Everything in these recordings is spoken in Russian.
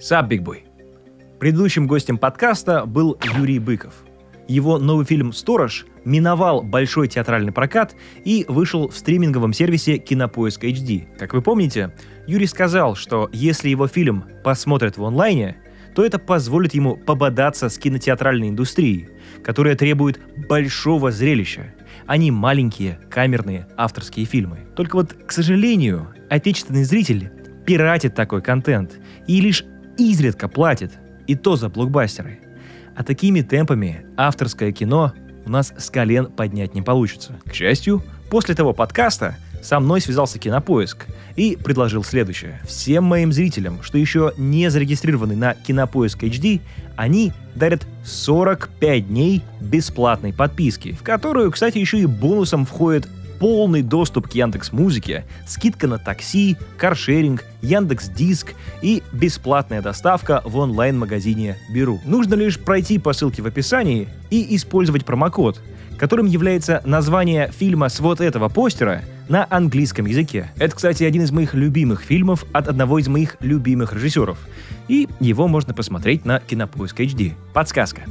Саббигбой. Предыдущим гостем подкаста был Юрий Быков. Его новый фильм «Сторож» миновал большой театральный прокат и вышел в стриминговом сервисе Кинопоиск HD. Как вы помните, Юрий сказал, что если его фильм посмотрят в онлайне, то это позволит ему пободаться с кинотеатральной индустрией, которая требует большого зрелища, а не маленькие камерные авторские фильмы. Только вот, к сожалению, отечественный зритель пиратит такой контент, и лишь изредка платит, и то за блокбастеры. А такими темпами авторское кино у нас с колен поднять не получится. К счастью, после того подкаста со мной связался Кинопоиск и предложил следующее. Всем моим зрителям, что еще не зарегистрированы на Кинопоиск HD, они дарят 45 дней бесплатной подписки, в которую, кстати, еще и бонусом входит полный доступ к Яндекс Музыке, скидка на такси, каршеринг, Яндекс Диск и бесплатная доставка в онлайн-магазине Беру. Нужно лишь пройти по ссылке в описании и использовать промокод, которым является название фильма с вот этого постера на английском языке. Это, кстати, один из моих любимых фильмов от одного из моих любимых режиссеров. И его можно посмотреть на Кинопоиск HD. Подсказка.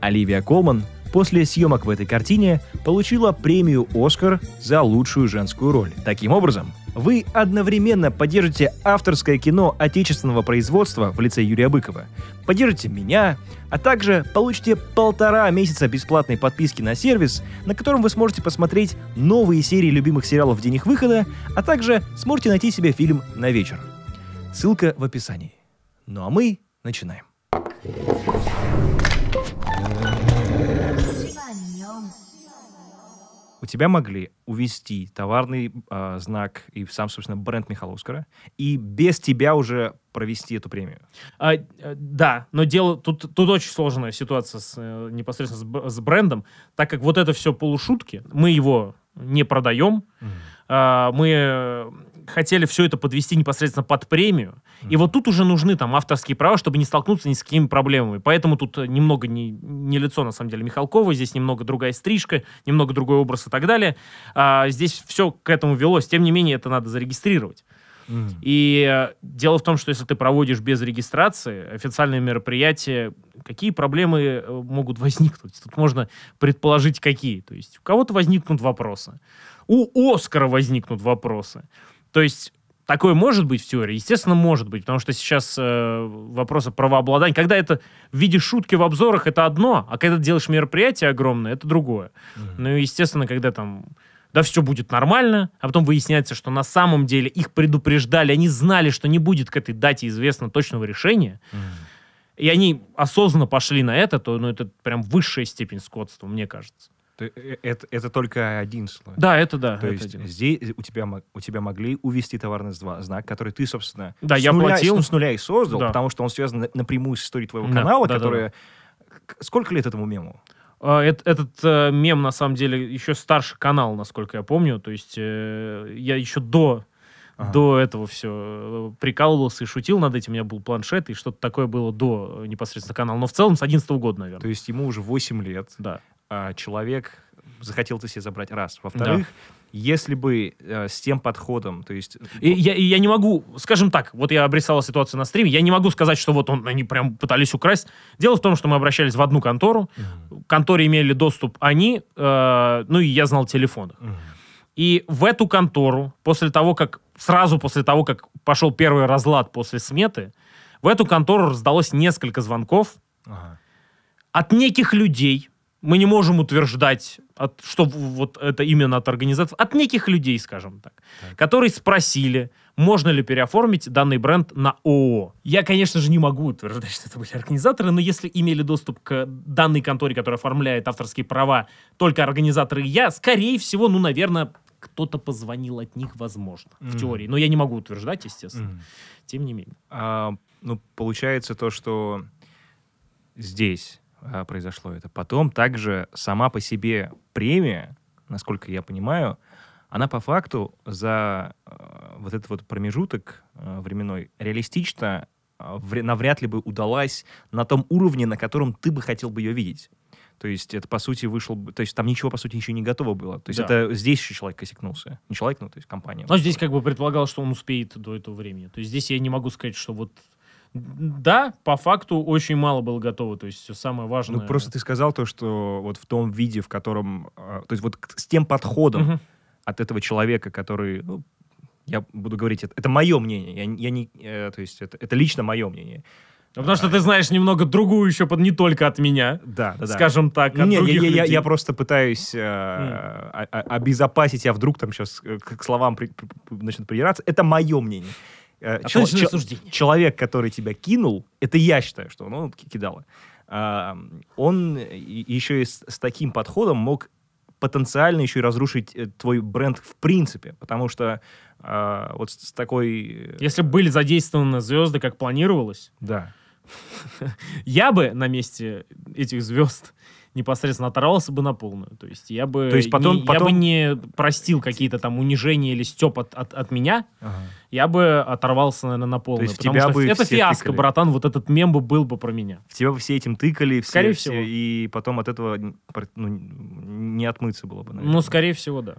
Оливия Колман после съемок в этой картине получила премию «Оскар» за лучшую женскую роль. Таким образом, вы одновременно поддержите авторское кино отечественного производства в лице Юрия Быкова, поддержите меня, а также получите полтора месяца бесплатной подписки на сервис, на котором вы сможете посмотреть новые серии любимых сериалов в день их выхода, а также сможете найти себе фильм на вечер. Ссылка в описании. Ну а мы начинаем. у тебя могли увести товарный э, знак и сам, собственно, бренд Михаила Михаловского, и без тебя уже провести эту премию. А, э, да, но дело тут, тут очень сложная ситуация с, э, непосредственно с, с брендом, так как вот это все полушутки, мы его не продаем, mm. а, мы э, хотели все это подвести непосредственно под премию. Mm-hmm. И вот тут уже нужны там авторские права, чтобы не столкнуться ни с какими проблемами. Поэтому тут э, немного не, не лицо, на самом деле, Михалкова, здесь немного другая стрижка, немного другой образ и так далее. А, здесь все к этому велось. Тем не менее, это надо зарегистрировать. Mm. И э, дело в том, что если ты проводишь без регистрации официальное мероприятие, какие проблемы э, могут возникнуть? Тут можно предположить, какие. То есть у кого-то возникнут вопросы. У Оскара возникнут вопросы. То есть Такое может быть в теории? Естественно, может быть, потому что сейчас э, вопрос о Когда это в виде шутки в обзорах, это одно, а когда ты делаешь мероприятие огромное, это другое. Mm-hmm. Ну и, естественно, когда там, да, все будет нормально, а потом выясняется, что на самом деле их предупреждали, они знали, что не будет к этой дате известно точного решения, mm-hmm. и они осознанно пошли на это, то ну, это прям высшая степень скотства, мне кажется. Э, это, это только один слой. Да, это да. То это есть один. здесь у тебя, у тебя могли увести товарный знак, который ты, собственно, да, с, я нуля, платил. Ну, с, нуля и создал, да. потому что он связан напрямую с историей твоего да, канала, да, которая... Да, Сколько лет этому мему? А, этот, этот э, мем, на самом деле, еще старший канал, насколько я помню. То есть э, я еще до Ага. До этого все э, прикалывался и шутил над этим. У меня был планшет, и что-то такое было до э, непосредственно канала. Но в целом с 11 года, наверное. То есть ему уже 8 лет. Да. А, человек захотел ты себе забрать раз. Во-вторых, да если бы э, с тем подходом, то есть... И, ну, я, я не могу, скажем так, вот я обрисовал ситуацию на стриме, я не могу сказать, что вот он, они прям пытались украсть. Дело в том, что мы обращались в одну контору, mm-hmm. конторе имели доступ они, э, ну и я знал телефон. Mm-hmm. И в эту контору, после того, как, сразу после того, как пошел первый разлад после сметы, в эту контору раздалось несколько звонков ага. Mm от неких людей, мы не можем утверждать, от, что вот это именно от организации, от неких людей, скажем так, так, которые спросили, можно ли переоформить данный бренд на ООО. Я, конечно же, не могу утверждать, что это были организаторы, но если имели доступ к данной конторе, которая оформляет авторские права, только организаторы и я, скорее всего, ну, наверное, кто-то позвонил от них, возможно, mm. в теории. Но я не могу утверждать, естественно. Mm. Тем не менее. А, ну, получается то, что здесь Э, произошло это. Потом также сама по себе премия, насколько я понимаю, она по факту за э, вот этот вот промежуток э, временной реалистично э, навряд ли бы удалась на том уровне, на котором ты бы хотел бы ее видеть. То есть это, по сути, вышел... То есть там ничего, по сути, еще не готово было. То есть да. это здесь еще человек косякнулся. Не человек, ну, то есть компания. Но здесь как бы предполагал, что он успеет до этого времени. То есть здесь я не могу сказать, что вот да, по факту очень мало было готово, то есть все самое важное. Ну, просто ты сказал то, что вот в том виде, в котором... А, то есть вот с тем подходом угу. от этого человека, который... Ну, я буду говорить, это, это мое мнение, я, я не... Э, то есть это, это лично мое мнение. Ну, потому что а, ты знаешь немного другую еще, под, не только от меня. Да, да, Скажем так, от Нет, других я, я, людей. я просто пытаюсь э, mm. обезопасить, я вдруг там сейчас к, к словам при, при, начнут придираться. Это мое мнение. Э, чел, чел, человек, который тебя кинул, это я считаю, что он, а, он кидала. он еще и с, с таким подходом мог потенциально еще и разрушить э, твой бренд в принципе, потому что а, вот с, с такой... Э, Если были задействованы звезды, как планировалось... Да. Я бы на месте этих звезд непосредственно оторвался бы на полную. То есть я бы, То есть потом, не, потом... Я бы не простил какие-то там унижения или степ от, от, от меня. Ага. Я бы оторвался, наверное, на полную. То есть потому тебя что бы это фиаско, тыкали. братан. Вот этот мем бы был бы про меня. В тебя бы все этим тыкали. Все, скорее все, всего. И потом от этого ну, не отмыться было бы, наверное. Ну, скорее всего, да.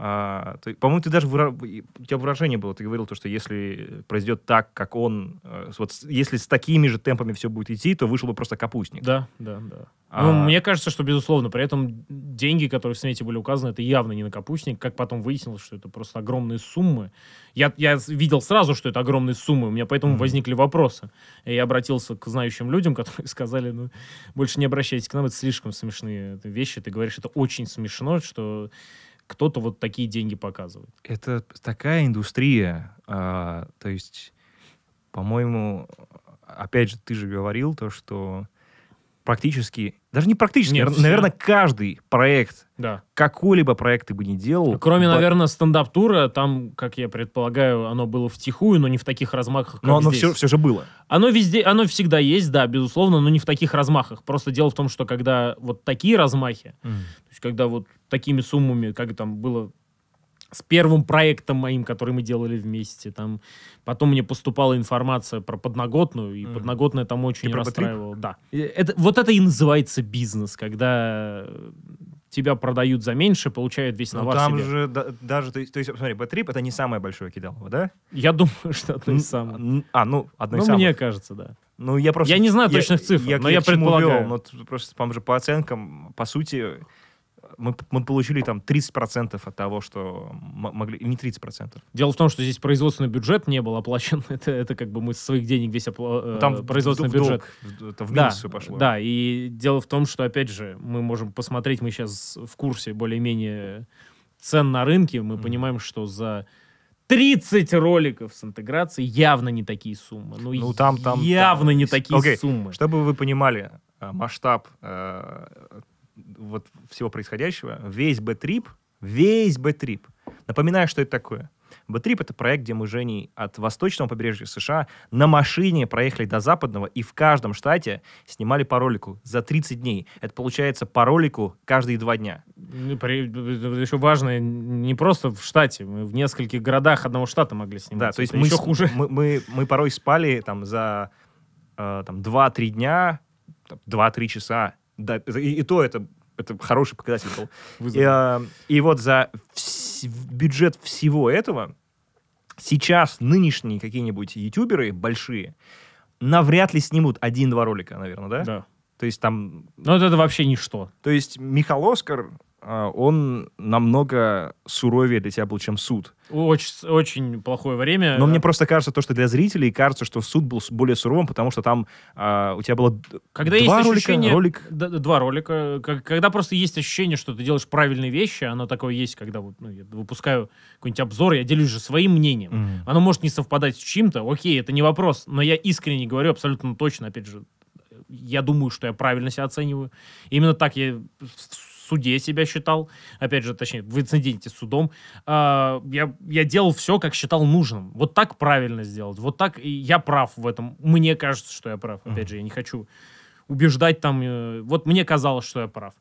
А, по-моему, ты даже выра... у тебя выражение было, ты говорил то, что если произойдет так, как он, э, вот если с такими же темпами все будет идти, то вышел бы просто капустник. Да, да, да. А... Ну, мне кажется, что безусловно, при этом деньги, которые в снете были указаны, это явно не на капустник, как потом выяснилось, что это просто огромные суммы. Я, я видел сразу, что это огромные суммы, у меня поэтому mm-hmm. возникли вопросы. И я обратился к знающим людям, которые сказали, ну, больше не обращайтесь к нам, это слишком смешные э, вещи, ты говоришь, это очень смешно, что кто-то вот такие деньги показывает. Это такая индустрия, а, то есть, по-моему, опять же, ты же говорил то, что практически, даже не практически, Нет, наверное, наверное, каждый проект, да. какой-либо проект ты бы не делал. Кроме, бо... наверное, стендап-тура, там, как я предполагаю, оно было втихую, но не в таких размахах, как Но оно здесь. Все, все же было. Оно везде, оно всегда есть, да, безусловно, но не в таких размахах. Просто дело в том, что когда вот такие размахи, mm. то есть когда вот такими суммами, как там было с первым проектом моим, который мы делали вместе. Там потом мне поступала информация про подноготную, и mm. подноготная там очень Ты расстраивала. Да. Это, вот это и называется бизнес, когда тебя продают за меньше, получают весь ну, навар ну, там же да, даже, то есть, то есть смотри, B-трип это не самое большое кидалово, да? Я думаю, что это не самое. А, ну, одно из ну, самых. Ну, мне кажется, да. Ну, я просто... Я не знаю я, точных цифр, я, но я, я предполагаю. Вел, но просто, по, по оценкам, по сути, мы, мы получили там 30% от того, что могли... Не 30%. Дело в том, что здесь производственный бюджет не был оплачен. Это, это как бы мы с своих денег весь опла... Э, там производственный в, бюджет. Долг, это в минус да, все пошло. Да, и дело в том, что, опять же, мы можем посмотреть, мы сейчас в курсе более-менее цен на рынке, мы mm. -hmm. понимаем, что за 30 роликов с интеграцией явно не такие суммы. Ну, ну там, там, явно там. не такие okay. суммы. Чтобы вы понимали э, масштаб э, вот всего происходящего, весь Б-трип, весь Б-трип. Напоминаю, что это такое. Б-трип — это проект, где мы с Женей от восточного побережья США на машине проехали до западного и в каждом штате снимали по ролику за 30 дней. Это получается по ролику каждые два дня. Ну, еще важно, не просто в штате, мы в нескольких городах одного штата могли снимать. Да, то есть мы, еще хуже. Мы, мы, мы порой спали там за э, там, 2-3 дня, 2-3 часа. Да, и, и то это это хороший показатель был. И, э, и вот за вс бюджет всего этого сейчас нынешние какие-нибудь ютуберы большие навряд ли снимут один-два ролика, наверное, да? Да. То есть там... Ну, это вообще ничто. То есть Михал Оскар а, он намного суровее для тебя был, чем суд. Очень, очень плохое время. Но мне просто кажется, то, что для зрителей кажется, что суд был более суровым, потому что там а, у тебя было когда два есть ролика, ролик... Д- два ролика. Как, когда просто есть ощущение, что ты делаешь правильные вещи, оно такое есть, когда вот, ну, я выпускаю какой-нибудь обзор, я делюсь же своим мнением. Mm. Оно может не совпадать с чем-то, окей, это не вопрос, но я искренне говорю абсолютно точно, опять же, я думаю, что я правильно себя оцениваю. именно так я суде себя считал, опять же, точнее, в инциденте с судом, э, я, я делал все, как считал нужным. Вот так правильно сделать, вот так и я прав в этом. Мне кажется, что я прав, опять mm-hmm. же, я не хочу убеждать там, э, вот мне казалось, что я прав.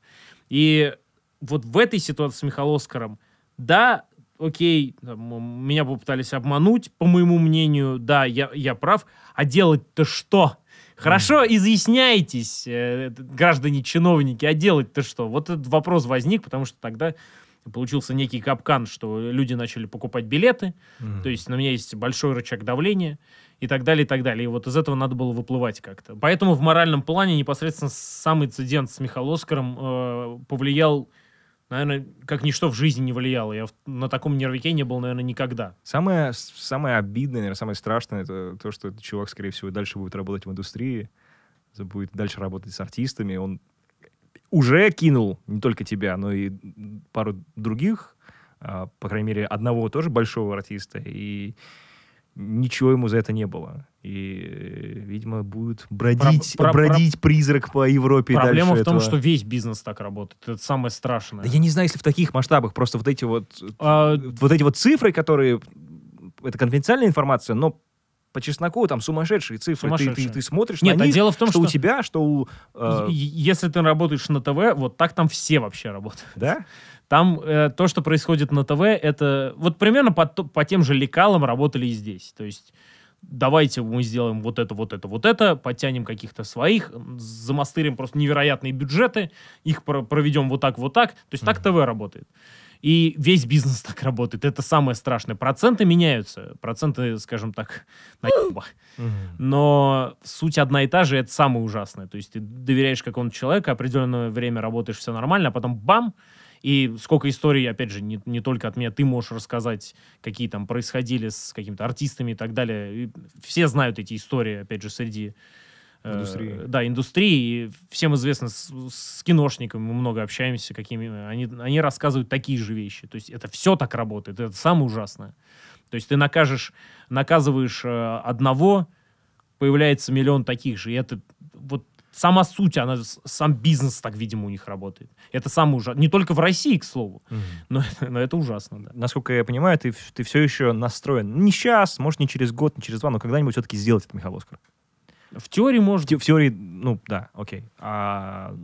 И вот в этой ситуации с Михалоскаром, да, окей, там, меня попытались обмануть, по моему мнению, да, я, я прав, а делать-то что? Хорошо, изъясняйтесь, э, граждане чиновники, а делать-то что? Вот этот вопрос возник, потому что тогда получился некий капкан, что люди начали покупать билеты, mm. то есть на меня есть большой рычаг давления и так далее, и так далее. И вот из этого надо было выплывать как-то. Поэтому в моральном плане непосредственно сам инцидент с Михаил Оскаром э, повлиял наверное, как ничто в жизни не влияло. Я на таком нервике не был, наверное, никогда. Самое, самое обидное, наверное, самое страшное, это то, что этот чувак, скорее всего, дальше будет работать в индустрии, будет дальше работать с артистами. Он уже кинул не только тебя, но и пару других, а, по крайней мере, одного тоже большого артиста, и ничего ему за это не было. И, видимо, будет бродить, про, про, бродить про, призрак по Европе Проблема в том, этого. что весь бизнес так работает. Это самое страшное. Да я не знаю, если в таких масштабах. Просто вот эти вот, а... вот, эти вот цифры, которые... Это конфиденциальная информация, но по чесноку там сумасшедшие цифры. Сумасшедшие. Ты, ты, ты смотришь Нет, на а них, дело в том, что, что у тебя, что у... Э... Если ты работаешь на ТВ, вот так там все вообще работают. Да? Там э, то, что происходит на ТВ, это... Вот примерно по, по тем же лекалам работали и здесь. То есть давайте мы сделаем вот это, вот это, вот это, подтянем каких-то своих, замастырим просто невероятные бюджеты, их про- проведем вот так, вот так. То есть mm-hmm. так ТВ работает. И весь бизнес так работает. Это самое страшное. Проценты меняются. Проценты, скажем так, на ебах. Угу. Но суть одна и та же, это самое ужасное. То есть ты доверяешь какому-то человеку, определенное время работаешь, все нормально, а потом бам, и сколько историй, опять же, не, не только от меня, ты можешь рассказать, какие там происходили с какими-то артистами и так далее. И все знают эти истории, опять же, среди э, индустрии. Э, да, индустрии. И всем известно, с, с киношниками мы много общаемся, какими они, они рассказывают такие же вещи. То есть это все так работает, это самое ужасное. То есть ты накажешь, наказываешь э, одного, появляется миллион таких же. И это вот сама суть, она, сам бизнес так, видимо, у них работает. Это самое ужасное. Не только в России, к слову, угу. но, но это ужасно, да. Насколько я понимаю, ты, ты все еще настроен. Не сейчас, может, не через год, не через два, но когда-нибудь все-таки сделать этот Михаил Оскар. В теории может... В теории, ну, да, окей. А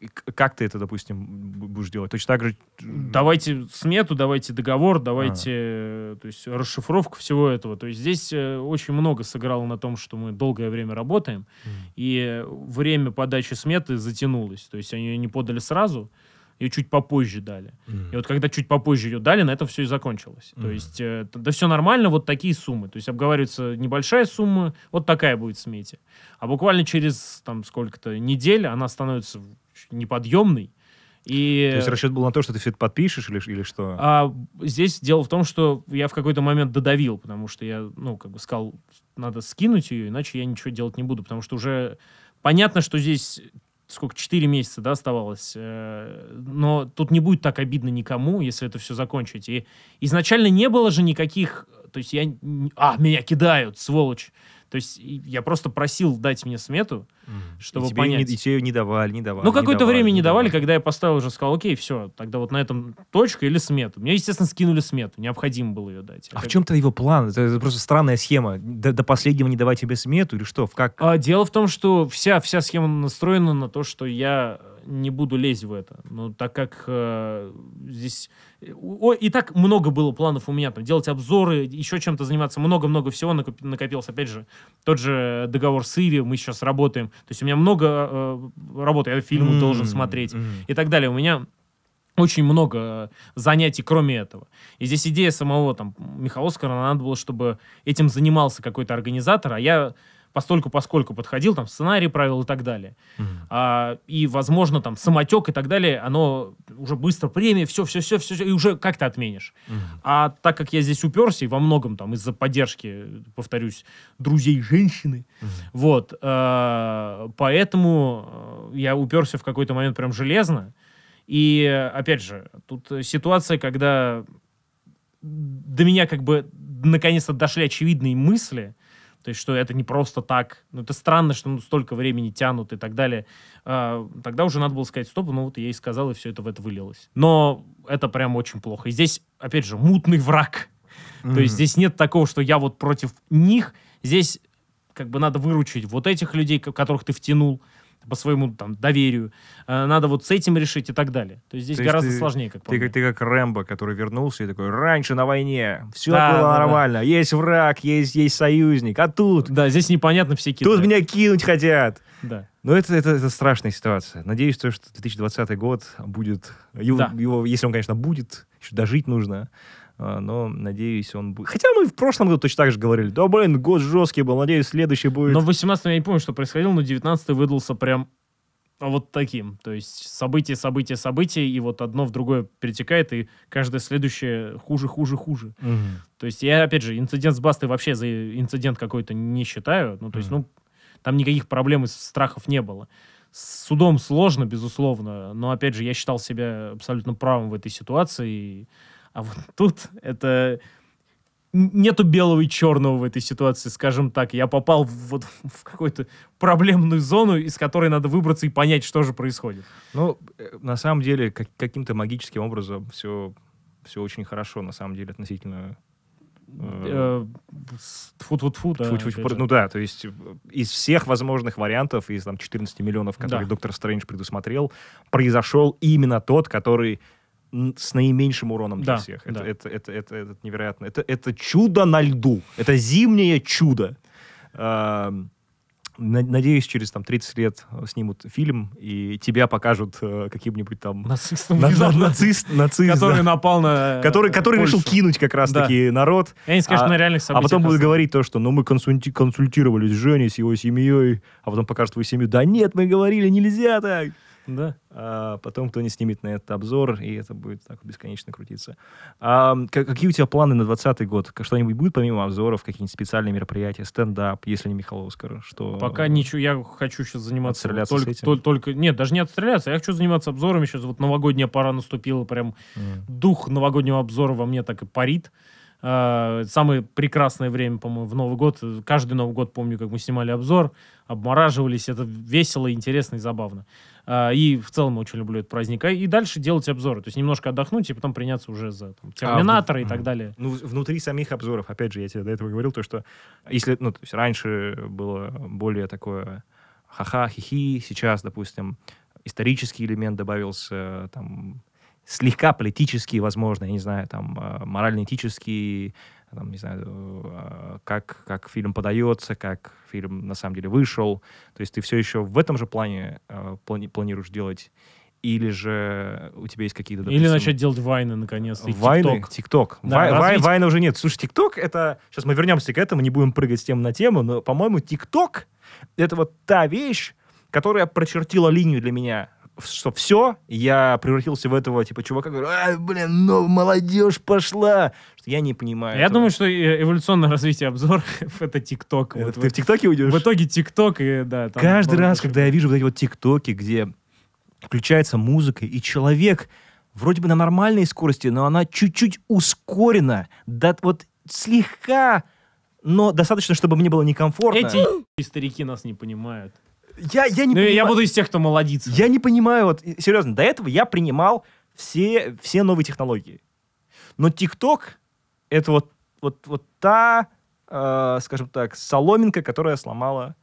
э, как ты это, допустим, будешь делать? Точно так же... Давайте смету, давайте договор, давайте, а. Э, то есть, расшифровку всего этого. То есть здесь э, очень много сыграло на том, что мы долгое время работаем, mm. и время подачи сметы затянулось. То есть они не подали сразу, ее чуть попозже дали. Mm. И вот когда чуть попозже ее дали, на этом все и закончилось. Mm. То есть, э, да все нормально, вот такие суммы. То есть обговаривается небольшая сумма, вот такая будет смете. А буквально через там сколько-то недель она становится неподъемной, и... То есть расчет был на то, что ты все это подпишешь или, или что? А, здесь дело в том, что я в какой-то момент додавил, потому что я, ну, как бы сказал, надо скинуть ее, иначе я ничего делать не буду, потому что уже понятно, что здесь сколько, 4 месяца, да, оставалось. Э, но тут не будет так обидно никому, если это все закончить. И изначально не было же никаких... То есть я... А, меня кидают, сволочь. То есть я просто просил дать мне смету, mm. чтобы и понять. Не, и тебе ее не давали, не давали. Ну, какое-то время не давали, когда я поставил уже, сказал, окей, все, тогда вот на этом точка или смету. Мне, естественно, скинули смету, необходимо было ее дать. а, а в чем-то его план? Это, это просто странная схема. До, до последнего не давать тебе смету или что? В как? А, дело в том, что вся, вся схема настроена на то, что я не буду лезть в это. но так как э, здесь... Э, о, и так много было планов у меня, там, делать обзоры, еще чем-то заниматься, много-много всего накопилось. Опять же, тот же договор с Иви, мы сейчас работаем. То есть у меня много э, э работы, я фильмы mm-hmm. должен смотреть mm-hmm. и так далее. У меня очень много э, занятий, кроме этого. И здесь идея самого там Михаила Оскара, надо было, чтобы этим занимался какой-то организатор, а я постольку поскольку подходил, там сценарий правил и так далее. Mm. А, и, возможно, там самотек и так далее, оно уже быстро премия, все, все, все, все, все и уже как-то отменишь. Mm. А так как я здесь уперся, и во многом там из-за поддержки, повторюсь, друзей женщины, mm. вот, а, поэтому э, я уперся в какой-то момент прям железно. И, опять же, тут ситуация, когда до меня как бы наконец-то дошли очевидные мысли, mm то есть, что это не просто так. Ну, это странно, что ну, столько времени тянут и так далее. А, тогда уже надо было сказать стоп, ну вот я и сказал, и все это в это вылилось. Но это прям очень плохо. И здесь, опять же, мутный враг. Mm-hmm. То есть здесь нет такого, что я вот против них. Здесь как бы надо выручить вот этих людей, которых ты втянул, по своему там доверию. Э, надо вот с этим решить и так далее. То есть здесь То есть гораздо ты, сложнее, как по ты, мне. Ты как Рэмбо, который вернулся и такой, раньше на войне все да, было нормально, да. есть враг, есть, есть союзник, а тут... Да, здесь непонятно все кидают. Тут меня кинуть хотят. Да. Но это, это, это страшная ситуация. Надеюсь, что 2020 год будет, его, да. его, если он, конечно, будет, еще дожить нужно, а, но, надеюсь, он будет... Хотя мы в прошлом году точно так же говорили, да, блин, год жесткий был, надеюсь, следующий будет... Но в 18 я не помню, что происходило, но 19 выдался прям вот таким. То есть события, события, события, и вот одно в другое перетекает, и каждое следующее хуже, хуже, хуже. Угу. То есть я, опять же, инцидент с Бастой вообще за инцидент какой-то не считаю. Ну, то есть, угу. ну, там никаких проблем и страхов не было. С судом сложно, безусловно, но, опять же, я считал себя абсолютно правым в этой ситуации, и а вот тут это нету белого и черного в этой ситуации, скажем так. Я попал в, вот в какую-то проблемную зону, из которой надо выбраться и понять, что же происходит. Ну, э, на самом деле, как, каким-то магическим образом все, все очень хорошо, на самом деле, относительно Фу-фу-фу, э, э, да. Фу-фу-фу, ну да, то есть из всех возможных вариантов, из там 14 миллионов, которые да. Доктор Стрэндж предусмотрел, произошел именно тот, который с наименьшим уроном да, для всех. Да. Это, это, это, это, это невероятно. Это, это чудо на льду. Это зимнее чудо. Надеюсь, через там 30 лет снимут фильм, и тебя покажут э, каким-нибудь там... Нацистом. На, на, нацист, нацист. Который да. напал на э, Который, который решил кинуть как раз-таки да. народ. Я не скажу, а, на реальных событиях. А потом будут говорить то, что ну мы консульти консультировались с Женей, с его семьей, а потом покажут твою семью. Да нет, мы говорили, нельзя так. Да. А потом кто-нибудь снимет на этот обзор, и это будет так бесконечно крутиться. А, какие у тебя планы на 2020 год? Что-нибудь будет помимо обзоров, какие-нибудь специальные мероприятия, стендап, если не Михаил Оскар? Что... Пока ничего, я хочу сейчас заниматься... Отстреляться только, с этим? Только, только, нет, даже не отстреляться, я хочу заниматься обзорами. Сейчас вот новогодняя пора наступила, прям mm. дух новогоднего обзора во мне так и парит. А, самое прекрасное время, по-моему, в Новый год. Каждый Новый год помню, как мы снимали обзор, обмораживались. Это весело, интересно и забавно. А, и в целом очень люблю этот праздник. А и дальше делать обзоры. То есть немножко отдохнуть и потом приняться уже за там, Терминатора а, и так далее. Ну, внутри самих обзоров, опять же, я тебе до этого говорил, то, что если, ну, то есть раньше было более такое ха-ха, хихи, сейчас, допустим, исторический элемент добавился, там, слегка политический, возможно, я не знаю, там, а, морально этический там, не знаю, а, как, как фильм подается, как фильм на самом деле вышел. То есть ты все еще в этом же плане а, плани планируешь делать или же у тебя есть какие-то... Допустим... Или начать делать вайны, наконец. Вайны? Тикток. Да, Вай, развить... Вайна уже нет. Слушай, тикток — это... Сейчас мы вернемся к этому, не будем прыгать с тем на тему, но, по-моему, тикток — это вот та вещь, которая прочертила линию для меня что все, я превратился в этого, типа, чувака, говорю, а, блин, ну, молодежь пошла, что я не понимаю. Я этого. думаю, что э, эволюционное развитие обзоров — это ТикТок. Э, вот, ты вот, в ТикТоке уйдешь? В итоге ТикТок, и да. Там Каждый раз, когда я вижу вот эти вот ТикТоки, где включается музыка, и человек вроде бы на нормальной скорости, но она чуть-чуть ускорена, да, вот слегка, но достаточно, чтобы мне было некомфортно. Эти старики нас не понимают. Я, я не ну, понимаю. Я буду из тех, кто молодится. Я не понимаю, вот, серьезно, до этого я принимал все, все новые технологии. Но ТикТок — это вот, вот, вот та, э, скажем так, соломинка, которая сломала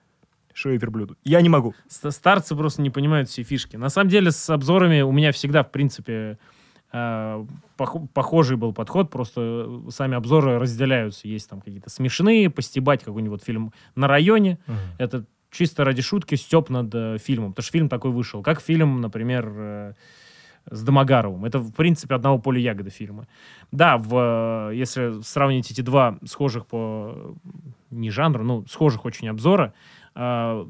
шею верблюду. Я не могу. Старцы просто не понимают все фишки. На самом деле с обзорами у меня всегда, в принципе, э, похожий был подход, просто э, сами обзоры разделяются. Есть там какие-то смешные, постебать какой-нибудь фильм на районе. Угу. Это чисто ради шутки степ над э, фильмом. Потому что фильм такой вышел. Как фильм, например, э, с Домогаровым. Это, в принципе, одного поля ягоды фильмы. Да, в, э, если сравнить эти два схожих по... не жанру, ну, схожих очень обзора, в,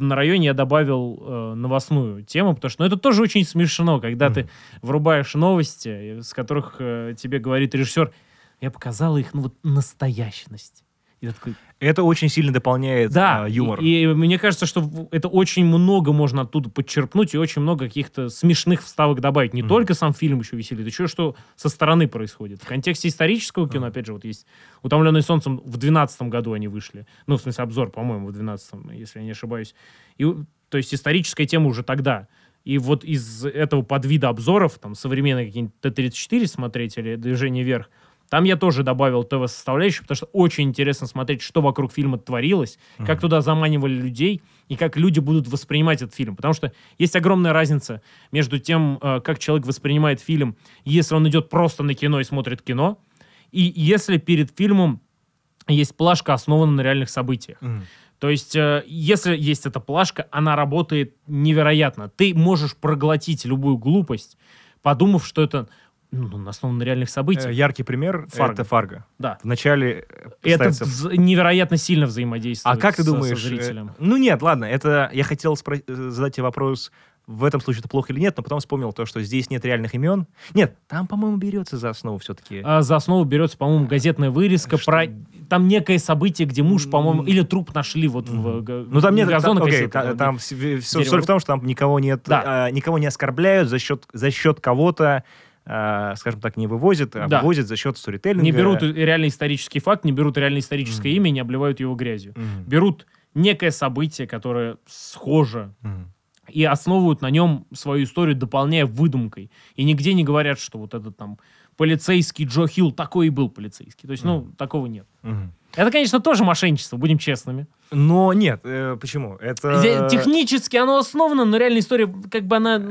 на районе я добавил новостную тему, потому что ну, это тоже очень смешно, когда mm ты врубаешь новости, с которых тебе говорит режиссер, я показал их, ну, вот настоящность я такой... Это очень сильно дополняет да, а, юмор. И, и мне кажется, что это очень много можно оттуда подчерпнуть и очень много каких-то смешных вставок добавить. Не mm-hmm. только сам фильм еще веселит, еще что со стороны происходит. В контексте исторического кино, mm-hmm. опять же, вот есть «Утомленный солнцем» в 2012 году они вышли. Ну, в смысле, обзор, по-моему, в 2012, если я не ошибаюсь. И, то есть историческая тема уже тогда. И вот из этого подвида обзоров, там, современные какие-нибудь Т-34 смотреть или «Движение вверх», там я тоже добавил ТВ-составляющую, потому что очень интересно смотреть, что вокруг фильма творилось, mm-hmm. как туда заманивали людей и как люди будут воспринимать этот фильм. Потому что есть огромная разница между тем, э, как человек воспринимает фильм, если он идет просто на кино и смотрит кино, и если перед фильмом есть плашка, основанная на реальных событиях. Mm-hmm. То есть, э, если есть эта плашка, она работает невероятно. Ты можешь проглотить любую глупость, подумав, что это ну, основан на реальных э, событиях. Яркий пример Фарго. это Фарго. Да. Вначале э, это вз- невероятно сильно взаимодействует. А как ты думаешь? Со э, зрителем. ну нет, ладно, это я хотел спро- задать тебе вопрос. В этом случае это плохо или нет, но потом вспомнил то, что здесь нет реальных имен. Нет, там, по-моему, берется за основу все-таки. А, за основу берется, по-моему, газетная вырезка что? про там некое событие, где муж, по-моему, или труп нашли вот mm-hmm. в Ну там нет газона, там, окей, там, там все, все, соль в том, что там никого нет, да. а, никого не оскорбляют за счет за счет кого-то Э, скажем так, не вывозит, а да. вывозит за счет сторителлинга. Не берут реальный исторический факт, не берут реально историческое mm-hmm. имя, не обливают его грязью. Mm-hmm. Берут некое событие, которое схоже, mm-hmm. и основывают на нем свою историю, дополняя выдумкой. И нигде не говорят, что вот этот там полицейский Джо Хилл такой и был полицейский. То есть, mm-hmm. ну, такого нет. Mm-hmm. Это, конечно, тоже мошенничество, будем честными. Но нет, э, почему? Это... Технически оно основано, но реальная история, как бы она...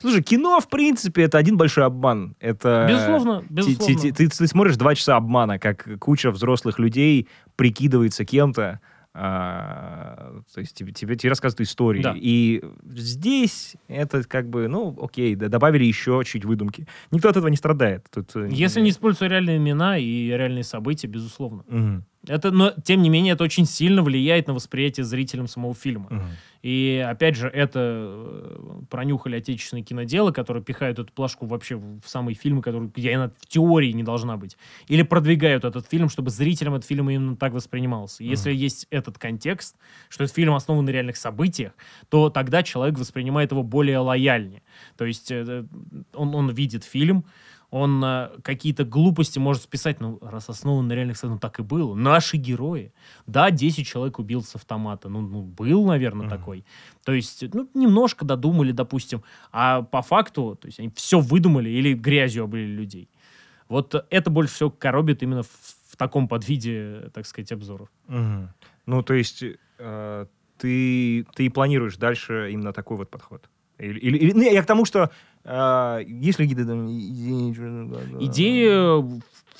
Слушай, кино, в принципе, это один большой обман. Это... Безусловно, безусловно. Ты, ты, ты, ты смотришь два часа обмана, как куча взрослых людей прикидывается кем-то, а, то есть тебе, тебе, тебе рассказывают истории. Да. И здесь это как бы, ну, окей, да, добавили еще чуть выдумки. Никто от этого не страдает. Тут... Э, Если не используются реальные имена и реальные события, безусловно. Угу. Это, но, тем не менее, это очень сильно влияет на восприятие зрителям самого фильма. Угу. И, опять же, это э, пронюхали отечественные киноделы, которые пихают эту плашку вообще в самые фильмы, которые, где она в теории не должна быть. Или продвигают этот фильм, чтобы зрителям этот фильм именно так воспринимался. Угу. Если есть этот контекст, что этот фильм основан на реальных событиях, то тогда человек воспринимает его более лояльнее. То есть э, э, он, он видит фильм, он э, какие-то глупости может списать, ну, раз основан на реальных событиях, ну, так и было. Наши герои. Да, 10 человек убил с автомата. Ну, ну был, наверное, mm-hmm. такой. То есть, ну, немножко додумали, допустим. А по факту, то есть, они все выдумали или грязью облили людей. Вот это больше всего коробит именно в, в таком подвиде, так сказать, обзоров. Mm-hmm. Ну, то есть, э, ты, ты планируешь дальше именно такой вот подход? Или, или, ну, я к тому, что э, есть ли какие-то там идеи? Идеи э,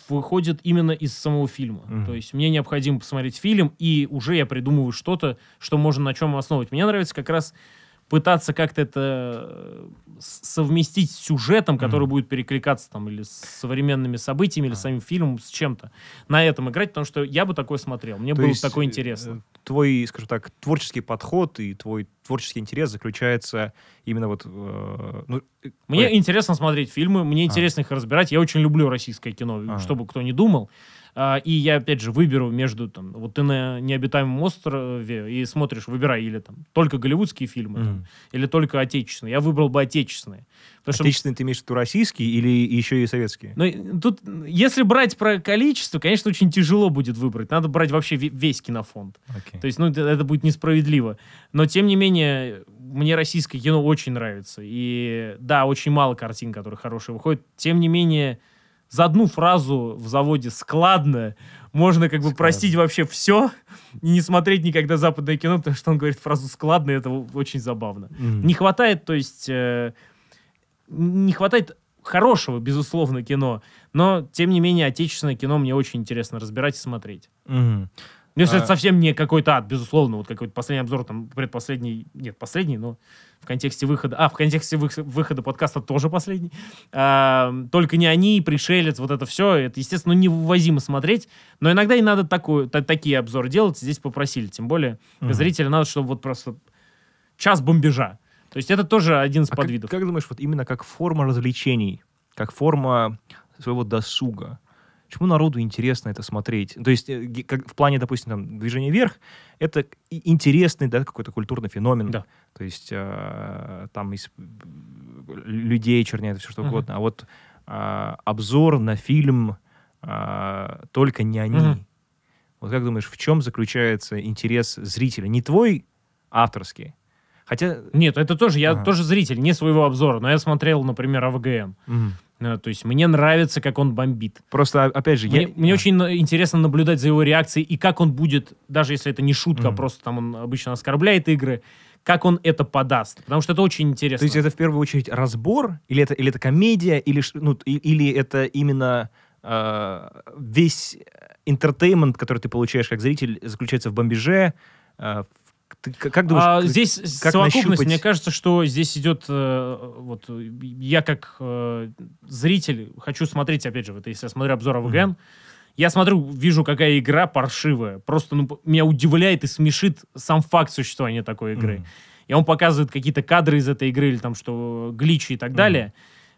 выходят именно из самого фильма. Mm-hmm. То есть мне необходимо посмотреть фильм, и уже я придумываю что-то, что можно на чем основывать. Мне нравится как раз пытаться как-то это э, совместить с сюжетом, который mm-hmm. будет перекликаться там или с современными событиями, или а. самим фильмом, с чем-то. На этом играть, потому что я бы такое смотрел. Мне То было такое э, интересно. Твой, скажем так, творческий подход и твой творческий интерес заключается именно вот... Э, ну, э, мне ой. интересно смотреть фильмы, мне а. интересно их разбирать. Я очень люблю российское кино, а. чтобы кто не думал. А, и я, опять же, выберу между, там, вот ты на необитаемом острове и смотришь, выбирай или там только голливудские фильмы, mm. там, или только отечественные. Я выбрал бы отечественные. Потому отечественные что... ты имеешь в виду российские или еще и советские? Ну, тут, если брать про количество, конечно, очень тяжело будет выбрать. Надо брать вообще весь кинофонд. Okay. То есть, ну, это будет несправедливо. Но, тем не менее, мне российское кино очень нравится. И, да, очень мало картин, которые хорошие выходят. Тем не менее, за одну фразу в заводе складная можно как бы складно. простить вообще все и не смотреть никогда западное кино, потому что он говорит фразу складная это очень забавно. Mm-hmm. Не хватает, то есть, э, не хватает хорошего, безусловно, кино, но, тем не менее, отечественное кино мне очень интересно разбирать и смотреть. Mm-hmm. Ну, если а... это совсем не какой-то ад, безусловно, вот какой-то последний обзор, там, предпоследний, нет, последний, но в контексте выхода, а, в контексте вы, выхода подкаста тоже последний, а, только не они, пришелец, вот это все, это, естественно, ну, невывозимо смотреть, но иногда и надо такую, та, такие обзоры делать, здесь попросили, тем более угу. зрителя надо, чтобы вот просто час бомбежа, то есть это тоже один из а подвидов. Как, как думаешь, вот именно как форма развлечений, как форма своего досуга, почему народу интересно это смотреть? То есть э, как, в плане, допустим, там, движения вверх, это интересный да, какой-то культурный феномен. Да. То есть э, там из э, людей черняет все что угу. угодно. А вот э, обзор на фильм э, «Только не они». Угу. Вот как думаешь, в чем заключается интерес зрителя? Не твой авторский, Хотя... Нет, это тоже, я ага. тоже зритель, не своего обзора, но я смотрел, например, АВГН. Угу. Эм». Э, то есть мне нравится, как он бомбит. Просто, а, опять же, мне, я... мне а. очень интересно наблюдать за его реакцией и как он будет, даже если это не шутка, mm-hmm. а просто там он обычно оскорбляет игры, как он это подаст. Потому что это очень интересно. То есть это в первую очередь разбор, или это, или это комедия, или, ну, или это именно а, э, весь интертеймент, который ты получаешь как зритель, заключается в бомбеже, э, ты как думаешь? А, здесь как совокупность, нащупать? мне кажется, что здесь идет э, вот я как э, зритель хочу смотреть, опять же, вот если я смотрю обзор АВГН, mm-hmm. я смотрю, вижу, какая игра паршивая, просто ну, меня удивляет и смешит сам факт существования такой игры. Mm-hmm. И он показывает какие-то кадры из этой игры или там что э, гличи и так mm-hmm. далее.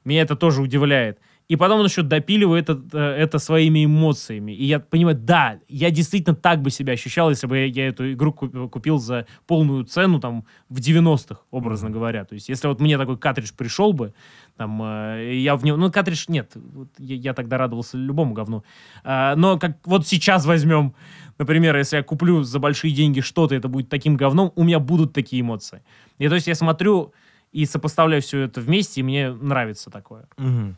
Меня это тоже удивляет. И потом он еще допиливает это, э, это своими эмоциями. И я понимаю, да, я действительно так бы себя ощущал, если бы я, я эту игру купил за полную цену, там, в 90-х, образно говоря. То есть, если вот мне такой картридж пришел бы, там, э, я в него... Ну, картридж нет. Вот, я, я тогда радовался любому говну. А, но как вот сейчас возьмем, например, если я куплю за большие деньги что-то, это будет таким говном, у меня будут такие эмоции. И то есть я смотрю и сопоставляю все это вместе, и мне нравится такое. Угу.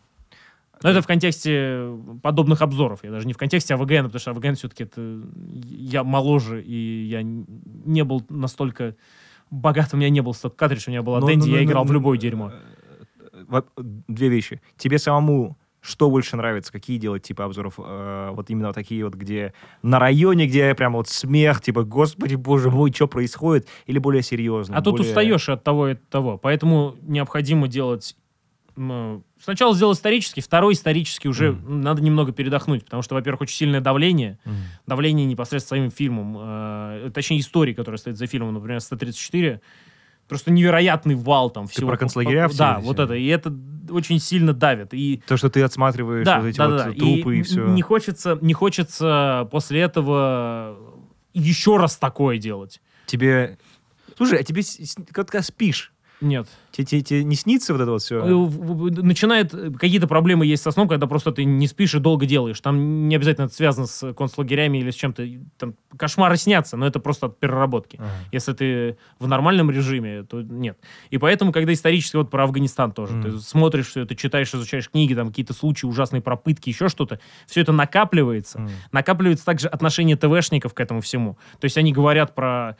Но это в контексте э, подобных обзоров. Я даже не в контексте АВГН, потому что АВГН все-таки это... Э, я моложе, и я не был настолько богат. У меня не был столько картридж, у меня была но, ну, Дэнди, ну, ну, я играл в любое э, дерьмо. Две вещи. Тебе самому что больше нравится, какие делать типа обзоров, э, вот именно вот такие вот, где на районе, где прям вот смех, типа, господи, боже мой, что происходит, или более серьезно? А более... тут устаешь от того и от того, поэтому необходимо делать сначала сделал исторический, второй исторический уже mm. надо немного передохнуть, потому что, во-первых, очень сильное давление, mm. давление непосредственно своим фильмом, э, точнее истории, которая стоит за фильмом, например, 134, просто невероятный вал там ты всего. про концлагеря по, Да, вот это, и это очень сильно давит. И... То, что ты отсматриваешь да, вот эти да, вот да, трупы и, и все. Не хочется, не хочется после этого еще раз такое делать. Тебе... Слушай, а тебе, когда спишь, нет. Тебе, тебе, тебе не снится вот это вот все? Э, начинает... Э, какие-то проблемы есть со сном, когда просто ты не спишь и долго делаешь. Там не обязательно это связано с концлагерями или с чем-то. Там кошмары снятся, но это просто от переработки. Ага. Если ты в нормальном режиме, то нет. И поэтому, когда исторически, вот про Афганистан тоже, mm. ты смотришь все это, читаешь, изучаешь книги, там какие-то случаи ужасные пропытки, еще что-то, все это накапливается. Mm. Накапливается также отношение ТВшников к этому всему. То есть они говорят про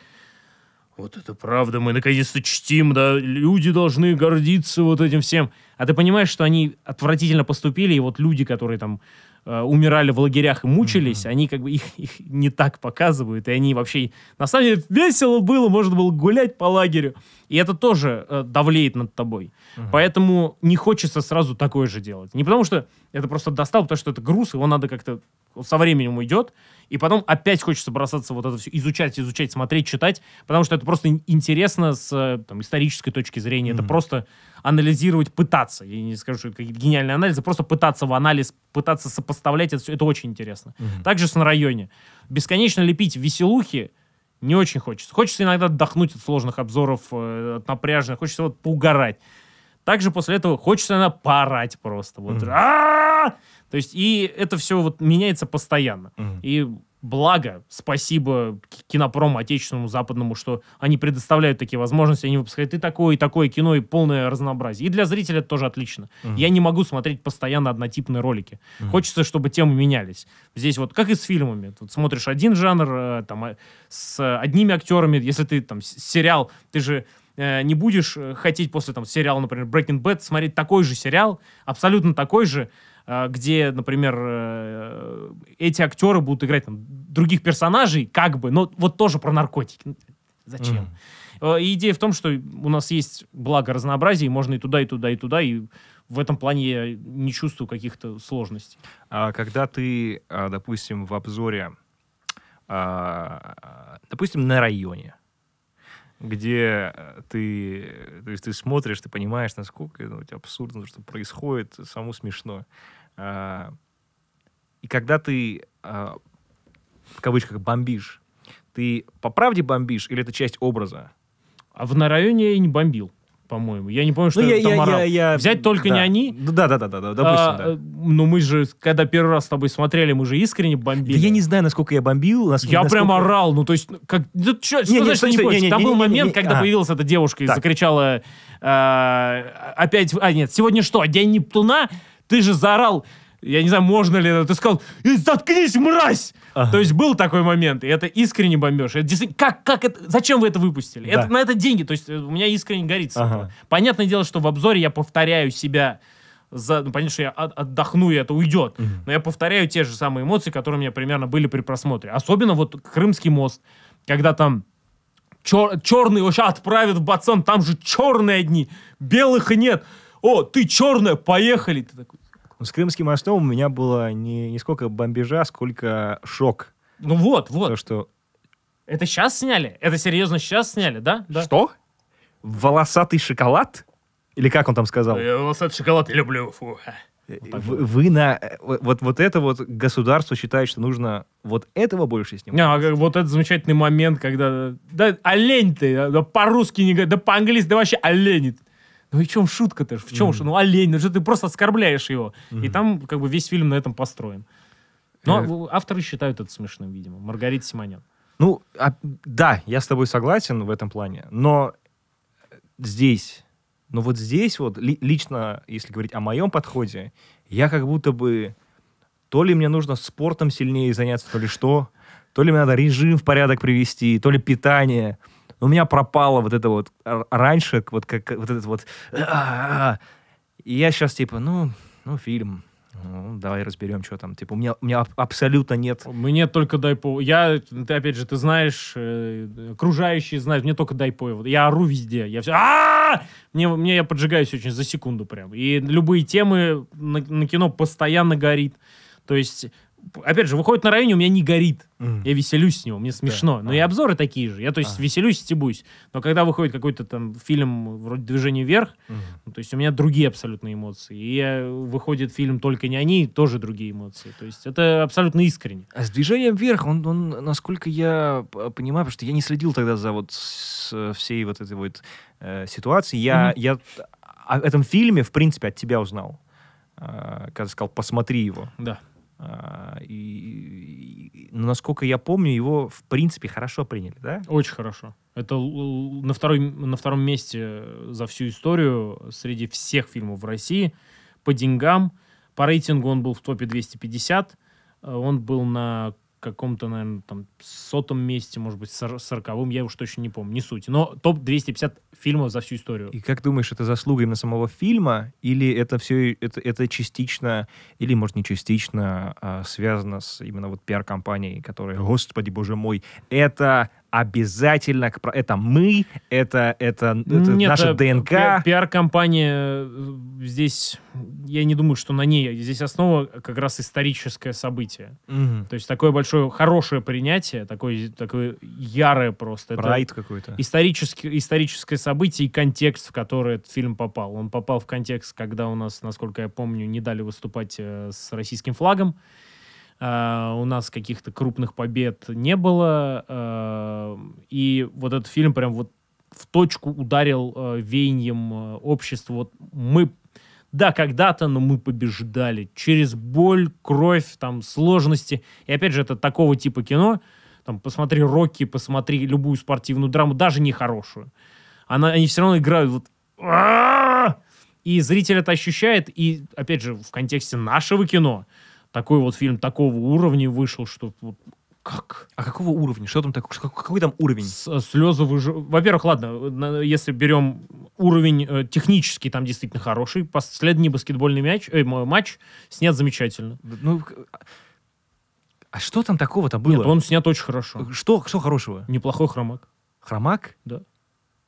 вот это правда, мы наконец-то чтим, да, люди должны гордиться вот этим всем. А ты понимаешь, что они отвратительно поступили, и вот люди, которые там э, умирали в лагерях и мучились, mm-hmm. они как бы их, их не так показывают, и они вообще... На самом деле весело было, можно было гулять по лагерю, и это тоже э, давлеет над тобой. Mm-hmm. Поэтому не хочется сразу такое же делать. Не потому что это просто достал, потому что это груз, его надо как-то... Со временем уйдет, и потом опять хочется бросаться вот это все изучать, изучать, смотреть, читать, потому что это просто интересно с там, исторической точки зрения, mm-hmm. это просто анализировать, пытаться, я не скажу, что это какие-то гениальные анализы, просто пытаться в анализ, пытаться сопоставлять это все, это очень интересно. Mm-hmm. Также с на районе. Бесконечно лепить веселухи, не очень хочется. Хочется иногда отдохнуть от сложных обзоров, э, от напряженных, хочется вот поугарать. Также после этого хочется она поорать просто. Вот. То есть и это все вот меняется постоянно. И благо, спасибо кинопрому отечественному, западному, что они предоставляют такие возможности, они выпускают и такое, и такое кино, и полное разнообразие. И для зрителя это тоже отлично. Mm-hmm. Я не могу смотреть постоянно однотипные ролики. Mm-hmm. Хочется, чтобы темы менялись. Здесь вот как и с фильмами. Тут смотришь один жанр, э, там, э, с одними актерами, если ты там сериал, ты же Э, не будешь э, хотеть после там сериала, например, Breaking Bad смотреть такой же сериал, абсолютно такой же, э, где, например, эти актеры будут играть там других персонажей, как бы, но вот тоже про наркотики. Ну, зачем? Mm. И идея в том, что у нас есть благо разнообразие и можно и туда, и туда, и туда, и в этом плане я не чувствую каких-то сложностей. А когда ты, а, допустим, в обзоре, а, допустим, на районе, где э, ты, э, то есть ты смотришь, ты понимаешь, насколько ну, это абсурдно, что происходит, само смешно. А, и когда ты а, в кавычках бомбишь, ты по правде бомбишь или это часть образа? А в на я и не бомбил по-моему. Я не помню, что ну, я, там я, орал. Я, я... Взять только да. не они. Да, да, да, да, да допустим, а, да. Но мы же, когда первый раз с тобой смотрели, мы же искренне бомбили. Да я не знаю, насколько я бомбил. Насколько, я насколько... прям орал, ну то есть, как... Да, чё, не, что не, значит, что, не что, Не, не, там был момент, когда появилась эта девушка и закричала опять... А, нет, сегодня что, День Нептуна? Ты же заорал... Я не знаю, можно ли это. Ты сказал, заткнись, мразь! Ага. То есть был такой момент, и это искренне бомбеж. Это действительно, как, как это, зачем вы это выпустили? Да. Это, на это деньги, то есть э, у меня искренне горит. Ага. Понятное дело, что в обзоре я повторяю себя за, ну, понятно, что я от, отдохну, и это уйдет. mm Но я повторяю те же самые эмоции, которые у меня примерно были при просмотре. Особенно вот Крымский мост, когда там чер, черный вообще отправят в Бацан, там же черные одни, белых нет. О, ты черная, поехали. Ты такой, но с крымским мостом у меня было не, не сколько бомбежа, сколько шок. Ну вот, вот. То, что... Это сейчас сняли? Это серьезно сейчас сняли, да? да. Что? Волосатый шоколад? Или как он там сказал? Я э, волосатый шоколад люблю, фу. Э, вы, вы на э, вот вот это вот государство считает, что нужно вот этого больше снимать. А, вот этот замечательный момент, когда да олень ты, а, да, по-русски не говори, да по-английски, да вообще олень. Ты ну и в чем шутка-то? В чем mm. же? Ну, олень, ну же ты просто оскорбляешь его. Mm. И там как бы весь фильм на этом построен. Но э... авторы считают это смешным, видимо. Маргарита Симонян. Ну, а, да, я с тобой согласен в этом плане, но э, здесь, но вот здесь вот, ли, лично, если говорить о моем подходе, я как будто бы, то ли мне нужно спортом сильнее заняться, то ли что, то ли мне надо режим в порядок привести, то ли питание у меня пропало вот это вот раньше, вот как вот этот вот... И я сейчас типа, ну, ну, фильм, ну, давай разберем, что там. Типа, у меня, у меня абсолютно нет... Мне только дай по... Я, ты, опять же, ты знаешь, э, окружающие знают, мне только дай по... Я ору везде, я все... А-а-а! Мне, мне я поджигаюсь очень за секунду прям. И любые темы на, на кино постоянно горит. То есть опять же, выходит на районе, у меня не горит. Mm. Я веселюсь с него, мне смешно. Да. Но а. и обзоры такие же. Я, то есть, а. веселюсь, стебусь. Но когда выходит какой-то там фильм вроде «Движение вверх», mm. ну, то есть, у меня другие абсолютно эмоции. И я, выходит фильм «Только не они», тоже другие эмоции. То есть, это абсолютно искренне. А с «Движением вверх», он, он насколько я понимаю, потому что я не следил тогда за вот всей вот этой вот э, ситуации, я, mm-hmm. я о этом фильме, в принципе, от тебя узнал. Э, когда сказал «посмотри его». Да а, и, но насколько я помню, его в принципе хорошо приняли, да? Очень хорошо. Это на, второй, на втором месте за всю историю среди всех фильмов в России по деньгам. По рейтингу он был в топе 250. Э, он был на каком-то, наверное, там сотом месте, может быть, сороковом, я уж точно не помню, не суть. Но топ-250 фильмов за всю историю. И как думаешь, это заслуга именно самого фильма, или это все, это, это частично, или, может, не частично, а связано с именно вот пиар-компанией, которая, господи, боже мой, это обязательно... Это мы, это, это, это Нет, наша э, ДНК. Пиар-компания э, здесь... Я не думаю, что на ней. Здесь основа как раз историческое событие. Угу. То есть такое большое, хорошее принятие, такое, такое ярое просто. Прайд какой-то. Историческое, историческое событие и контекст, в который этот фильм попал. Он попал в контекст, когда у нас, насколько я помню, не дали выступать э, с российским флагом. А, у нас каких-то крупных побед не было, а, и вот этот фильм прям вот в точку ударил э, веянием общества. Вот мы, да, когда-то, но мы побеждали через боль, кровь, там, сложности. И опять же, это такого типа кино. Там, посмотри Рокки, посмотри любую спортивную драму, даже нехорошую. Она, они все равно играют вот... И зритель это ощущает, и, опять же, в контексте нашего кино – такой вот фильм такого уровня вышел, что вот как? А какого уровня? Что там такое? Какой там уровень? С э, слезы выж... Во-первых, ладно, если берем уровень э, технический, там действительно хороший. Последний баскетбольный мяч, э, матч снят замечательно. Ну, а что там такого-то было? Нет, он снят очень хорошо. Что, что хорошего? Неплохой хромак. Хромак? Да.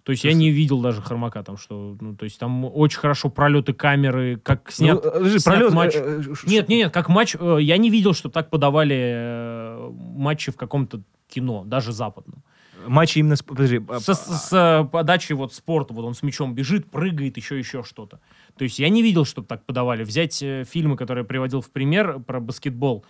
То есть Слушай. я не видел даже хармака там, что, ну, то есть там очень хорошо пролеты камеры, как ну, снят, ну, снят пролет, матч. Э, э, нет, нет, нет, как матч, э, я не видел, чтобы так подавали э, матчи в каком-то кино, даже западном. Матчи именно с, подожди, а, с, с, с э, подачей вот спорта, вот он с мячом бежит, прыгает, еще еще что-то. То есть я не видел, чтобы так подавали. Взять э, фильмы, которые я приводил в пример про баскетбол,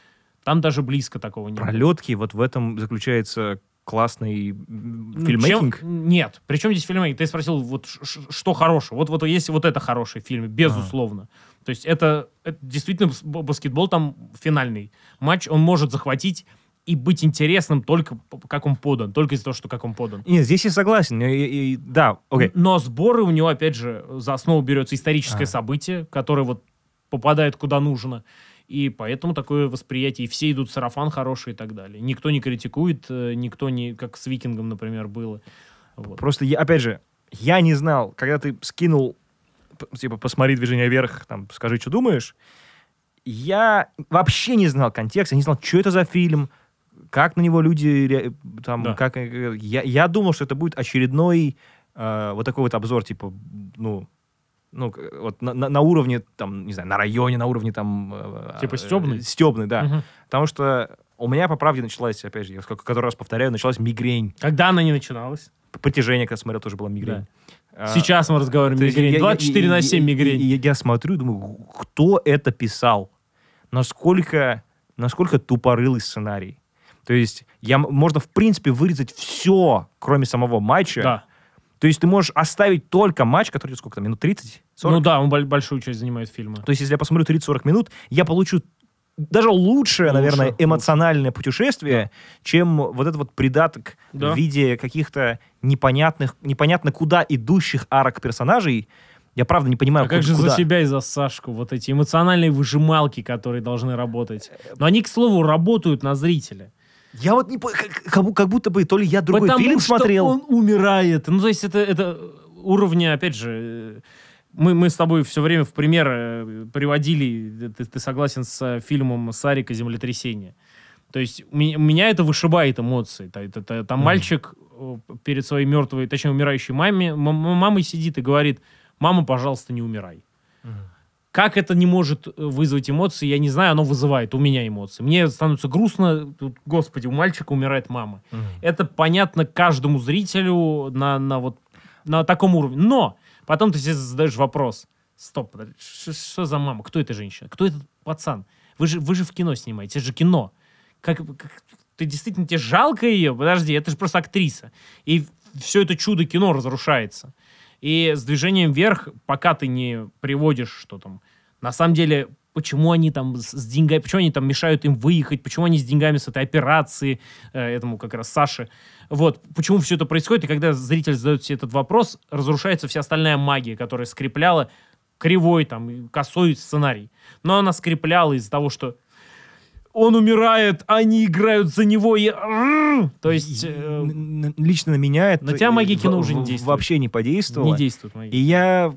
там даже близко такого не. Пролетки, вот в этом заключается классный ну, Нет. Причем здесь фильммейкинг? Ты спросил, вот что хорошее. Вот, вот есть вот это хороший фильм, а. безусловно. А. То есть это, это действительно баскетбол там финальный матч. Он может захватить и быть интересным только как он подан, только из-за того, что как он подан. Нет, здесь я согласен. И, и, и, да, окей. Okay. Но сборы у него, опять же, за основу берется историческое а. событие, которое вот попадает куда нужно. И поэтому такое восприятие. И все идут сарафан хороший и так далее. Никто не критикует, э, никто не... Как с Викингом, например, было. Вот. Просто, я, опять же, я не знал, когда ты скинул, типа, посмотри движение вверх, там, скажи, что думаешь, я вообще не знал контекста, не знал, что это за фильм, как на него люди, там, да. как... Э, я, я думал, что это будет очередной э, вот такой вот обзор, типа, ну, ну, вот на, на, на уровне, там, не знаю, на районе, на уровне там... Э, э, типа стебный? Стебный, да. Угу. Потому что у меня, по правде, началась, опять же, я сколько, который раз повторяю, началась мигрень. Когда она не начиналась? Притяжение, когда смотрел, тоже была мигрень. Да. А, Сейчас мы разговариваем а, мигрень. Я, 24 я, на 7 я, мигрень. Я, я, я смотрю, думаю, кто это писал? Насколько, насколько тупорылый сценарий? То есть я, можно, в принципе, вырезать все, кроме самого матча. Да то есть ты можешь оставить только матч, который сколько там, минут 30? 40? Ну да, он большую часть занимает фильма. То есть если я посмотрю 30-40 минут, я получу даже лучшее, лучше, наверное, эмоциональное лучше. путешествие, чем вот этот вот придаток да. в виде каких-то непонятных, непонятно куда идущих арок персонажей. Я правда не понимаю, а как же за себя и за Сашку вот эти эмоциональные выжималки, которые должны работать. Но они, к слову, работают на зрителя. Я вот не понял, как, будто бы то ли я другой Потому фильм что смотрел. он умирает. Ну, то есть это, это уровня, опять же, э, мы, мы с тобой все время в пример э, приводили, э, ты, ты согласен с фильмом «Сарика. Землетрясение». То есть меня, меня это вышибает эмоции. Там, это, там mm. мальчик перед своей мертвой, точнее, умирающей маме, мамой сидит и говорит, мама, пожалуйста, не умирай. Mm. Как это не может э, вызвать эмоции, я не знаю, оно вызывает у меня эмоции. Мне становится грустно, тут, господи, у мальчика умирает мама. Mm. Это понятно каждому зрителю на, на, вот, на таком уровне. Но потом ты себе задаешь вопрос. Стоп, что, что за мама? Кто эта женщина? Кто этот пацан? Вы же, вы же в кино снимаете, это же кино. Как, как, ты действительно, тебе жалко ее? Подожди, это же просто актриса. И все это чудо кино разрушается. И с движением вверх, пока ты не приводишь, что там, на самом деле, почему они там с деньгами, почему они там мешают им выехать, почему они с деньгами с этой операции, э, этому как раз Саше. Вот, почему все это происходит, и когда зритель задает себе этот вопрос, разрушается вся остальная магия, которая скрепляла кривой, там, косой сценарий. Но она скрепляла из-за того, что он умирает, они играют за него и... То есть... Э, лично на меня это... На тебя магия кино уже не действует. Вообще не подействовала. Не действует магия. И я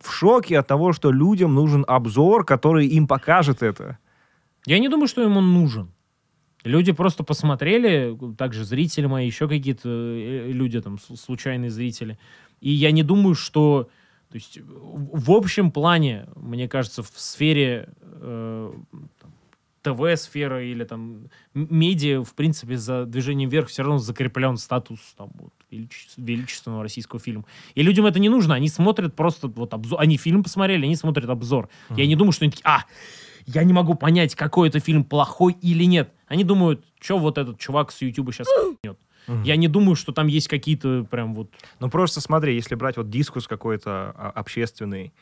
в шоке от того, что людям нужен обзор, который им покажет это. Я не думаю, что им он нужен. Люди просто посмотрели, также зрители мои, еще какие-то э, люди там, случайные зрители. И я не думаю, что... То есть в общем плане, мне кажется, в сфере э, ТВ-сфера или там медиа, в принципе, за движением вверх все равно закреплен статус там, вот, величественного российского фильма. И людям это не нужно, они смотрят просто вот обзор, они фильм посмотрели, они смотрят обзор. Mm-hmm. Я не думаю, что они такие, а, я не могу понять, какой это фильм плохой или нет. Они думают, что вот этот чувак с Ютуба сейчас mm-hmm. Я не думаю, что там есть какие-то прям вот... Ну просто смотри, если брать вот дискус какой-то а, общественный,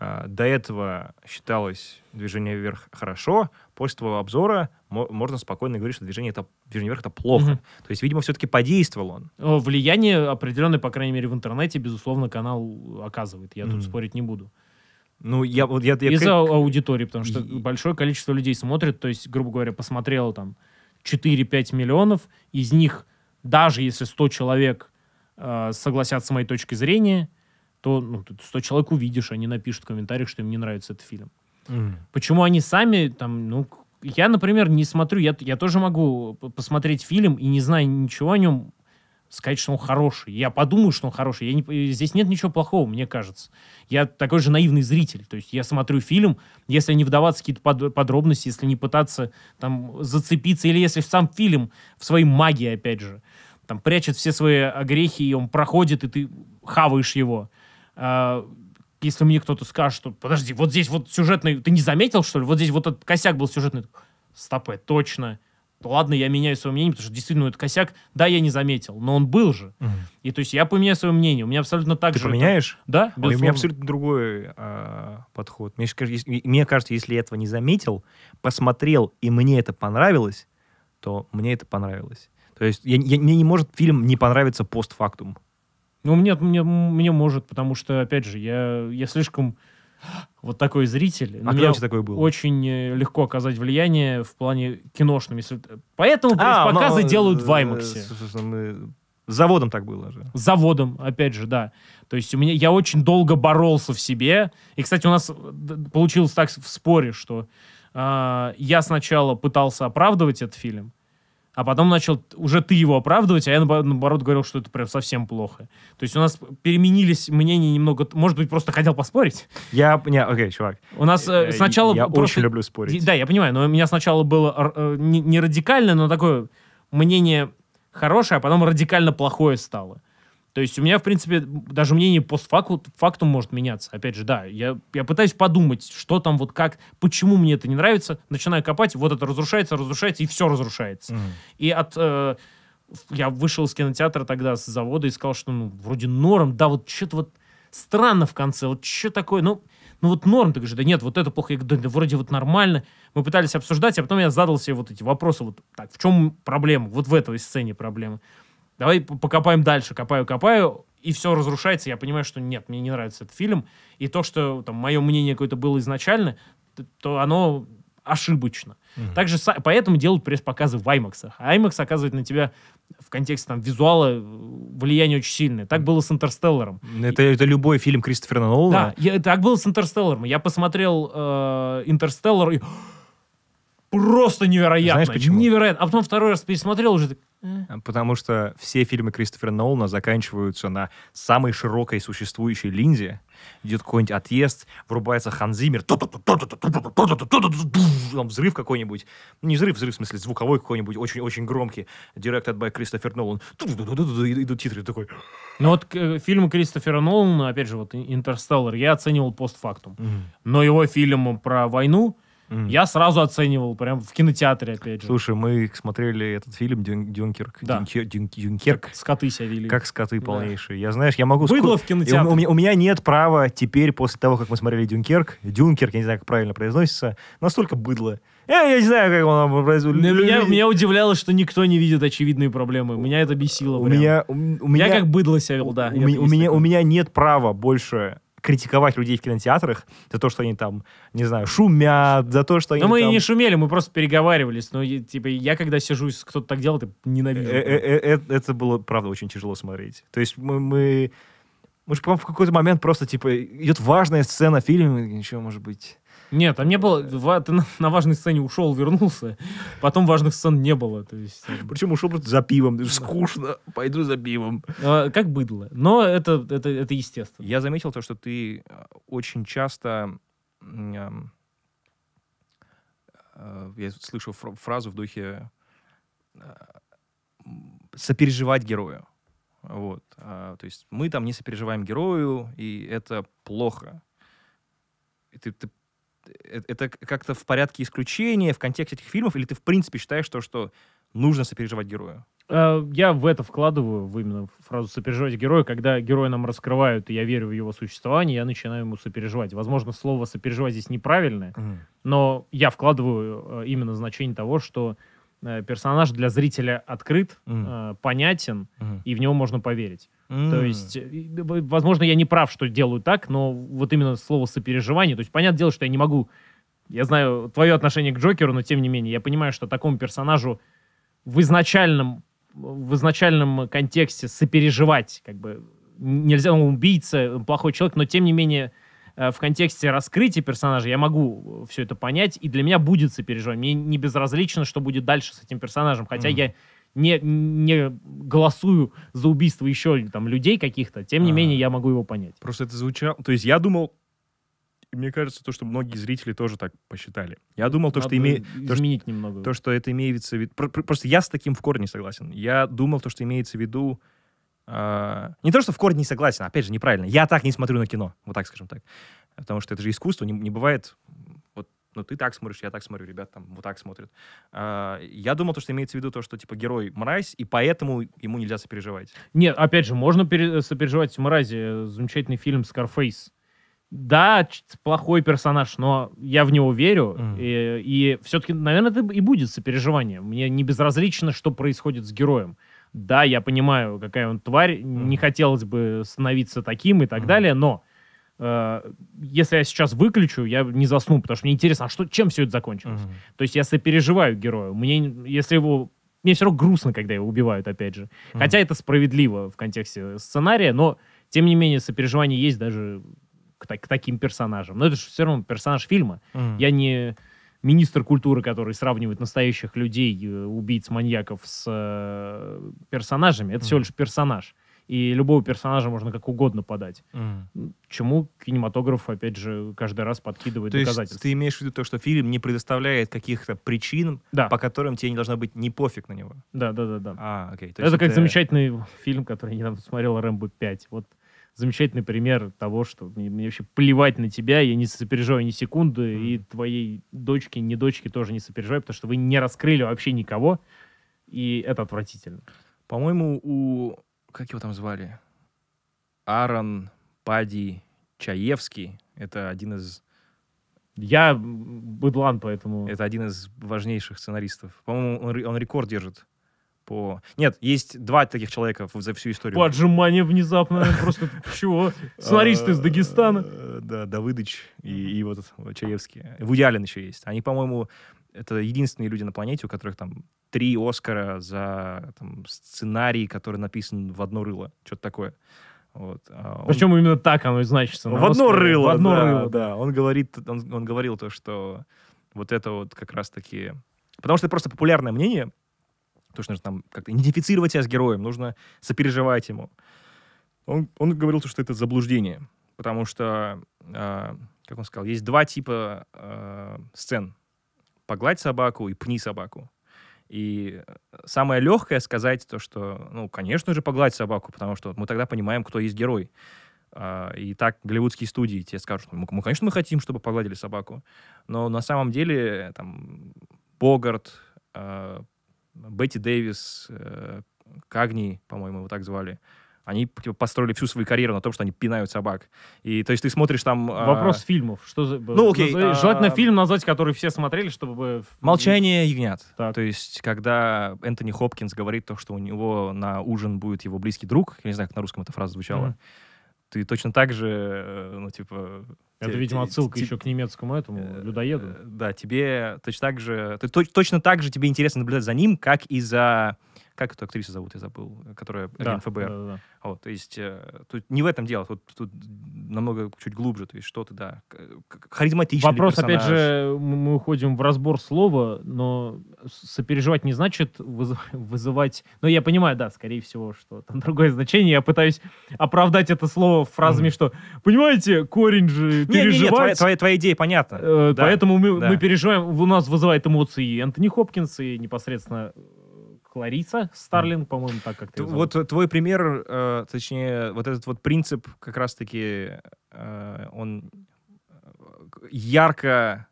а, до этого считалось движение вверх хорошо, после твоего обзора можно спокойно говорить, что движение, это, движение вверх это плохо. Угу. То есть, видимо, все-таки подействовал он. Влияние определенное, по крайней мере, в интернете, безусловно, канал оказывает. Я mm. тут спорить не буду. Ну, я вот я, я из-за как... аудитории, потому что и... большое количество людей смотрит, то есть, грубо говоря, посмотрело там 4-5 миллионов, из них даже если 100 человек э, согласятся с моей точки зрения, то ну, 100 человек увидишь, они напишут в комментариях, что им не нравится этот фильм. Mm. Почему они сами там, ну, я, например, не смотрю, я, я тоже могу посмотреть фильм и не зная ничего о нем, сказать, что он хороший. Я подумаю, что он хороший. Я не, здесь нет ничего плохого, мне кажется. Я такой же наивный зритель. То есть я смотрю фильм, если не вдаваться в какие-то под, подробности, если не пытаться там зацепиться, или если сам фильм в своей магии, опять же, там прячет все свои огрехи, и он проходит, и ты хаваешь его. А, если мне кто-то скажет, что подожди, вот здесь вот сюжетный, ты не заметил, что ли? Вот здесь вот этот косяк был сюжетный. Стопэ, точно. Ладно, я меняю свое мнение, потому что действительно этот косяк, да, я не заметил, но он был же. Угу. И то есть я поменяю свое мнение. У меня абсолютно так ты же. Ты поменяешь? Это... Да, безусловно. У меня абсолютно другой э, подход. Мне, мне кажется, если я этого не заметил, посмотрел, и мне это понравилось, то мне это понравилось. То есть я, я, мне не может фильм не понравиться постфактум. Ну, мне, мне, мне может, потому что, опять же, я, я слишком вот такой зритель. А когда у тебя такой Очень э, легко оказать влияние в плане киношном. Если... Э, поэтому а, ну, показы но... Э, делают в IMAX. заводом так было же. заводом, опять же, да. То есть у меня, я очень долго боролся в себе. И, кстати, у нас получилось так в споре, что э, я сначала пытался оправдывать этот фильм, а потом начал уже ты его оправдывать, а я наоборот говорил, что это прям совсем плохо. То есть у нас переменились мнения немного, может быть, просто хотел поспорить. Я, не, окей, чувак. У нас э, э, сначала я просто... очень люблю спорить. Да, я понимаю, но у меня сначала было э, не, не радикальное, но такое мнение хорошее, а потом радикально плохое стало. То есть у меня, в принципе, даже мнение постфактум может меняться. Опять же, да, я, я пытаюсь подумать, что там вот как, почему мне это не нравится, начинаю копать, вот это разрушается, разрушается, и все разрушается. Mm. И от... Э, я вышел из кинотеатра тогда с завода и сказал, что ну, вроде норм, да, вот что-то вот странно в конце, вот что такое, ну, ну вот норм, ты говоришь, да нет, вот это плохо, я говорю, да, да вроде вот нормально. Мы пытались обсуждать, а потом я задал себе вот эти вопросы, вот так, в чем проблема, вот в этой сцене проблема. Давай покопаем дальше, копаю, копаю, и все разрушается. Я понимаю, что нет, мне не нравится этот фильм. И то, что там мое мнение какое-то было изначально, то оно ошибочно. Mm -hmm. Также поэтому делают пресс-показы в IMAX. А IMAX оказывает на тебя в контексте там, визуала э, влияние очень сильное. Так было с «Интерстелларом». Это, и... это любой фильм Кристофера Нолана? Да, я, так было с «Интерстелларом». Я посмотрел э, «Интерстеллар» и просто невероятно. Знаешь почему? Невероятно. А потом второй раз пересмотрел уже, Э, потому что все фильмы Кристофера Нолана заканчиваются на самой широкой существующей линзе. Идет какой-нибудь отъезд, врубается Ханзимер, там взрыв какой-нибудь. Не взрыв, взрыв, в смысле, звуковой какой-нибудь, очень-очень громкий. Directed by Кристофер Нолан. Идут титры такой. Ну вот фильмы Кристофера Нолана, опять же, вот «Интерстеллар», я оценивал постфактум. Но его фильм про войну, Mm. Я сразу оценивал, прям в кинотеатре, опять же. Слушай, мы смотрели этот фильм «Дюнкерк». Да. «Дюнкерк». скоты себя вели. Как скоты полнейшие. Да. Я, знаешь, я могу... Быдло в кинотеатре. У, у, меня, нет права теперь, после того, как мы смотрели «Дюнкерк», «Дюнкерк», я не знаю, как правильно произносится, настолько быдло. Я, я не знаю, как он производит. Меня, меня удивляло, что никто не видит очевидные проблемы. Меня это бесило. У прям. меня, у, у меня... Я как быдло себя вел, да. У, у, меня, у меня нет права больше критиковать людей в кинотеатрах за то, что они там, не знаю, шумят, за то, что ну, они ну мы там... не шумели, мы просто переговаривались. Но, ну, типа, я когда сижу, если кто-то так делает, ты ненавижу. Э, э, э, это было, правда, очень тяжело смотреть. То есть мы... мы... Может, в какой-то момент просто, типа, идет важная сцена в фильме, ничего, может быть, нет, там не было. Ты на важной сцене ушел, вернулся. Потом важных сцен не было. То есть... Э, Причем ушел просто за пивом. Скучно, пойду за пивом. А, как быдло. Но это, это, это естественно. Я заметил то, что ты э, очень часто э, я слышу фразу в духе сопереживать герою. Вот. А, то есть мы там не сопереживаем герою, и это плохо. И ты, ты Э, это как-то в порядке исключения в контексте этих фильмов, или ты в принципе считаешь то, что нужно сопереживать герою? Э, я в это вкладываю, в именно фразу «сопереживать герою», когда героя нам раскрывают, и я верю в его существование, я начинаю ему сопереживать. Возможно, слово «сопереживать» здесь неправильное, mm. но я вкладываю э, именно значение того, что персонаж для зрителя открыт, mm. понятен, mm. и в него можно поверить. Mm. То есть, возможно, я не прав, что делаю так, но вот именно слово сопереживание. То есть, понятное дело, что я не могу. Я знаю твое отношение к Джокеру, но тем не менее, я понимаю, что такому персонажу в изначальном, в изначальном контексте сопереживать, как бы нельзя, он убийца, он плохой человек, но тем не менее э, в контексте раскрытия персонажа я могу э, все это понять, и для меня будет сопереживание. Мне не безразлично, что будет дальше с этим персонажем, хотя mm. я не, не голосую за убийство еще там людей каких-то, тем не а. менее я могу его понять. Просто это звучало... То есть я думал, мне кажется, то, что многие зрители тоже так посчитали. Я думал, Надо то, что имеет, изменить то, немного. То, что это имеется в виду... Просто я с таким в корне согласен. Я думал, то, что имеется в виду... Э... Не то, что в корне не согласен, опять же, неправильно. Я так не смотрю на кино, вот так скажем так. Потому что это же искусство, не, не бывает ну, ты так смотришь, я так смотрю, ребят там вот так смотрят. А, я думал, то, что имеется в виду то, что, типа, герой мразь, и поэтому ему нельзя сопереживать. Нет, опять же, можно пере- э, сопереживать мрази. Э, замечательный фильм «Скарфейс». Да, плохой персонаж, но я в него верю. Mm. И, и все-таки, наверное, это и будет сопереживание. Мне не безразлично, что происходит с героем. Да, я понимаю, какая он тварь, mm. не хотелось бы становиться таким и так mm. далее, но Э, если я сейчас выключу, я не засну, потому что мне интересно, а что, чем все это закончилось? Угу. То есть я сопереживаю герою. Мне, если его мне все равно грустно, когда его убивают, опять же. Mm-hmm. Хотя это справедливо в контексте сценария, но тем не менее сопереживание есть даже к, так, к таким персонажам. Но это же все равно персонаж фильма. Mm-hmm. Я не министр культуры, который сравнивает настоящих людей, э, убийц, маньяков с э, персонажами. Это mm-hmm. всего лишь персонаж и любого персонажа можно как угодно подать. Mm. Чему кинематограф, опять же, каждый раз подкидывает то доказательства. Есть ты имеешь в виду то, что фильм не предоставляет каких-то причин, да. по которым тебе не должно быть не пофиг на него? Да, да, да. да. А, окей. Это, это как замечательный фильм, который я смотрел, «Рэмбо 5». Вот замечательный пример того, что мне, мне вообще плевать на тебя, я не сопереживаю ни секунды, mm. и твоей дочке, не дочке тоже не сопереживаю, потому что вы не раскрыли вообще никого, и это отвратительно. По-моему, у как его там звали? Аарон Пади Чаевский. Это один из... Я быдлан, поэтому... Это один из важнейших сценаристов. По-моему, он, он рекорд держит по... Нет, есть два таких человека за всю историю. По отжиманию внезапно, просто чего? Сценарист из Дагестана. Э, да, Давыдыч и вот Чаевский. В Аллен еще есть. Они, по-моему, это единственные люди на планете, у которых там три Оскара за там, сценарий, который написан в одно рыло. Что-то такое. Вот. А Причем он... именно так оно и значится. В одно Оскаре. рыло. В одно да, рыло. Да. Он говорит, он, он говорил то, что вот это вот как раз-таки... Потому что это просто популярное мнение, то, что нужно там как-то идентифицировать себя с героем, нужно сопереживать ему. Он, он говорил, что это заблуждение, потому что, э, как он сказал, есть два типа э, сцен. Погладь собаку и пни собаку. И э, самое легкое сказать то, что, ну, конечно же, погладь собаку, потому что мы тогда понимаем, кто есть герой. А, и так голливудские студии тебе скажут, мы, «Ну, мы, конечно, мы хотим, чтобы погладили собаку, но на самом деле там Богарт, э, Бетти Дэвис, э, Кагни, по-моему, его так звали, они типа, построили всю свою карьеру на том, что они пинают собак. И то есть ты смотришь там... А, Вопрос а... фильмов. Что за... Ну, окей. Наз... А... Желательно фильм назвать, который все смотрели, чтобы... «Молчание ягнят». Так. То есть когда Энтони Хопкинс говорит то, что у него на ужин будет его близкий друг, я не знаю, как на русском эта фраза звучала, mm-hmm. ты точно так же, э, ну, типа... Это, те, видимо, отсылка те, еще к немецкому этому, э, людоеду. Э, да, тебе точно так же... Ты, точно так же тебе интересно наблюдать за ним, как и за... Как эту актрису зовут, я забыл, которая да, ФБР. Да, да, да. Вот, то есть э, тут не в этом дело, тут, тут намного чуть глубже, то есть что то да, харизматичный Вопрос, персонаж. опять же, мы уходим в разбор слова, но сопереживать не значит вызывать... Ну, я понимаю, да, скорее всего, что там другое значение, я пытаюсь оправдать это слово фразами, mm. что, понимаете, корень же переживать... Не, не, не, твоя, твоя, твоя идея понятна. Э, да, поэтому мы, да. мы переживаем, у нас вызывает эмоции и Антони Хопкинс, и непосредственно Клариса Старлин, по-моему, так как-то Вот твой пример, э, точнее, вот этот вот принцип как раз-таки, э, он э, ярко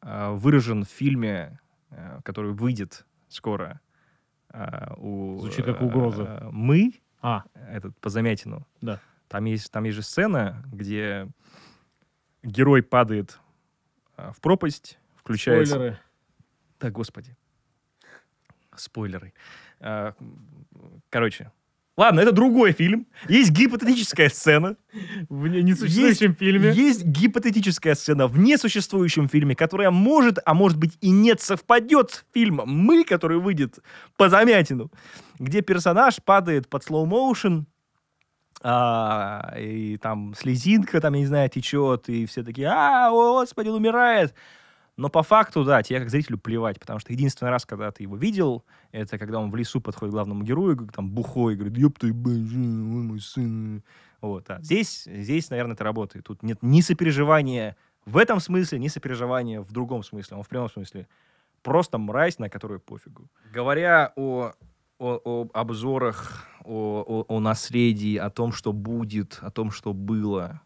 э, выражен в фильме, э, который выйдет скоро. Э, у, Звучит как э, угроза. мы, а. этот, по Замятину. Да. Там есть, там есть же сцена, где герой падает э, в пропасть, включается... Спойлеры. Да, господи. Спойлеры. А, короче, Ладно, это другой фильм. Есть гипотетическая сцена. В несуществующем фильме. Есть гипотетическая сцена в несуществующем фильме, которая может, а может быть и нет, совпадет с фильмом «Мы», который выйдет по замятину, где персонаж падает под слоу-моушен, а, и там слезинка, там, я не знаю, течет, и все такие, а, о, господи, он умирает. Но по факту, да, тебе как зрителю плевать, потому что единственный раз, когда ты его видел, это когда он в лесу подходит к главному герою, там, бухой, говорит, ёб ты, мой сын. Вот, а здесь, здесь, наверное, это работает. Тут нет ни сопереживания в этом смысле, ни сопереживания в другом смысле. Он в прямом смысле просто мразь, на которую пофигу. Говоря о о, о обзорах, о, о, о наследии, о том, что будет, о том, что было.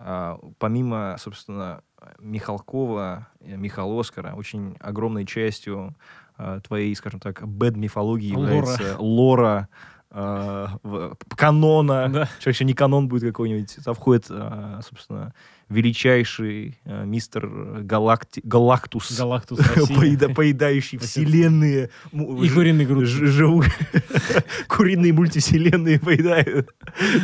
А, помимо, собственно, Михалкова, э, Михал Оскара, очень огромной частью а, твоей, скажем так, бэд-мифологии является лора а, канона. Да. Чаще не канон будет какой-нибудь. Там входит, собственно, величайший э, мистер Галакти... Галактус, Галактус поеда... поедающий вселенные. И куриные грудки. Жив... Куриные мультивселенные поедают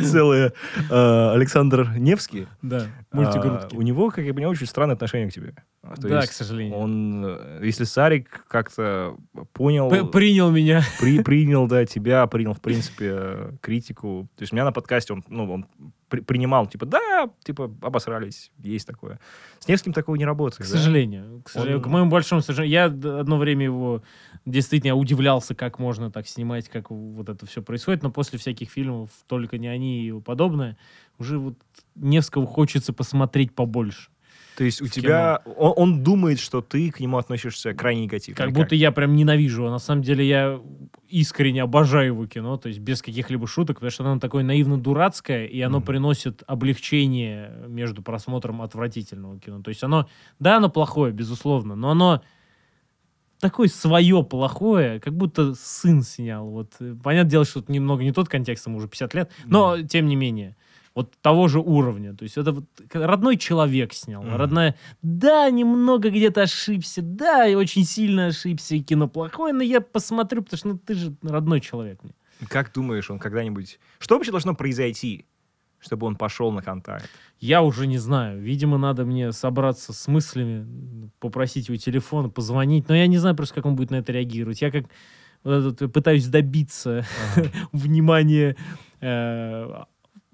целые. Э, Александр Невский. Да, мультигрудки. А, у него, как я понимаю, очень странное отношение к тебе. да, к сожалению. Он, э, если Сарик как-то понял... принял меня. принял, да, тебя, принял, в принципе, э, критику. То есть у меня на подкасте он, ну, он при, принимал, типа, да, типа, обосрались, есть такое. С Невским такого не работает. К да? сожалению. К, сожалению Он... к моему большому сожалению. Я одно время его действительно удивлялся, как можно так снимать, как вот это все происходит, но после всяких фильмов «Только не они» и подобное, уже вот Невского хочется посмотреть побольше. То есть у тебя... Он, он думает, что ты к нему относишься крайне негативно. Как будто я прям ненавижу его. А на самом деле я искренне обожаю его кино, то есть без каких-либо шуток, потому что оно такое наивно-дурацкое, и оно mm. приносит облегчение между просмотром отвратительного кино. То есть оно... Да, оно плохое, безусловно, но оно такое свое плохое, как будто сын снял. Вот. Э, понятное дело, что тут немного не тот контекст, ему уже 50 лет, но mm. тем не менее вот того же уровня. То есть это вот родной человек снял, mm-hmm. родная... Да, немного где-то ошибся, да, и очень сильно ошибся, и кино плохое, но я посмотрю, потому что ну, ты же родной человек мне. Как думаешь, он когда-нибудь... Что вообще должно произойти, чтобы он пошел на контакт? Я уже не знаю. Видимо, надо мне собраться с мыслями, попросить его телефона, позвонить. Но я не знаю просто, как он будет на это реагировать. Я как вот этот, пытаюсь добиться ага. внимания э,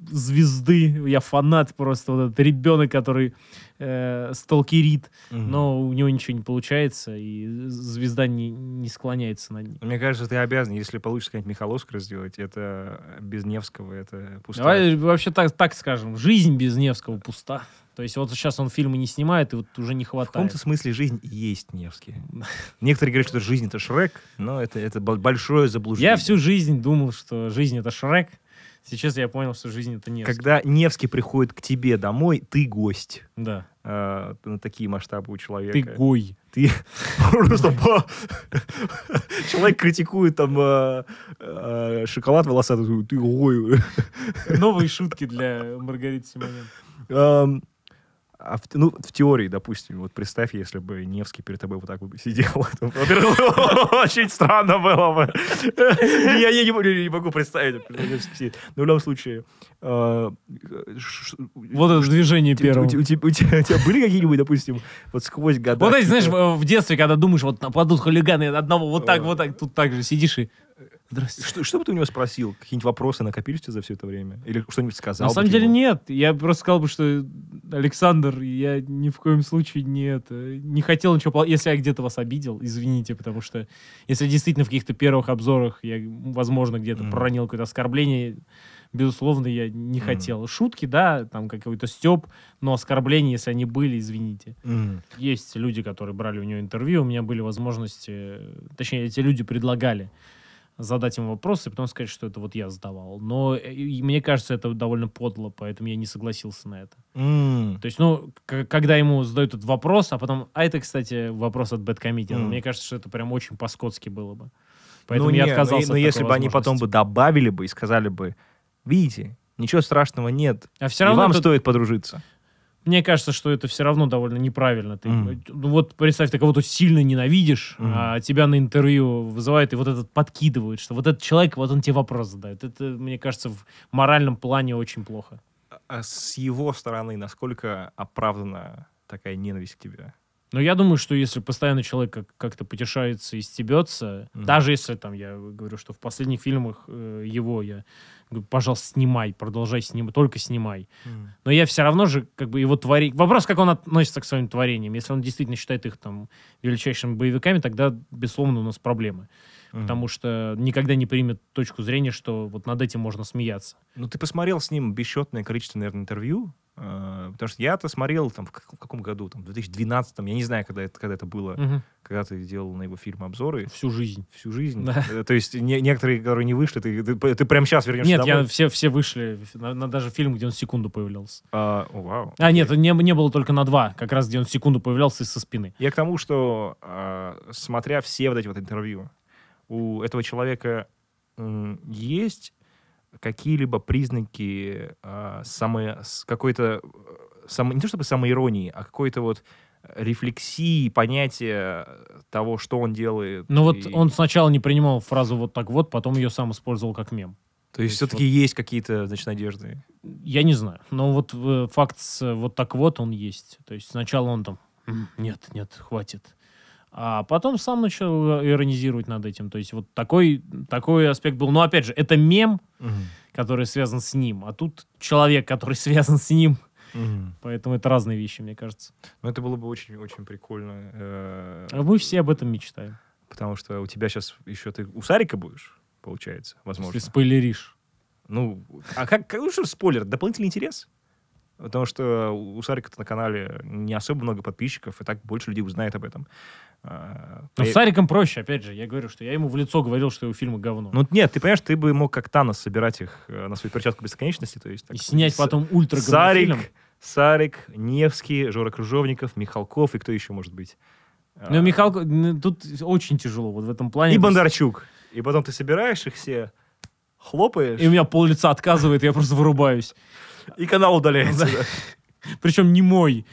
звезды, я фанат просто, вот этот ребенок, который э, сталкерит, угу. но у него ничего не получается, и звезда не, не склоняется на ним. Мне кажется, ты обязан, если получится какая-нибудь Михаловская сделать, это без Невского, это пусто. Давай вообще так, так скажем, жизнь без Невского пуста. То есть вот сейчас он фильмы не снимает, и вот уже не хватает. В каком-то смысле жизнь есть Невский. Некоторые говорят, что жизнь — это Шрек, но это, это большое заблуждение. Я всю жизнь думал, что жизнь — это Шрек, Сейчас я понял, что жизнь это Невский. Когда Невский приходит к тебе домой, ты гость. Да. А, на такие масштабы у человека. Ты гой. Ты просто... Человек критикует там э, э, шоколад волосатый, ты гой. Новые шутки для Маргариты Симоненко. Эм, а в, ну, в теории, допустим, вот представь, если бы Невский перед тобой вот так вот сидел. Очень странно было бы. Я не могу представить. Но в любом случае... Э, вот это движение первое. У тебя были какие-нибудь, допустим, вот сквозь года? Вот знаешь, в детстве, когда думаешь, вот нападут хулиганы, одного вот так, э. вот так, тут так же сидишь и... Здравствуйте. Что, что бы ты у него спросил? Какие-нибудь вопросы накопились у тебя за все это время? Или что-нибудь сказал? На самом деле ему? нет. Я просто сказал бы, что Александр, я ни в коем случае не это, не хотел ничего Если я где-то вас обидел, извините, потому что если действительно в каких-то первых обзорах я, возможно, где-то mm. проронил какое-то оскорбление, безусловно, я не mm. хотел. Шутки, да, там какой-то степ, но оскорбления, если они были, извините. Mm. Есть люди, которые брали у него интервью, у меня были возможности, точнее, эти люди предлагали задать им вопрос и потом сказать, что это вот я задавал. Но э, и, мне кажется, это довольно подло, поэтому я не согласился на это. Mm. То есть, ну, когда ему задают этот вопрос, а потом... А это, кстати, вопрос от бэткомедиана. Mm. Мне кажется, что это прям очень по-скотски было бы. Поэтому ну, я ну, отказался Но, ну, но от если бы они потом бы добавили бы и сказали бы, видите, ничего страшного нет, а все равно и вам это... стоит подружиться. Мне кажется, что это все равно довольно неправильно. Ты, mm. Вот представь, ты кого-то сильно ненавидишь, mm. а тебя на интервью вызывают и вот этот подкидывают, что вот этот человек, вот он тебе вопрос задает. Это, мне кажется, в моральном плане очень плохо. А с его стороны, насколько оправдана такая ненависть к тебе? Но ну, я думаю, что если постоянно человек как- как-то потешается и стебется, mm-hmm. даже если там я говорю, что в последних фильмах э, его я Говорю, пожалуйста, снимай, продолжай снимать, только снимай. Mm. Но я все равно же, как бы, его творение... Вопрос, как он относится к своим творениям. Если он действительно считает их, там, величайшими боевиками, тогда, безусловно, у нас проблемы. Mm. Потому что никогда не примет точку зрения, что вот над этим можно смеяться. Ну, ты посмотрел с ним бесчетное количество, наверное, интервью Э, потому что я-то смотрел там в каком году, там, в 2012, я не знаю, когда это, когда это было, угу. когда ты делал на его фильм обзоры. Всю жизнь. Всю жизнь. Да. Э, то есть не, некоторые, которые не вышли, ты, ты, ты прямо сейчас вернешься Нет, домой. я все, все вышли, на, на даже фильм, где он секунду появлялся. А, о, вау. А, нет, не, не было только на два, как раз где он секунду появлялся со спины. Я к тому, что а, смотря все вот эти вот интервью, у этого человека есть какие-либо признаки а, э, самой, какой-то, само, не то чтобы иронии а какой-то вот рефлексии, понятия того, что он делает. Ну вот он сначала не принимал фразу вот так вот, потом ее сам использовал как мем. То, есть, есть все-таки вот... есть какие-то, значит, надежды? Я не знаю. Но вот э, факт с э, вот так вот он есть. То есть сначала он там, нет, нет, хватит. А потом сам начал иронизировать над этим. То есть вот такой, такой аспект был. Но опять же, это мем, угу. который связан с ним. А тут человек, который связан с ним. Угу. Поэтому это разные вещи, мне кажется. Но ну, это было бы очень-очень прикольно. Э, а мы все об этом мечтаем. Потому что у тебя сейчас еще ты у Сарика будешь, получается, возможно. Ты спойлеришь. Ну, а как, как ну, же спойлер? Дополнительный интерес? Потому что у Сарика-то на канале не особо много подписчиков, и так больше людей узнает об этом. А, Но ты... с Сариком проще, опять же. Я говорю, что я ему в лицо говорил, что его фильмы говно. Ну нет, ты понимаешь, ты бы мог как Танос собирать их э, на свою перчатку бесконечности. То есть, так, и снять с... потом ультра Сарик, фильм. Сарик, Невский, Жора Кружовников, Михалков и кто еще может быть. Ну а. Михалков... Ну, тут очень тяжело вот в этом плане. И Бондарчук. И потом ты собираешь их все, хлопаешь. И у меня пол лица отказывает, я просто вырубаюсь. И канал удаляется. Причем не мой.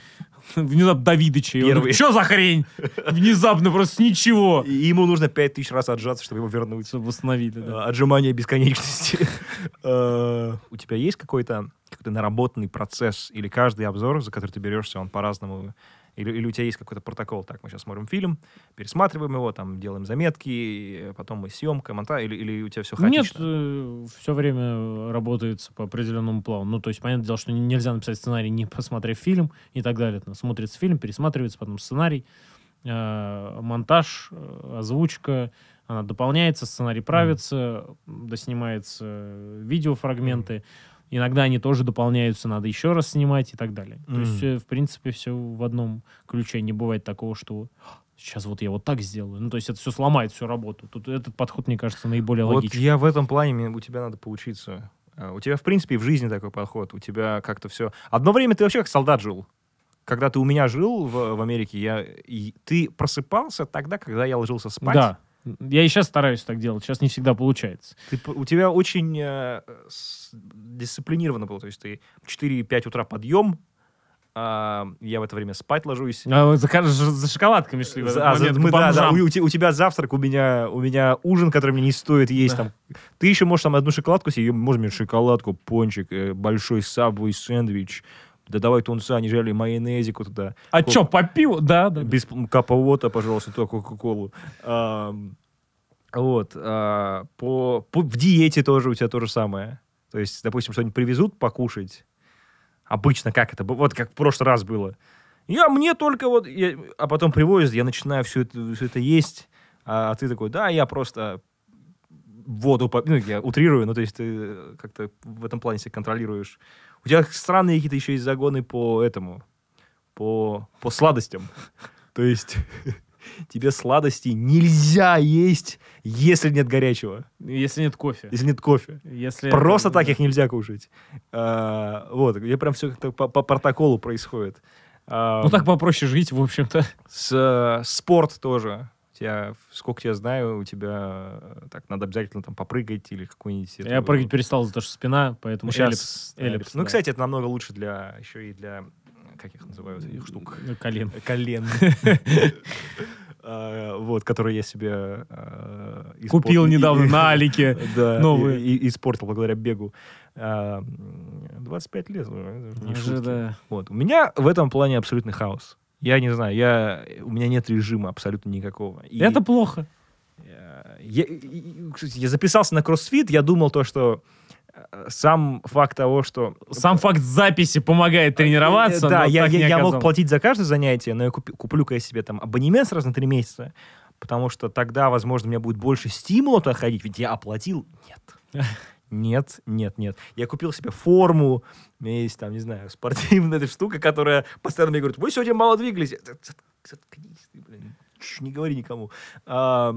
Внезапно Давидыча. Первый. Что за хрень? Внезапно, просто ничего. И ему нужно пять тысяч раз отжаться, чтобы его вернуть. Чтобы восстановили, да. Э, отжимание бесконечности. Э, у тебя есть какой-то наработанный процесс? Или каждый обзор, за который ты берешься, он по-разному или, или у тебя есть какой-то протокол, так, мы сейчас смотрим фильм, пересматриваем его, там, делаем заметки, э, потом мы съемка, монтаж, или, или у тебя все хаотично? Нет, э, все время работает по определенному плану. Ну, то есть, понятное дело, что нельзя написать сценарий, не посмотрев фильм и так далее. Там, смотрится фильм, пересматривается, потом сценарий, э, монтаж, э, озвучка, она дополняется, сценарий правится, mm. доснимаются видеофрагменты. Mm Иногда они тоже дополняются, надо еще раз снимать и так далее. Mm. То есть, э, в принципе, все в одном ключе. Не бывает такого, что сейчас вот я вот так сделаю. Ну, то есть это все сломает всю работу. Тут этот подход, мне кажется, наиболее вот логичный. я в этом плане, у тебя надо поучиться. А, у тебя, в принципе, и в жизни такой подход. У тебя как-то все... Одно время ты вообще как солдат жил. Когда ты у меня жил в, в Америке, я, ты просыпался тогда, когда я ложился спать. Да. Я и сейчас стараюсь так делать, сейчас не всегда получается. Ты, у тебя очень э, с, дисциплинированно было, то есть ты в 4-5 утра подъем, э, я в это время спать ложусь. А вы за, за шоколадками шли в а, момент, за, мы, да, да, у, у, тебя завтрак, у меня, у меня ужин, который мне не стоит есть. Да. Там. Ты еще можешь там одну шоколадку съесть, можешь мне шоколадку, пончик, э, большой сабвой, сэндвич, да давай тунца, не жалей, майонезику туда. А Кол... чё, по пиву? Да, да. Без капа пожалуйста, только Кока-Колу. А, вот. А, по, по, в диете тоже у тебя то же самое. То есть, допустим, что-нибудь привезут покушать. Обычно как это? Вот как в прошлый раз было. Я мне только вот... Я, а потом привозят, я начинаю все это, все это есть. А, а ты такой, да, я просто воду... Ну, я утрирую, ну, то есть ты э, как-то в этом плане себя контролируешь у тебя странные какие-то еще есть загоны по этому, по, по сладостям. То есть тебе сладости нельзя есть, если нет горячего. Если нет кофе. Если нет кофе. Если Просто так их нельзя кушать. А, вот, где прям все как-то по, по протоколу происходит. А, ну так попроще жить, в общем-то. С, э, спорт тоже тебя, сколько я знаю, у тебя э, так надо обязательно там попрыгать или какую нибудь Я это... прыгать перестал, потому что спина, поэтому эллипс. эллипс, эллипс, эллипс ну, да. кстати, это намного лучше для еще и для как их называют, этих штук? Колен. Э, колен. А, вот, который я себе... А, Купил недавно на Алике новые. И испортил благодаря бегу. 25 а, лет. Вот. У меня в этом плане абсолютный хаос. Я не знаю, я, э, у меня нет режима абсолютно никакого. И это плохо. Я, я, я записался на кроссфит, я думал то, что э, сам факт того, что... Сам факт записи помогает э, тренироваться. Да, я, я, я мог платить за каждое занятие, но я куп, куплю-ка я себе там абонемент сразу на три месяца, потому что тогда, возможно, у меня будет больше стимула туда ходить, ведь я оплатил. Нет. Нет, нет, нет. Я купил себе форму, у меня есть там, не знаю, спортивная эта штука, которая постоянно мне говорит, вы сегодня мало двигались. Заткнись ты, блин, не говори никому. А,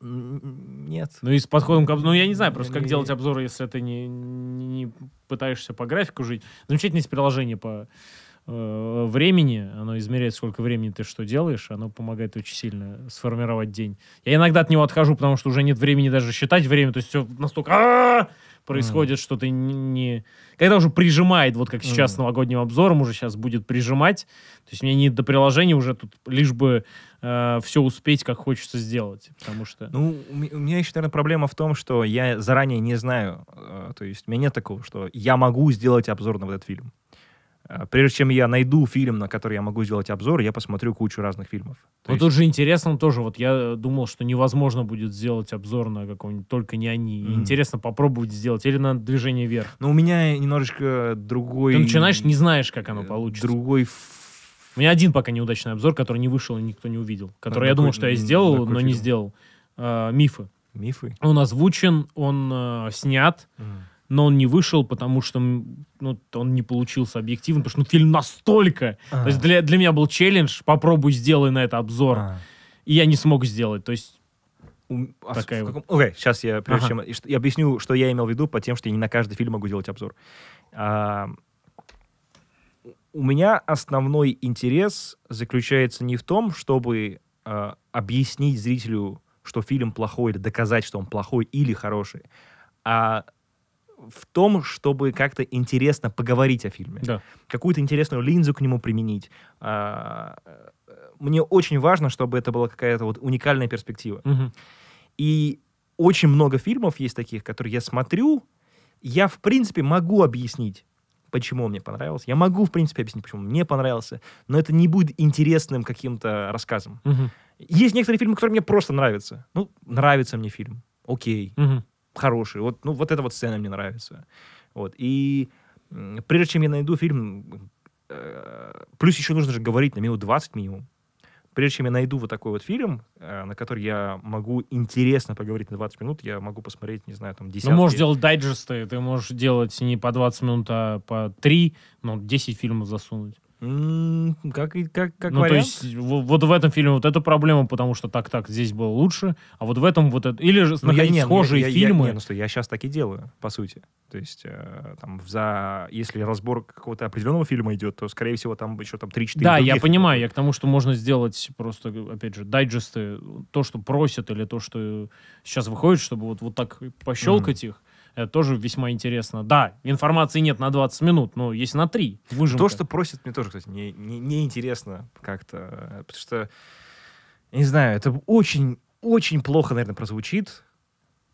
нет. Ну и с подходом к обзору, ну я не знаю просто, как делать обзоры, если ты не, не, не пытаешься по графику жить. Замечательно есть приложение по э, времени, оно измеряет, сколько времени ты что делаешь, оно помогает очень сильно сформировать день. Я иногда от него отхожу, потому что уже нет времени даже считать время, то есть все настолько а, происходит, что ты не... Когда уже прижимает, вот как сейчас mm. новогодним обзором уже сейчас будет прижимать, то есть мне не до приложения уже тут, лишь бы э, все успеть, как хочется сделать, потому что... Ну, у меня еще, наверное, проблема в том, что я заранее не знаю, э, то есть у меня нет такого, что я могу сделать обзор на вот этот фильм. Э, прежде чем я найду фильм, на который я могу сделать обзор, я посмотрю кучу разных фильмов. То вот есть... тут же интересно тоже, вот я э, думал, что невозможно будет сделать обзор на какого-нибудь, только не они. Mm. -hmm. Интересно попробовать сделать, или на движение вверх. Ну у меня немножечко другой... Ты начинаешь, не знаешь, как оно э, получится. Другой у меня один пока неудачный обзор, который не вышел и никто не увидел. Который а, я какой, думал, что я сделал, но фильм? не сделал. А, мифы. Мифы? Он озвучен, он а, снят. Mm но он не вышел, потому что ну, он не получился объективным, потому что ну, фильм настолько... А -а -а. То есть для, для меня был челлендж, попробуй сделай на это обзор. А -а -а. И я не смог сделать, то есть... А такая каком... okay, сейчас я, прежде ага. чем... Я объясню, что я имел в виду по тем, что я не на каждый фильм могу делать обзор. А, у меня основной интерес заключается не в том, чтобы а, объяснить зрителю, что фильм плохой, или доказать, что он плохой или хороший, а в том, чтобы как-то интересно поговорить о фильме. Да. Какую-то интересную линзу к нему применить. А, мне очень важно, чтобы это была какая-то вот уникальная перспектива. Угу. И очень много фильмов есть таких, которые я смотрю, я, в принципе, могу объяснить, почему он мне понравился. Я могу, в принципе, объяснить, почему мне понравился, но это не будет интересным каким-то рассказом. Угу. Есть некоторые фильмы, которые мне просто нравятся. Ну, нравится мне фильм, окей. Угу хороший. Вот, ну, вот эта вот сцена мне нравится. Вот. И прежде чем я найду фильм, э, плюс еще нужно же говорить на минут 20 минимум. Прежде чем я найду вот такой вот фильм, э, на который я могу интересно поговорить на 20 минут, я могу посмотреть, не знаю, там 10. Ну, можешь делать дайджесты, ты можешь делать не по 20 минут, а по 3, но 10 фильмов засунуть. Как, как, как ну, вариант? то есть, вот, вот в этом фильме вот эта проблема, потому что так-так, здесь было лучше, а вот в этом вот это... Или же ну, я, ну, схожие я, фильмы. Я, я, не, ну что, я сейчас так и делаю, по сути. То есть, э, там, за... если разбор какого-то определенного фильма идет, то, скорее всего, там еще там 3-4 Да, я понимаю, я к тому, что можно сделать просто, опять же, дайджесты, то, что просят, или то, что сейчас выходит, чтобы вот, вот так пощелкать mm-hmm. их, это тоже весьма интересно. Да, информации нет на 20 минут, но есть на 3. Выжимка. То, что просят, мне тоже, кстати, не, не, не интересно как-то. Э, потому что, не знаю, это очень, очень плохо, наверное, прозвучит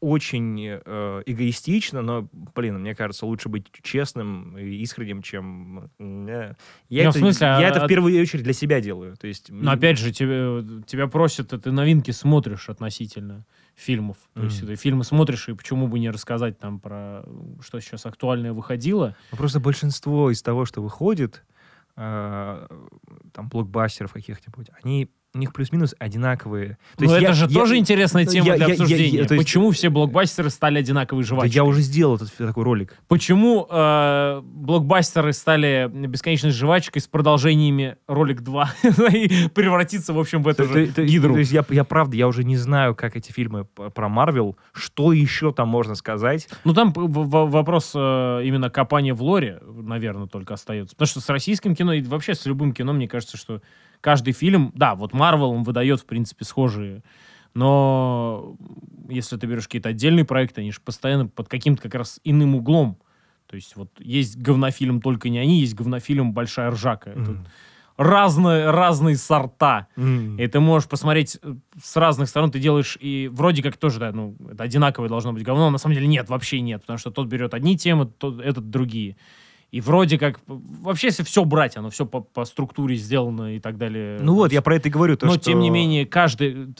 очень э, эгоистично, но, блин, мне кажется, лучше быть честным и искренним, чем... Э, я, это, в смысле, я а, это в первую очередь для себя делаю. То есть, но, опять же, тебя тебя просят, ты новинки смотришь относительно фильмов. То mm. есть ты фильмы смотришь, и почему бы не рассказать там про что сейчас актуальное выходило. Ну, просто большинство из того, что выходит, э, там, блокбастеров каких-нибудь, они у них плюс-минус одинаковые. То Но это я, же я, тоже я, интересная тема я, для я, обсуждения. Я, я, есть... Почему все блокбастеры стали одинаковые жвачкой? Да я уже сделал этот такой ролик. Почему э, блокбастеры стали бесконечной жвачкой с продолжениями ролик 2 ну и превратиться, в общем, в эту же гидру? То, есть я, я правда, я уже не знаю, как эти фильмы про Марвел, что еще там можно сказать. Ну там вопрос э, именно копания в лоре, наверное, только остается. Потому что с российским кино и вообще с любым кино, мне кажется, что каждый фильм, да, вот Марвел, он выдает, в принципе, схожие но если ты берешь какие-то отдельные проекты, они же постоянно под каким-то как раз иным углом. То есть вот есть говнофильм только не они, есть говнофильм большая ржака. Mm. разные, разные сорта. Mm. И ты можешь посмотреть э, с разных сторон, ты делаешь и вроде как тоже, да, ну, это одинаковое должно быть говно, но а на самом деле нет, вообще нет, потому что тот берет одни темы, тот, этот другие. И вроде как, вообще, если все брать, оно все по, по структуре сделано и так далее. Ну вот, я про это и говорю. То, Но, что... тем не менее, каждый,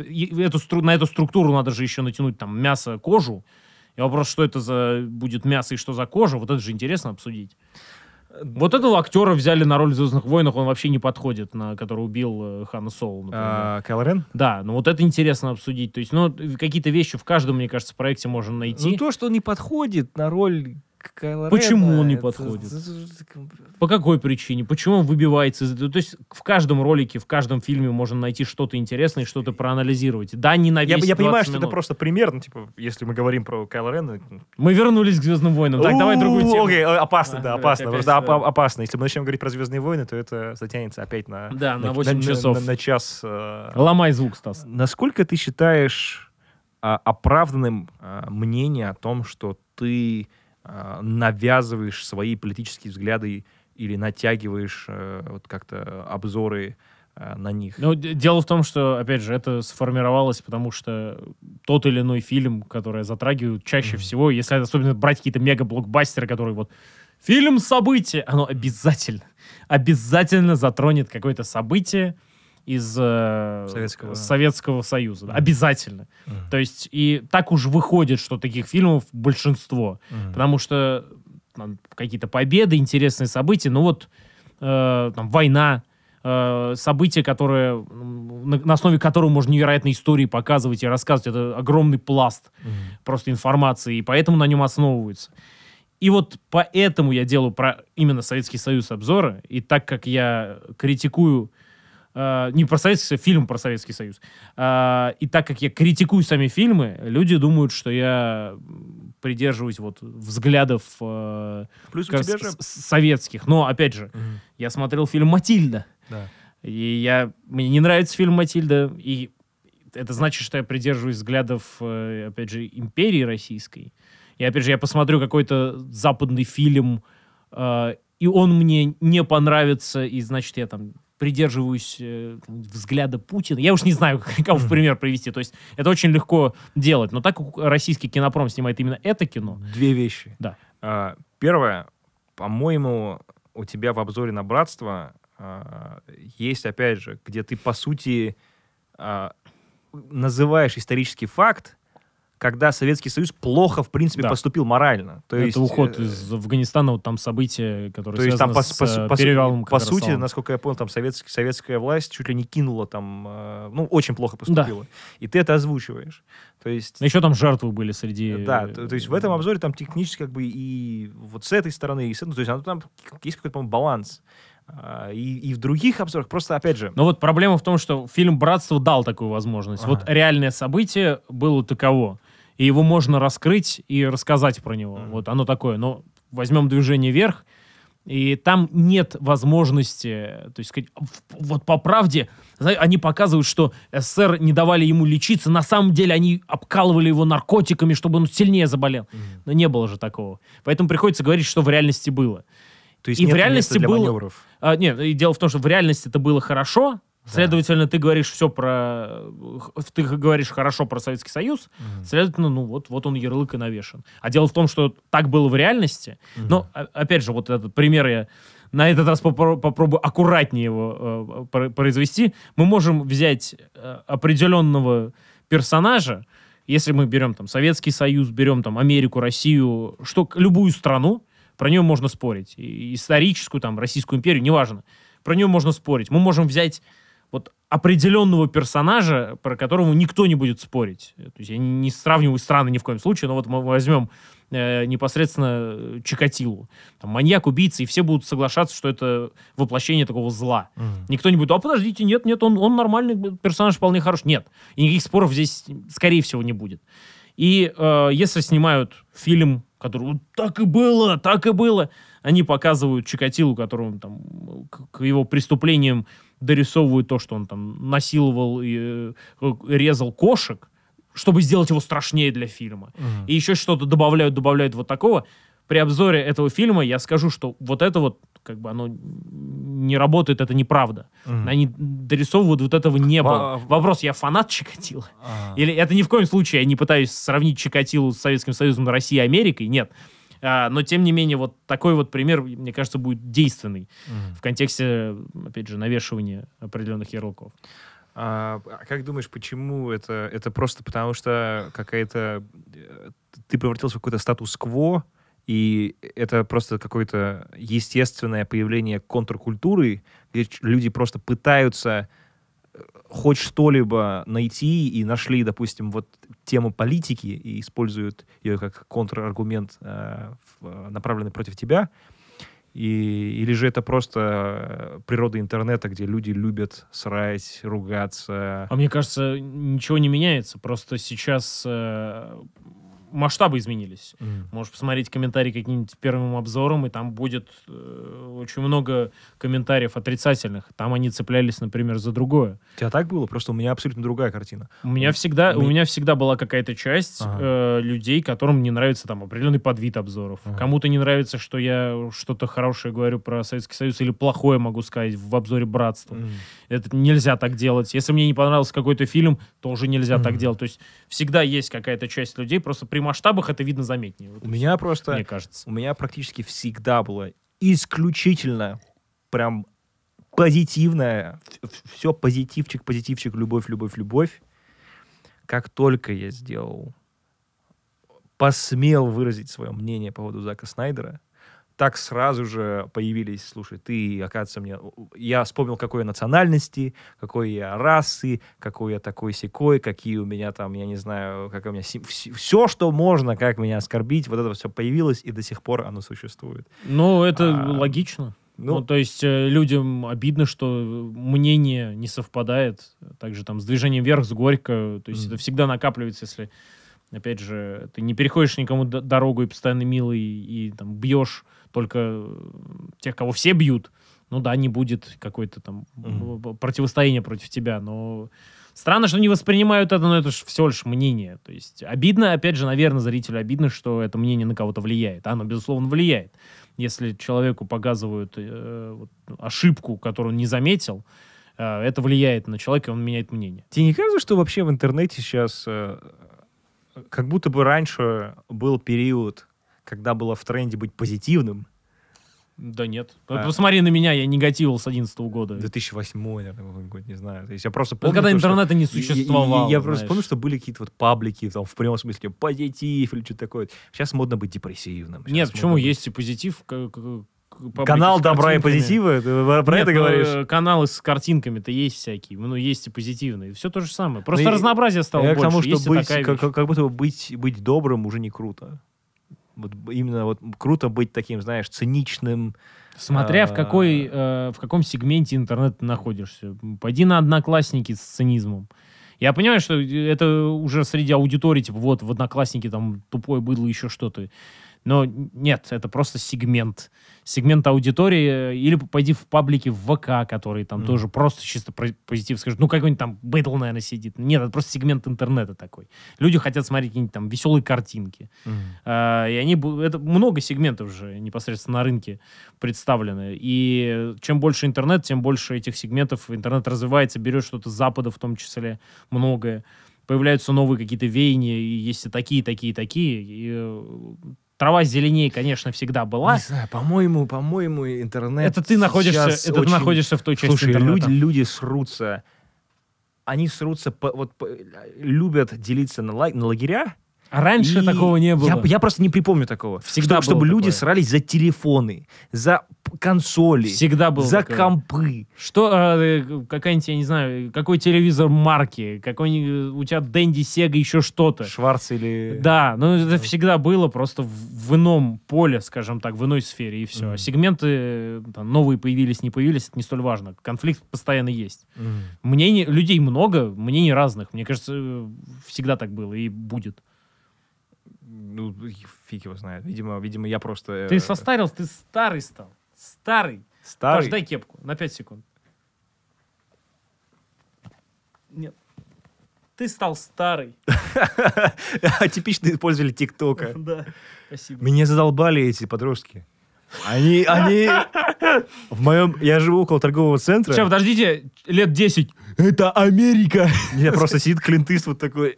эту, на эту структуру надо же еще натянуть там мясо, кожу. И вопрос, что это за будет мясо и что за кожа, вот это же интересно обсудить. Вот этого актера взяли на роль в «Звездных войнах», он вообще не подходит, на который убил э, Хана Соло. А, Да, но ну вот это интересно обсудить. То есть, ну, какие-то вещи в каждом, мне кажется, проекте можно найти. Ну, то, что он не подходит на роль Кайло Почему он не подходит? По какой причине? Почему он выбивается? То есть в каждом ролике, в каждом фильме можно найти что-то интересное, что-то проанализировать. Да, не на Я, я понимаю, минут. что это просто примерно, ну, типа, если мы говорим про Кайло Рена... Мы вернулись к «Звездным войнам». Так, давай другую тему. Окей, опасно, да, опасно. Просто опасно. Если мы начнем говорить про «Звездные войны», то это затянется опять на... Да, на 8 часов. На час... Э. Ломай звук, Стас. Насколько ты считаешь а, оправданным а, мнение о том, что ты а, навязываешь свои политические взгляды или натягиваешь э, вот как-то обзоры э, на них. Ну, дело в том, что, опять же, это сформировалось, потому что тот или иной фильм, который затрагивают чаще mm-hmm. всего, если особенно брать какие-то мега-блокбастеры, которые вот фильм событие, оно обязательно, обязательно затронет какое-то событие, из э, Советского. Советского Союза. Mm. Обязательно. Mm. То есть, и так уж выходит, что таких фильмов большинство. Mm. Потому что какие-то победы, интересные события, ну вот э, там, война, э, события, которые, на, на основе которого можно невероятные истории показывать и рассказывать. Это огромный пласт mm. просто информации, и поэтому на нем основываются. И вот поэтому я делаю про именно Советский Союз обзоры, и так как я критикую Uh, не про Советский Союз, а фильм про Советский Союз. Uh, и так как я критикую сами фильмы, люди думают, что я придерживаюсь вот взглядов uh, Плюс у тебя же... советских. Но, опять же, угу. -huh. я смотрел фильм «Матильда». Да. И я... мне не нравится фильм «Матильда», и это значит, что я придерживаюсь взглядов, опять же, империи российской. И, опять же, я посмотрю какой-то западный фильм, и он мне не понравится, и, значит, я там придерживаюсь э, взгляда Путина. Я уж не знаю, кого в пример привести. То есть это очень легко делать. Но так как российский кинопром снимает именно это кино... Две вещи. Да. А, первое. По-моему, у тебя в обзоре на «Братство» а, есть, опять же, где ты, по сути, а, называешь исторический факт, когда Советский Союз плохо, в принципе, да. поступил морально. То Это есть, уход э, из Афганистана, вот там события, которые то есть, там, с по, э, перевалом По сути, насколько я понял, там советский, советская власть чуть ли не кинула там, э, ну, очень плохо поступила. Да. И ты это озвучиваешь. То есть... Но еще там жертвы были среди... Да, то, то есть в этом обзоре там технически как бы и вот с этой стороны, и с этой, то есть там есть какой-то, по-моему, баланс. А, и, и в других обзорах, просто опять же... Но вот проблема в том, что фильм «Братство» дал такую возможность. Ага. Вот реальное событие было таково и его можно раскрыть и рассказать про него. Mm-hmm. Вот оно такое. Но возьмем движение вверх, и там нет возможности, то есть, вот по правде, они показывают, что СССР не давали ему лечиться, на самом деле они обкалывали его наркотиками, чтобы он сильнее заболел. Mm-hmm. Но не было же такого. Поэтому приходится говорить, что в реальности было. То есть и нет в реальности было... Маневров. А, нет, и дело в том, что в реальности это было хорошо, Следовательно, ты говоришь все про... Ты говоришь хорошо про Советский Союз, угу. следовательно, ну вот, вот он ярлык и навешен. А дело в том, что так было в реальности. Угу. Но, а, опять же, вот этот пример я на этот раз попро- попробую аккуратнее его э, произвести. Мы можем взять э, определенного персонажа, если мы берем там Советский Союз, берем там Америку, Россию, что любую страну, про нее можно спорить. И историческую, там, Российскую империю, неважно. Про нее можно спорить. Мы можем взять определенного персонажа, про которого никто не будет спорить. То есть я не сравниваю страны ни в коем случае, но вот мы возьмем э, непосредственно э, Чикатилу. Там, маньяк, убийца, и все будут соглашаться, что это воплощение такого зла. Mm. -hmm. Никто не будет, а подождите, нет, нет, он, он нормальный, персонаж вполне хороший. Нет, и никаких споров здесь, скорее всего, не будет. И э, если снимают фильм, который вот так и было, так и было, они показывают Чикатилу, которому там к, к его преступлениям дорисовывают то, что он там насиловал и э, резал кошек, чтобы сделать его страшнее для фильма. Угу. И еще что-то добавляют, добавляют вот такого. При обзоре этого фильма я скажу, что вот это вот как бы оно не работает, это неправда. Mm. Они дорисовывают вот этого не было. Вопрос, я фанат Чикатило? А. Или это ни в коем случае я не пытаюсь сравнить Чикатилу с Советским Союзом, Россией, Америкой? Нет. А, но, тем не менее, вот такой вот пример, мне кажется, будет действенный mm. в контексте, опять же, навешивания определенных ярлыков. А, а как думаешь, почему это? Это просто потому, что какая-то... Э, ты превратился в какой-то статус-кво, и это просто какое-то естественное появление контркультуры, где люди просто пытаются хоть что-либо найти и нашли, допустим, вот тему политики и используют ее как контраргумент, э, направленный против тебя, и, или же это просто э, природа интернета, где люди любят срать, ругаться? А мне кажется, ничего не меняется. Просто сейчас э, масштабы изменились. Mm. Можешь посмотреть комментарии каким-нибудь первым обзором, и там будет э, очень много комментариев отрицательных. Там они цеплялись, например, за другое. У тебя так было? Просто у меня абсолютно другая картина. У меня всегда, Мы... у меня всегда была какая-то часть ага. э, людей, которым не нравится там определенный подвид обзоров. Ага. Кому-то не нравится, что я что-то хорошее говорю про Советский Союз или плохое могу сказать в обзоре братства. Mm. Это нельзя так делать. Если мне не понравился какой-то фильм, тоже нельзя mm. так делать. То есть всегда есть какая-то часть людей, просто при при масштабах это видно заметнее. Вот у меня просто, мне кажется. У меня практически всегда было исключительно прям позитивное, все позитивчик, позитивчик, любовь, любовь, любовь. Как только я сделал, посмел выразить свое мнение по поводу Зака Снайдера, так сразу же появились, слушай, ты, оказывается, мне... Я вспомнил, какой я национальности, какой я расы, какой я такой секой, какие у меня там, я не знаю, как у меня... Все, что можно, как меня оскорбить, вот это все появилось, и до сих пор оно существует. Ну, это а... логично. Ну, ну, то есть э, людям обидно, что мнение не совпадает. Также там с движением вверх, с горько. То есть mm. это всегда накапливается, если, опять же, ты не переходишь никому дорогу и постоянно милый, и, и там бьешь только э, тех, кого все бьют, ну да, не будет какой-то там mm-hmm. противостояния против тебя, но странно, что не воспринимают это, но это же всего лишь мнение. То есть обидно, опять же, наверное, зрителю обидно, что это мнение на кого-то влияет. Оно, безусловно, влияет. Если человеку показывают э, вот, ошибку, которую он не заметил, э, это влияет на человека, и он меняет мнение. Тебе не кажется, что вообще в интернете сейчас э, как будто бы раньше был период когда было в тренде быть позитивным. Да нет. А. Посмотри на меня, я негативил с 11 -го года. 2008, наверное, год, не знаю. То есть я просто ну, помню... Ну, когда то, интернета не существовало. Я, я, я просто помню, что были какие-то вот паблики, там, в прямом смысле, позитив или что-то такое. Сейчас модно быть депрессивным. Сейчас нет, почему? Быть... Есть и позитив, Канал добра и позитива? Ты про Нет, это ну, говоришь? Э, каналы с картинками-то есть всякие. Ну, есть и позитивные. Все то же самое. Ну, просто Но разнообразие стало я больше. Я к тому, что быть, как, как будто бы быть, быть добрым уже не круто. Вот именно вот круто быть таким, знаешь, циничным. Смотря в а, какой, э, в каком сегменте интернет находишься. Пойди на одноклассники с цинизмом. Я понимаю, что это уже среди аудитории, типа, вот, в одноклассники там тупой быдло, еще что-то. Но нет, это просто сегмент. Сегмент аудитории. Э, или пойди в паблики в ВК, которые там mm. тоже просто чисто позитив скажут. Ну, какой-нибудь там Бэтл, наверное, сидит. Нет, это просто сегмент интернета такой. Люди хотят смотреть какие-нибудь там веселые картинки. Mm. А, и они... Это много сегментов же непосредственно на рынке представлены. И чем больше интернет, тем больше этих сегментов. Интернет развивается, берет что-то с Запада в том числе многое появляются новые какие-то веяния, и есть и такие, такие, такие. И э, Трава зеленее, конечно, всегда была. Не знаю, по-моему, по-моему, интернет. Это ты находишься, это очень... ты находишься в той части Слушай, интернета. люди, люди срутся. Они срутся, по, вот по, э, любят делиться на, лай, на лагеря, а раньше и такого не было. Я, я просто не припомню такого. Всегда что, Чтобы люди такое. срались за телефоны, за консоли, Всегда было за такое. компы. Что, а, э, какая-нибудь, я не знаю, какой телевизор марки, какой э, у тебя Дэнди, Сега, еще что-то. Шварц или... Да, ну это ну. всегда было просто в, в ином поле, скажем так, в иной сфере, и все. Mm. А сегменты э, там, новые появились, не появились, это не столь важно. Конфликт постоянно есть. Mm. Мнений, людей много, мнений разных. Мне кажется, э, всегда так было и будет ну, фиг его знает. Видимо, видимо, я просто... Ты э, состарился, ты старый стал. Старый. Старый? Паш, дай кепку на 5 секунд. Нет. Ты стал старый. типично использовали ТикТока. Да, спасибо. Меня задолбали эти подростки. Они, они... В моем... Я живу около торгового центра. Сейчас, подождите, лет 10. Это Америка! я просто сидит Клинт вот такой...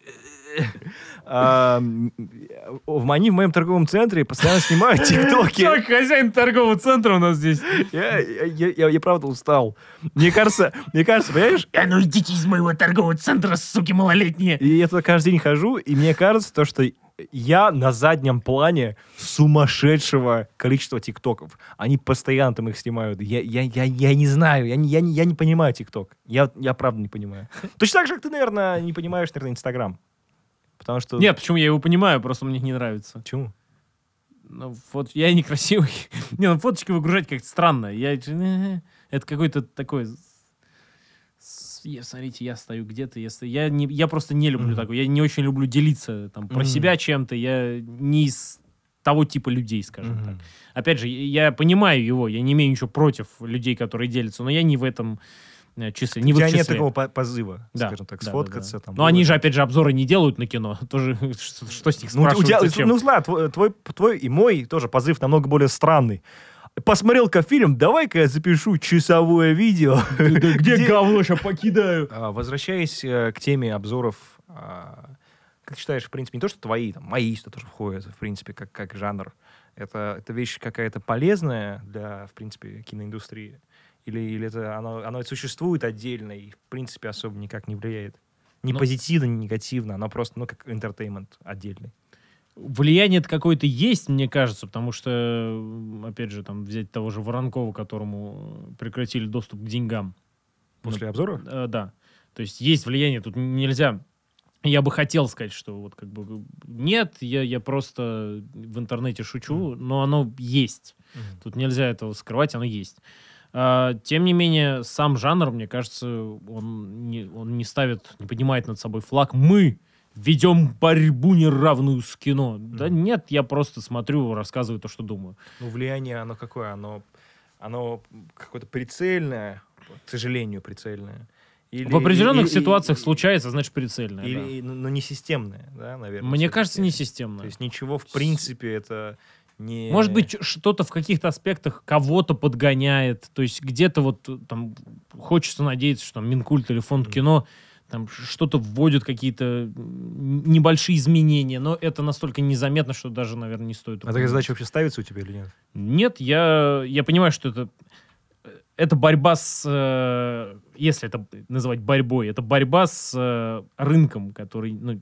Они в моем торговом центре постоянно снимают тиктоки. Как хозяин торгового центра у нас здесь. Я, я я я правда устал. Мне кажется, мне кажется, понимаешь? А ну идите из моего торгового центра, суки малолетние. И я туда каждый день хожу, и мне кажется, то, что я на заднем плане сумасшедшего количества тиктоков. Они постоянно там их снимают. Я, я, я, я не знаю, я не, я не, я не понимаю тикток. Я, я правда не понимаю. Точно так же, как ты, наверное, не понимаешь, наверное, Инстаграм. Потому что... Нет, почему? Я его понимаю, просто мне не нравится. Почему? Ну, вот я некрасивый. не, ну фоточки выгружать как-то странно. Я... Это какой-то такой... Я, смотрите, я стою где-то, я, стою... я, не, я просто не люблю mm-hmm. такое, я не очень люблю делиться там про mm-hmm. себя чем-то, я не из того типа людей, скажем mm-hmm. так. Опять же, я понимаю его, я не имею ничего против людей, которые делятся, но я не в этом Э, числе, не в числе. нет такого позыва, да. скажем так, да, сфоткаться. Да, да. Там, Но было. они же, опять же, обзоры не делают на кино. Тоже, что, что с них ну, спрашивают? Ну, зачем? ну зла, твой, твой, твой и мой тоже позыв намного более странный посмотрел-ка фильм, давай-ка я запишу часовое видео. Где говно сейчас покидаю? А, возвращаясь э, к теме обзоров, а, как считаешь, в принципе, не то, что твои, там, мои, что тоже входят, в принципе, как, как жанр. Это, это вещь какая-то полезная для, в принципе, киноиндустрии. Или, или это оно, оно существует отдельно и, в принципе, особо никак не влияет? Не Но... Ну, позитивно, не негативно, оно просто, ну, как интертеймент отдельный. Влияние это какое-то есть, мне кажется, потому что, опять же, там взять того же Воронкова, которому прекратили доступ к деньгам. После ну, обзора? Э, да. То есть есть влияние, тут нельзя я бы хотел сказать, что вот как бы нет, я, я просто в интернете шучу, mm. но оно есть. Mm. Тут нельзя этого скрывать, оно есть. А, тем не менее, сам жанр, мне кажется, он не, он не ставит, не поднимает над собой флаг. Мы ведем борьбу неравную с кино. mm Да нет, я просто смотрю, рассказываю то, что думаю. Ну, влияние, оно какое? Оно, оно какое-то прицельное, к сожалению, прицельное. Или, в определенных или, ситуациях или, случается, значит, прицельное. Или, да. Но не системное, да, наверное. Мне кажется, не системное. То есть ничего, в принципе, это не... Может быть, что-то в каких-то аспектах кого-то подгоняет. То есть где-то вот э, там хочется надеяться, что там Минкульт или Фонд кино там что-то вводят, какие-то небольшие изменения, но это настолько незаметно, что даже, наверное, не стоит. А такая задача вообще ставится у тебя или нет? Нет, я, я понимаю, что это э, это борьба с, э, если это называть борьбой, это борьба с рынком, который ну,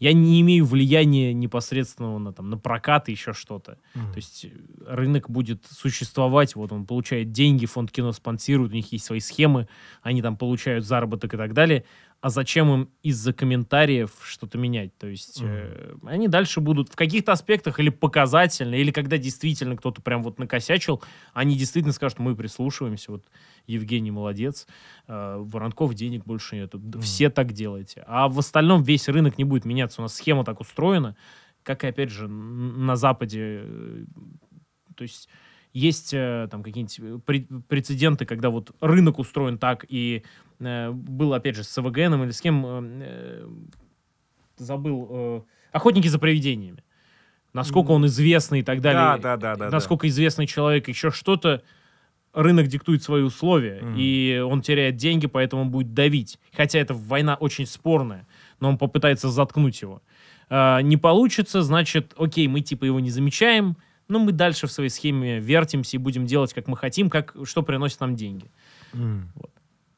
я не имею влияния непосредственного на, там, на прокат и еще что-то. mm То есть э, рынок будет существовать, вот он получает деньги, фонд кино спонсирует, у них есть свои схемы, они там получают заработок и так далее а зачем им из-за комментариев что-то менять? То есть mm. э, они дальше будут в каких-то аспектах или показательно, или когда действительно кто-то прям вот накосячил, они действительно скажут, мы прислушиваемся, вот Евгений молодец, э, Воронков денег больше нет. mm. все так делайте. А в остальном весь рынок не будет меняться, у нас схема так устроена, как и опять же на Западе, э, то есть есть э, там какие-нибудь э, прецеденты, когда вот рынок устроен так, и Э, был, опять же, с СВГНом или с кем, э, э, забыл, «Охотники за привидениями». Насколько он известный и так далее. Да, да, да. насколько да. известный человек, еще что-то. Рынок диктует свои условия, mm. и он теряет деньги, поэтому будет давить. Хотя эта война очень спорная, но он попытается заткнуть его. А, не получится, значит, окей, мы типа его не замечаем, но мы дальше в своей схеме вертимся и будем делать, как мы хотим, как, что приносит нам деньги. Mm. Вот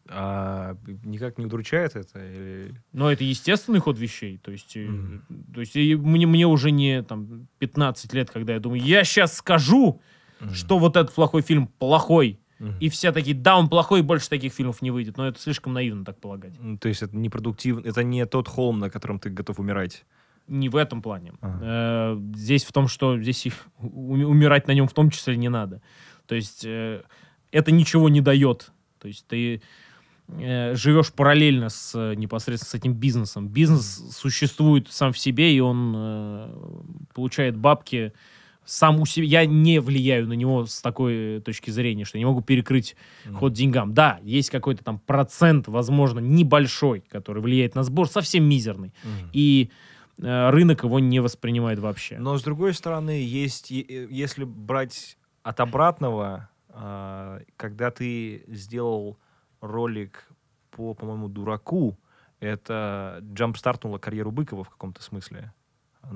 а никак не удручает это? Или... Но это естественный ход вещей. То есть, mm-hmm. то есть и мне, мне уже не там, 15 лет, когда я думаю, я сейчас скажу, mm-hmm. что вот этот плохой фильм плохой. Mm-hmm. И все такие, да, он плохой, больше таких фильмов не выйдет. Но это слишком наивно так полагать. То есть это непродуктивно, это не тот холм, на котором ты готов умирать не в этом плане. Ага. Э, здесь в том, что здесь умирать на нем в том числе не надо. То есть э, это ничего не дает. То есть ты Э, живешь параллельно с э, непосредственно с этим бизнесом. Бизнес существует сам в себе, и он э, получает бабки сам у себя. Я не влияю на него с такой э, точки зрения, что я не могу перекрыть mm. ход деньгам. Да, есть какой-то там процент, возможно, небольшой, который влияет на сбор, совсем мизерный. Mm. И э, рынок его не воспринимает вообще. Но с другой стороны, есть, если брать от обратного, э, когда ты сделал ролик по, по-моему, «Дураку», это джампстартнуло карьеру Быкова в каком-то смысле.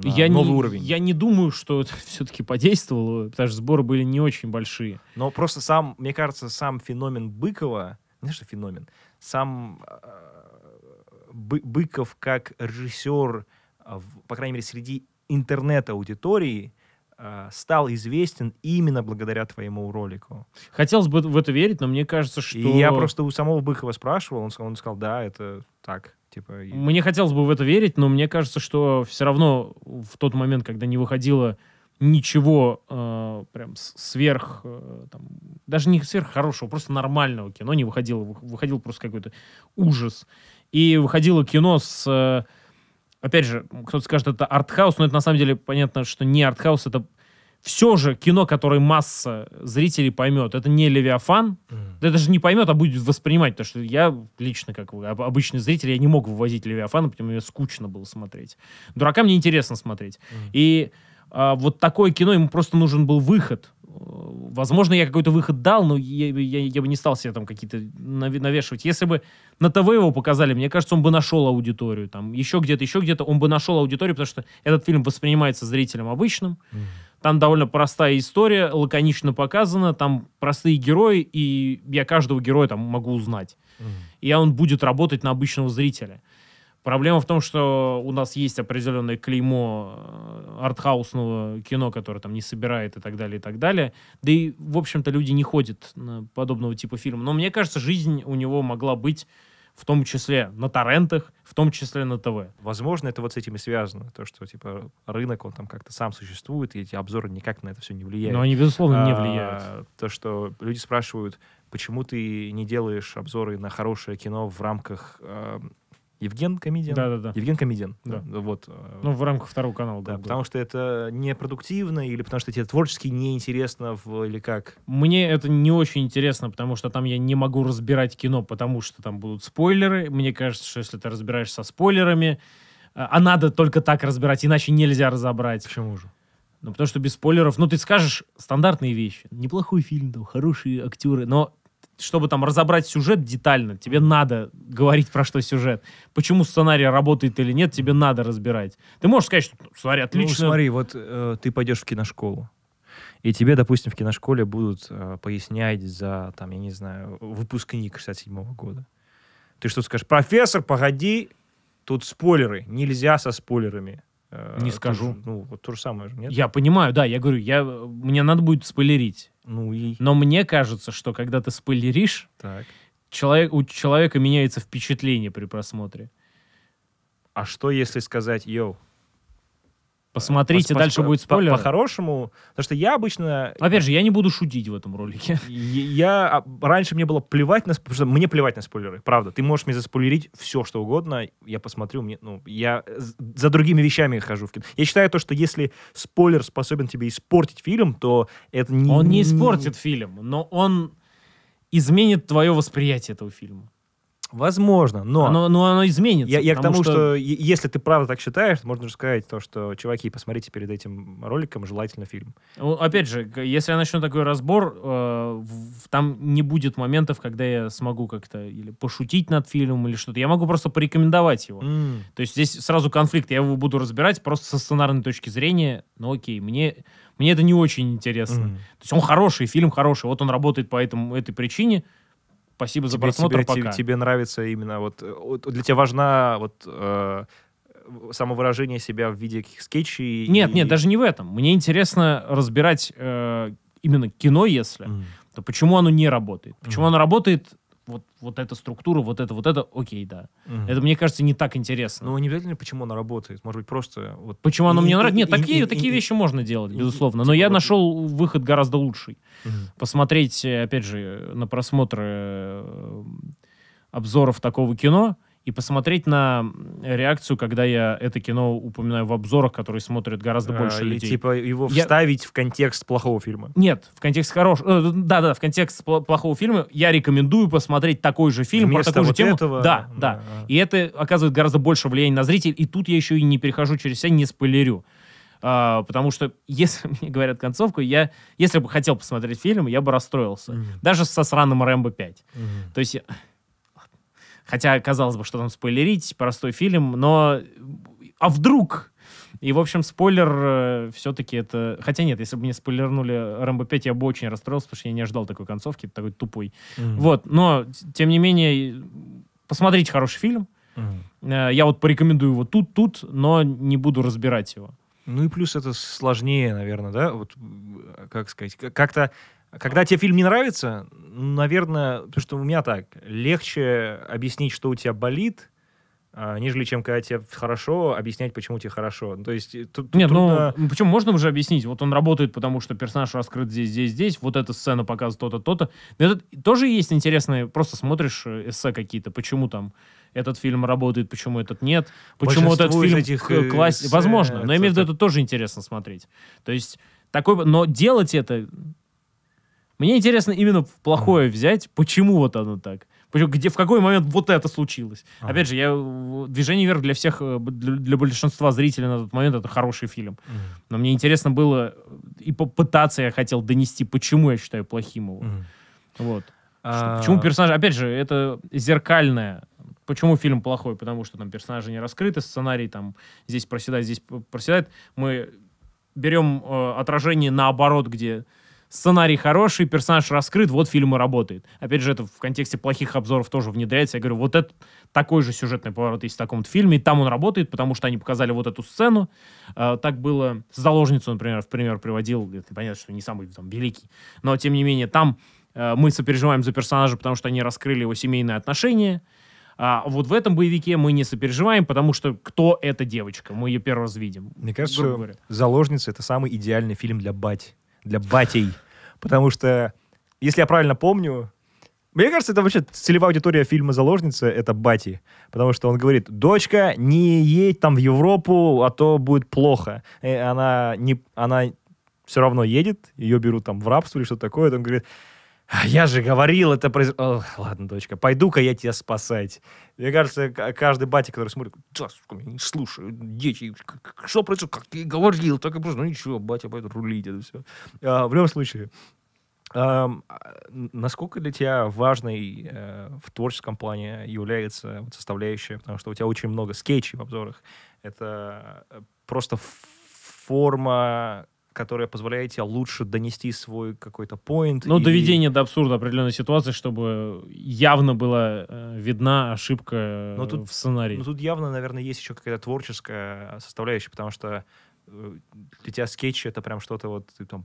я новый не, уровень. Я не думаю, что это все-таки подействовало, потому что сборы были не очень большие. Но просто сам, мне кажется, сам феномен Быкова, знаешь, что феномен, сам э, Быков как режиссер, э, по крайней мере, среди интернет-аудитории, Э, стал известен именно благодаря твоему ролику. Хотелось бы в это верить, но мне кажется, что... И я просто у самого Быхова спрашивал, он, он сказал, да, это так. Типа, Мне хотелось бы в это верить, но мне кажется, что все равно в тот момент, когда не выходило ничего э, прям сверх, э, там, даже не сверх хорошего, просто нормального кино не выходило. Выходил просто какой-то ужас. И выходило кино с... Э, опять же, кто-то скажет, это артхаус, но это на самом деле понятно, что не артхаус, это все же кино, которое масса зрителей поймет. Это не Левиафан, mm. это же не поймет, а будет воспринимать, потому что я лично, как обычный зритель, я не мог вывозить Левиафана, потому что мне скучно было смотреть. Дуракам мне интересно смотреть. Mm. И а, вот такое кино, ему просто нужен был выход возможно, я какой-то выход дал, но я, я, я бы не стал себе там какие-то навешивать. Если бы на ТВ его показали, мне кажется, он бы нашел аудиторию. Там еще где-то, еще где-то он бы нашел аудиторию, потому что этот фильм воспринимается зрителем обычным. Mm. Там довольно простая история, лаконично показана, там простые герои, и я каждого героя там могу узнать. Mm. И он будет работать на обычного зрителя. Проблема в том, что у нас есть определенное клеймо э, артхаусного кино, которое там не собирает и так далее, и так далее. Да и, в общем-то, люди не ходят на подобного типа фильма. Но мне кажется, жизнь у него могла быть в том числе на торрентах, в том числе на ТВ. Возможно, это вот с этим и связано, то, что, типа, рынок, он там как-то сам существует, и эти обзоры никак на это все не влияют. Но они, безусловно, не а, влияют. А, то, что люди спрашивают, почему ты не делаешь обзоры на хорошее кино в рамках э, Евген Комедиан. Да, да, да. Евген Комедиан. Да. да. Вот. Э, ну, в рамках второго канала. Да, да потому что это непродуктивно или потому что тебе творчески неинтересно в, или как? Мне это не очень интересно, потому что там я не могу разбирать кино, потому что там будут спойлеры. Мне кажется, что если ты разбираешь со спойлерами, э, а надо только так разбирать, иначе нельзя разобрать. Почему же? Ну, потому что без спойлеров, ну, ты скажешь стандартные вещи. Неплохой фильм, там, хорошие актеры, но чтобы там разобрать сюжет детально, тебе надо говорить про что сюжет. Почему сценарий работает или нет, тебе надо разбирать. Ты можешь сказать, что ну, сценарий ну, отлично. Ну, смотри, вот э, ты пойдешь в киношколу, и тебе, допустим, в киношколе будут э, пояснять за, там, я не знаю, выпускник 67-го года. Ты что скажешь? Профессор, погоди, тут спойлеры. Нельзя со спойлерами. Э, не скажу. Же, ну, вот то же самое же, нет? Я понимаю, да, я говорю, я, мне надо будет спойлерить. Ну и... Но мне кажется, что когда ты спойлеришь, так. Человек, у человека меняется впечатление при просмотре. А что, если сказать, йоу, Посмотрите, дальше будет спойлер. По-хорошему, потому что я обычно... Опять же, я не буду шутить в этом ролике. Я... А, раньше мне было плевать на... Потому что мне плевать на спойлеры, правда. Ты можешь мне заспойлерить все, что угодно. Я посмотрю, мне... Ну, я за другими вещами хожу в кино. Я считаю то, что если спойлер способен тебе испортить фильм, то это не... Он не испортит фильм, но он изменит твое восприятие этого фильма. Возможно, но... Оно, но ну, оно изменится. Я, я к тому, что... что если ты правда так считаешь, можно же сказать то, что, чуваки, посмотрите перед этим роликом желательно фильм. опять же, если я начну такой разбор, э, там не будет моментов, когда я смогу как-то или пошутить над фильмом или что-то. Я могу просто порекомендовать его. Mm. То есть здесь сразу конфликт. Я его буду разбирать просто со сценарной точки зрения. Ну окей, мне, мне это не очень интересно. Mm. То есть он хороший, фильм хороший. Вот он работает по этому, этой причине. Спасибо тебе, за просмотр, тебе, пока. Тебе, тебе нравится именно э, вот, Для тебя важна вот... Э, самовыражение себя в виде каких скетчей? Нет, и... нет, даже не в этом. Мне интересно разбирать э, именно кино, если, mm. то почему оно не работает? Почему mm. оно работает вот, вот эта структура, вот это, вот это, окей, да. Угу. Это, мне кажется, не так интересно. Ну, а не обязательно, почему она работает. Может быть, просто... Вот... Почему она мне нравится? Нет, такие, такие вещи можно делать, безусловно. Но типа я нашел выход гораздо лучший. Угу. Посмотреть, э, опять же, на просмотры э, обзоров такого кино — и посмотреть на реакцию, когда я это кино упоминаю в обзорах, которые смотрят гораздо а, больше людей. Типа его я... вставить в контекст плохого фильма. Нет, в контекст хорошего. Э, да, да, в контекст плохого фильма я рекомендую посмотреть такой же фильм Вместо про такую вот же тему. Этого... Да, да, да. И это оказывает гораздо больше влияния на зрителя. И тут я еще и не перехожу через себя, не спойлерю. А, потому что если мне говорят концовку, я, если бы хотел посмотреть фильм, я бы расстроился. Mm-hmm. Даже со сраным Рэмбо 5. Mm-hmm. То есть Хотя, казалось бы, что там спойлерить, простой фильм, но... А вдруг? И, в общем, спойлер э, все-таки это... Хотя нет, если бы мне спойлернули Рэмбо 5, я бы очень расстроился, потому что я не ожидал такой концовки, такой тупой. Mm-hmm. Вот, но, тем не менее, посмотрите хороший фильм. Mm-hmm. Э, я вот порекомендую его тут, тут, но не буду разбирать его. Ну и плюс это сложнее, наверное, да? Вот, как сказать, как-то когда тебе фильм не нравится, наверное, потому что у меня так, легче объяснить, что у тебя болит, а, нежели чем когда тебе хорошо, объяснять, почему тебе хорошо. Ну, то есть э, тут, Нет, ну, трудно... ну, почему можно уже объяснить? Вот он работает, потому что персонаж раскрыт здесь, здесь, здесь, вот эта сцена показывает то-то, то-то. Это тоже есть интересное. просто смотришь э, эссе какие-то, почему там этот фильм работает, почему этот нет, почему этот фильм этих э, класс... Возможно, но я имею в виду, это тоже интересно смотреть. То есть такой... Но делать это мне интересно именно плохое взять, почему вот оно так. Где, в какой момент вот это случилось? Ага. Опять же, я, э, «Движение вверх» для всех, э, для, для большинства зрителей на тот момент это хороший фильм. Mm. Но мне интересно было э, и попытаться я хотел донести, почему я считаю плохим его. Mm. Вот. А... Что, почему персонаж... Опять же, это зеркальное. Почему фильм плохой? Потому что там персонажи не раскрыты, сценарий там здесь проседает, здесь проседает. Мы берем э, отражение наоборот, где сценарий хороший, персонаж раскрыт, вот фильм и работает. Опять же, это в контексте плохих обзоров тоже внедряется. Я говорю, вот это такой же сюжетный поворот есть в таком-то фильме, и там он работает, потому что они показали вот эту сцену. Э, так было с «Заложницей», например, в пример приводил. Это понятно, что не самый там великий, но тем не менее там э, мы сопереживаем за персонажа, потому что они раскрыли его семейные отношения. А вот в этом боевике мы не сопереживаем, потому что кто эта девочка? Мы ее первый раз видим. Мне кажется, что «Заложница» — это самый идеальный фильм для бать для батей. Потому что, если я правильно помню, мне кажется, это вообще целевая аудитория фильма «Заложница» — это Бати. Потому что он говорит, дочка, не едь там в Европу, а то будет плохо. И она, не, она все равно едет, ее берут там в рабство или что-то такое. И он говорит, а я же говорил, это произошло. Э, ладно, дочка, пойду-ка я тебя спасать. Мне кажется, каждый батя, который смотрит, слушай, дети, что происходит, как я говорил, так и просто, ну ничего, батя будет рулить, это все. А, в любом случае, а, насколько для тебя важной а, в творческом плане является вот составляющая, потому что у тебя очень много скетчей в обзорах, это э, просто форма которая позволяет тебе лучше донести свой какой-то поинт. Ну, и... доведение до абсурда определенной ситуации, чтобы явно была э, видна ошибка э, но ну, тут, в сценарии. Ну, тут явно, наверное, есть еще какая-то творческая э, составляющая, потому что для тебя скетчи — это прям что-то вот ты там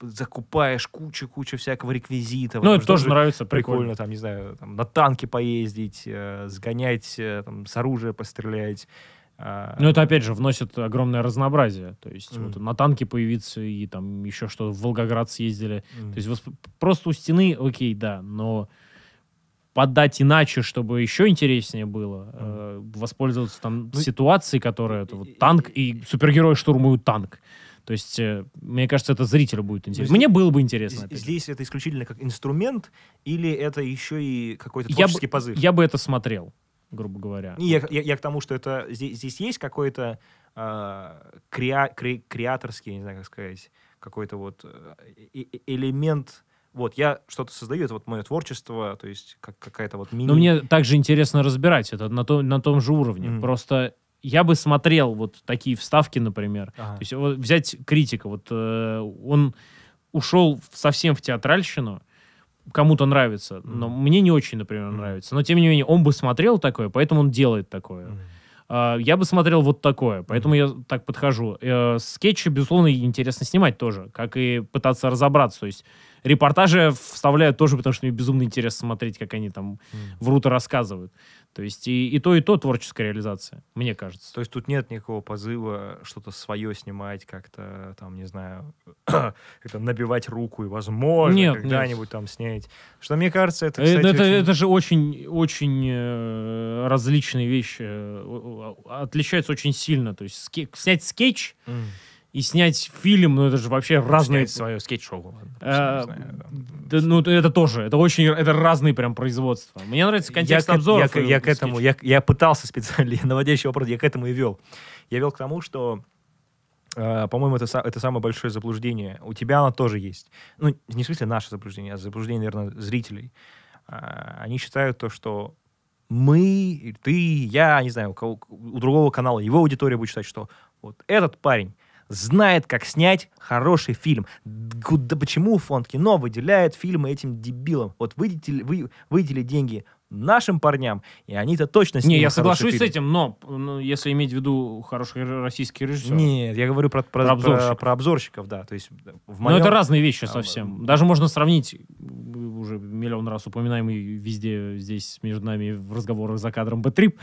закупаешь кучу-кучу всякого реквизита. Ну, вот, это тоже нравится, прикольно. прикольно. Там, не знаю, там, на танке поездить, э, сгонять, э, там, с оружия пострелять. А, ну, это, опять же, вносит огромное разнообразие. То есть mm. вот, на танке появиться и там еще что в Волгоград съездили. Mm. То есть просто у стены, окей, да, но подать иначе, чтобы еще интереснее было, mm. э, воспользоваться там ну, ситуацией, которая... Это, вот, танк и супергерой штурмуют танк. То есть, э, мне кажется, это зрителю будет ну, интересно. Мне было бы интересно. Опять. Здесь это исключительно как инструмент или это еще и какой-то творческий я позыв? я бы это смотрел грубо говоря. Не, я, я, я к тому, что это здесь, здесь есть какой-то э, креа, кре, креаторский, не знаю, как сказать, какой-то вот э, элемент вот, я что-то создаю, это вот мое творчество, то есть как, какая-то вот мини... Но мне также интересно разбирать это на, то, на том же уровне. Mm. Просто я бы смотрел вот такие вставки, например. Ага. То есть вот, взять критика, вот э, он ушел совсем в театральщину, кому-то нравится, но mm-hmm. мне не очень, например, mm-hmm. нравится. Но тем не менее, он бы смотрел такое, поэтому он делает такое. Mm-hmm. Я бы смотрел вот такое, поэтому я так подхожу. Э, скетчи, безусловно, интересно снимать тоже, как и пытаться разобраться. То есть репортажи вставляют тоже, потому что мне безумно интересно смотреть, как они там mm. врут и рассказывают. То есть и, и то, и то творческая реализация, мне кажется. То есть тут нет никакого позыва что-то свое снимать, как-то там, не знаю, это набивать руку и, возможно, когда-нибудь там снять. Что мне кажется, это, э, ну, кстати, это, очень... это же очень, очень э, различные вещи. Э, отличаются очень сильно. То есть ски... снять скетч... Mm и снять фильм, ну это же вообще ну, разные... свое скетч-шоу. А, да, ну это тоже, это очень, это разные прям производства. Мне нравится контекст я, обзоров. Я, я, я к этому, я, я пытался специально, наводящий вопрос, я к этому и вел. Я вел к тому, что Uh, по-моему, это, это самое большое заблуждение. У тебя оно тоже есть. Ну, не в смысле наше заблуждение, а заблуждение, наверное, зрителей. Uh, они считают то, что мы, ты, я, не знаю, у, кого, у другого канала, его аудитория будет считать, что вот этот парень знает, как снять хороший фильм. Да почему фонд кино выделяет фильмы этим дебилам? Вот выделили, вы, выделили деньги нашим парням, и они-то точно снимут Не, я соглашусь фильм. с этим, но ну, если иметь в виду хороших российских режиссеров. Нет, я говорю про, про, про, обзорщиков. про, про обзорщиков, да. То есть, в моем... Но ну, это разные вещи совсем. Даже можно сравнить, уже миллион раз упоминаемый везде здесь между нами в разговорах за кадром Бэтрип,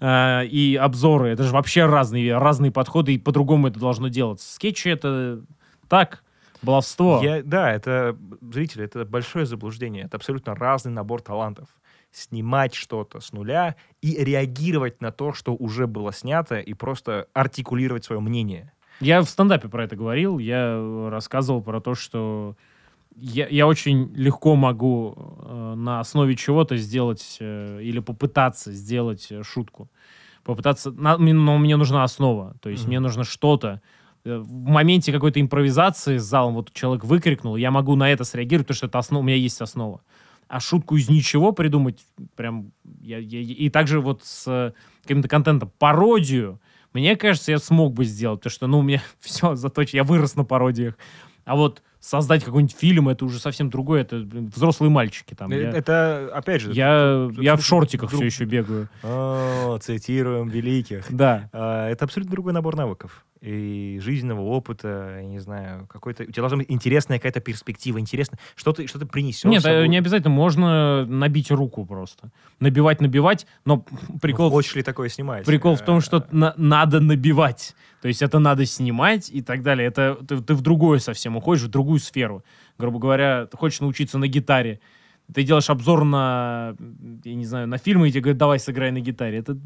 э, и обзоры. Это же вообще разные, разные подходы, и по-другому это должно делаться. Скетчи — это так, баловство. Я, да, это, зрители, это большое заблуждение. Это абсолютно разный набор талантов снимать что-то с нуля и реагировать на то, что уже было снято, и просто артикулировать свое мнение. Я в стендапе про это говорил, я рассказывал про то, что я, я очень легко могу э, на основе чего-то сделать э, или попытаться сделать э, шутку. Попытаться, на, но мне нужна основа, то есть mm-hmm. мне нужно что-то. Э, в моменте какой-то импровизации с залом, вот человек выкрикнул, я могу на это среагировать, потому что это основ у меня есть основа а шутку из ничего придумать, прям, я, я, и также вот с э, каким-то контентом, пародию, мне кажется, я смог бы сделать, потому что, ну, у меня все заточено, я вырос на пародиях. А вот создать какой-нибудь фильм, это уже совсем другое, это блин, взрослые мальчики там. Это, я, это опять же... Я, это, я в шортиках друг... все еще бегаю. О, цитируем великих. Да. А, это абсолютно другой набор навыков и жизненного опыта, я не знаю, какой-то... У тебя должна быть интересная какая-то перспектива, интересно, Что ты, что ты принесешь? Нет, э, собой? не обязательно. Можно набить руку просто. Набивать, набивать, но прикол... Ну, хочешь ли такое снимать? Прикол в том, что э, на э. надо набивать. То есть это надо снимать и так далее. Это ты, ты в другое совсем уходишь, в другую сферу. Грубо говоря, ты хочешь научиться на гитаре, ты делаешь обзор на, я не знаю, на фильмы, и тебе говорят, давай сыграй на гитаре. Это,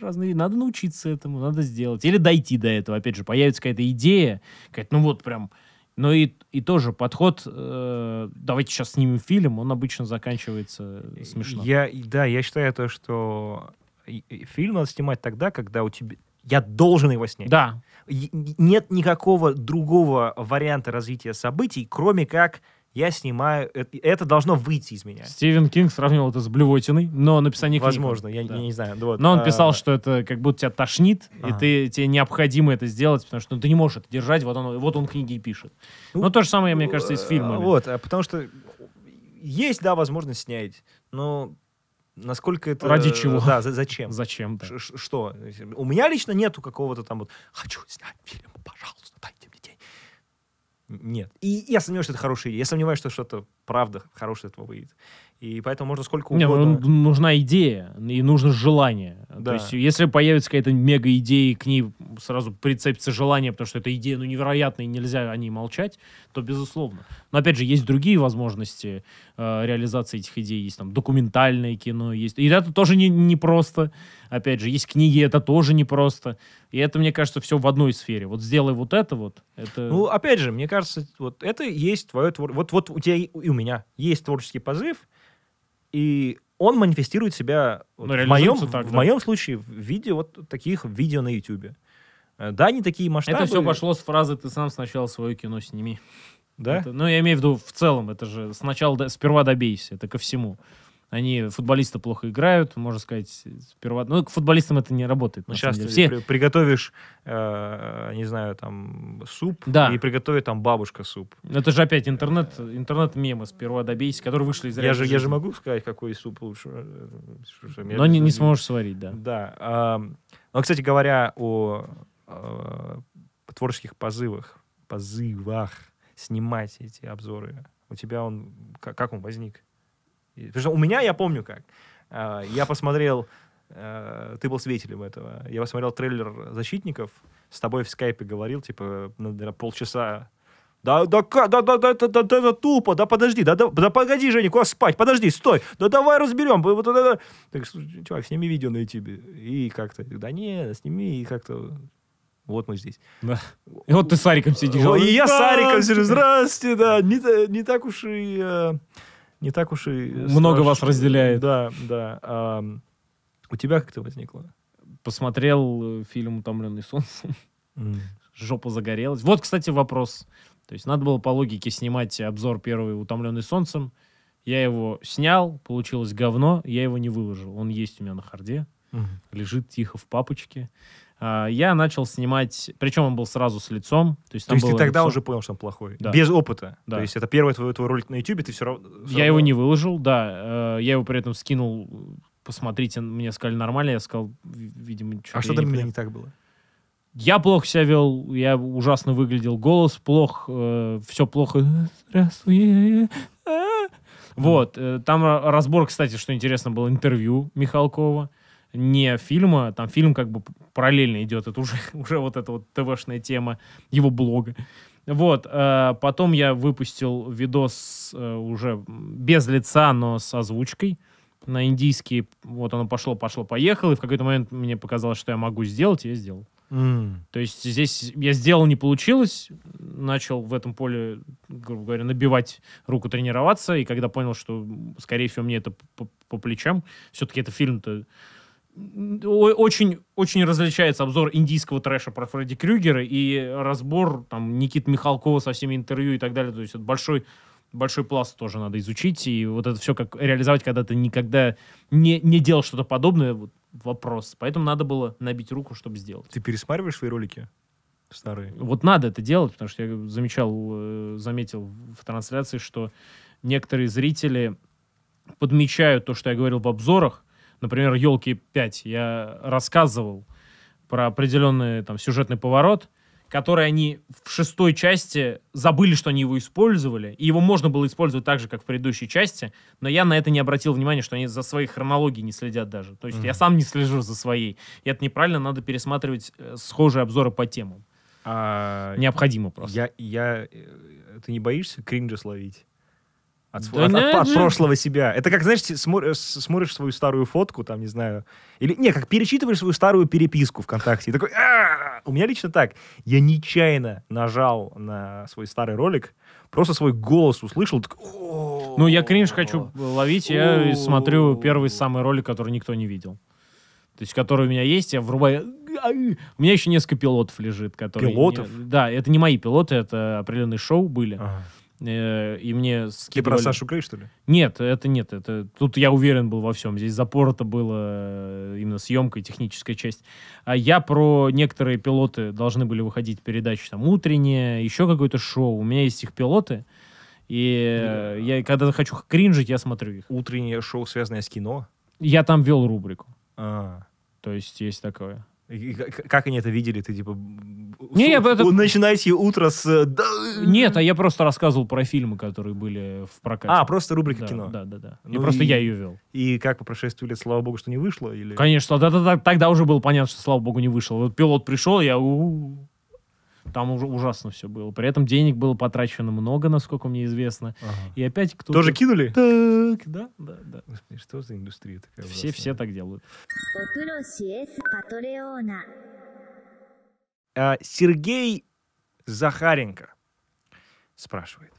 разные, надо научиться этому, надо сделать. Или дойти до этого, опять же, появится какая-то идея, какая-то, ну вот прям, но и, и тоже подход, э, давайте сейчас снимем фильм, он обычно заканчивается смешно. Я, да, я считаю то, что фильм надо снимать тогда, когда у тебя... Я должен его снять. Да. Нет никакого другого варианта развития событий, кроме как я снимаю... Это, должно выйти из меня. Стивен Кинг сравнил это с блевотиной, но написание книги... Возможно, я, да. я не знаю. Вот, но он а, писал, что это как будто тебя тошнит, а. и ты, тебе необходимо это сделать, потому что ну, ты не можешь это держать, вот он, вот он книги и пишет. Ну, но то же самое, мне кажется, и с э, фильмами. Вот, а потому что есть, да, возможность снять, но насколько это... Ради чего? Да, зачем? Зачем, да. Ш что? У меня лично нету какого-то там вот «хочу снять фильм, пожалуйста» нет. И я сомневаюсь, что это хорошая идея. Я сомневаюсь, что что-то правда хорошее этого выйдет. И поэтому можно сколько угодно... Не, ну, нужна идея и нужно желание. Да. То есть если появится какая-то мега-идея, и к ней сразу прицепится желание, потому что эта идея ну, невероятная, и нельзя о ней молчать, то безусловно. Но опять же, есть другие возможности э, реализации этих идей. Есть там документальное кино, есть... И это тоже не, не просто опять же, есть книги, это тоже непросто. И это, мне кажется, все в одной сфере. Вот сделай вот это вот. Это... Ну, опять же, мне кажется, вот это есть твое творчество. Вот, вот у тебя и у меня есть творческий позыв, и он манифестирует себя вот, ну, в, моем, так, в да. моем случае в виде вот таких видео на YouTube. Э, да, не такие масштабы. Это все пошло с фразы «ты сам сначала свое кино сними». Да? Это, ну, я имею в виду в целом, это же сначала, сперва добейся, это ко всему. Они футболисты плохо играют, можно сказать, сперва... Ну, к футболистам это не работает. Ну, сейчас ты Все... при, приготовишь, э, не знаю, там, суп, да. и приготовит там бабушка суп. Ну, это же опять интернет, интернет-мемы сперва добейся, которые вышли из я же, Я же могу сказать, какой суп лучше. Э, но не, не сможешь сварить, да. Да. Э, кстати говоря, о э, творческих позывах, позывах снимать эти обзоры, у тебя он, как он возник? Потому что у меня, я помню как. Э, я посмотрел, э, ты был свидетелем этого, я посмотрел трейлер «Защитников», с тобой в скайпе говорил, типа, ну, наверное, полчаса да, да, да, да, да, да, да, да, да, тупо, да подожди, да, да, да погоди, Женя, куда спать, подожди, стой, да давай разберем. Да, да, да. Так, чувак, сними видео на YouTube. И как-то, да не, сними, и как-то вот мы здесь. Да. И вот ты с Ариком сидишь. и я с Ариком сижу. Здравствуйте, да. Не, не так уж и... Э, не так уж и... Много страшно. вас разделяет. Да, да. А, у тебя как-то возникло? Посмотрел э, фильм «Утомленный солнцем». Mm. Жопа загорелась. Вот, кстати, вопрос. То есть надо было по логике снимать обзор первый «Утомленный солнцем». Я его снял, получилось говно, я его не выложил. Он есть у меня на харде, угу. лежит тихо в папочке. А, я начал снимать, причем он был сразу с лицом. То есть, то есть ты тогда лицо. уже понял, что он плохой? Да. Без опыта? Да. То есть это первый твой, твой ролик на YouTube, ты все равно... Все я равно... его не выложил, да. Э, я его при этом скинул, посмотрите, мне сказали нормально, я сказал, видимо, что А что там не, не так было? Я плохо себя вел, я ужасно выглядел, голос плох, э, все плохо. Здравствуй. А. Вот, э, там разбор, кстати, что интересно было, интервью Михалкова не фильма, там фильм как бы параллельно идет, это уже, уже вот эта вот ТВшная тема его блога. Вот, э, потом я выпустил видос э, уже без лица, но с озвучкой на индийский. Вот оно пошло, пошло, поехало, и в какой-то момент мне показалось, что я могу сделать, и я сделал. Mm. То есть здесь я сделал, не получилось, начал в этом поле, грубо говоря, набивать руку, тренироваться, и когда понял, что, скорее всего, мне это по, по плечам, все-таки это фильм-то очень, очень различается обзор индийского трэша про Фредди Крюгера и разбор там Никит Михалкова со всеми интервью и так далее. То есть это большой, большой пласт тоже надо изучить. И вот это все как реализовать, когда ты никогда не, не делал что-то подобное, вот вопрос. Поэтому надо было набить руку, чтобы сделать. Ты пересматриваешь свои ролики? Старые. Вот надо это делать, потому что я замечал, э, заметил в трансляции, что некоторые зрители подмечают то, что я говорил в обзорах, например, «Елки 5», я рассказывал про определенный там сюжетный поворот, который они в шестой части забыли, что они его использовали, и его можно было использовать так же, как в предыдущей части, но я на это не обратил внимания, что они за своей хронологией не следят даже. То есть mm-hmm. я сам не слежу за своей. И это неправильно, надо пересматривать э, схожие обзоры по темам. А... Необходимо просто. Я, я... Э, ты не боишься кринжа словить? От, да от, от, от прошлого себя. Это как, знаешь, смо, смотришь свою старую фотку, там, не знаю, или, не, как перечитываешь свою старую переписку ВКонтакте, и такой, «А, а, а». у меня лично так, я нечаянно нажал на свой старый ролик, просто свой голос услышал, Ну, я кринж хочу ловить, я смотрю первый самый ролик, который никто не видел. То есть, который у меня есть, я врубаю... У меня еще несколько пилотов лежит, которые... Пилотов? Не... Да, это не мои пилоты, это определенные шоу были. Ага. Э, и мне скидывали... Ты про Сашу Грей, что ли? Нет, это нет, это... Тут я уверен был во всем. Здесь это было э, именно съемкой, техническая часть. А я про некоторые пилоты должны были выходить передачи там утренние, еще какое-то шоу. У меня есть их пилоты, и да. я, когда хочу кринжить, я смотрю их. Утреннее шоу, связанное с кино? Я там вел рубрику. А. То есть есть такое. И как они это видели? Ты типа... Не, я, это... Начинайте утро с... Э, Нет, а я просто рассказывал про фильмы, которые были в прокате. А, просто рубрика да, кино? Да, да, да. Ну, и просто и... я ее вел. И как по прошествию лет, слава богу, что не вышло? Или... Конечно, да, да, да, тогда уже было понятно, что, слава богу, не вышло. Вот пилот пришел, я... У -у -у. Там уже ужасно все было. При этом денег было потрачено много, насколько мне известно. Ага. И опять кто-то... Тоже кинули? Так, да, да, да. Господи, что за индустрия такая Все, все так делают. Э, Сергей Захаренко спрашивает.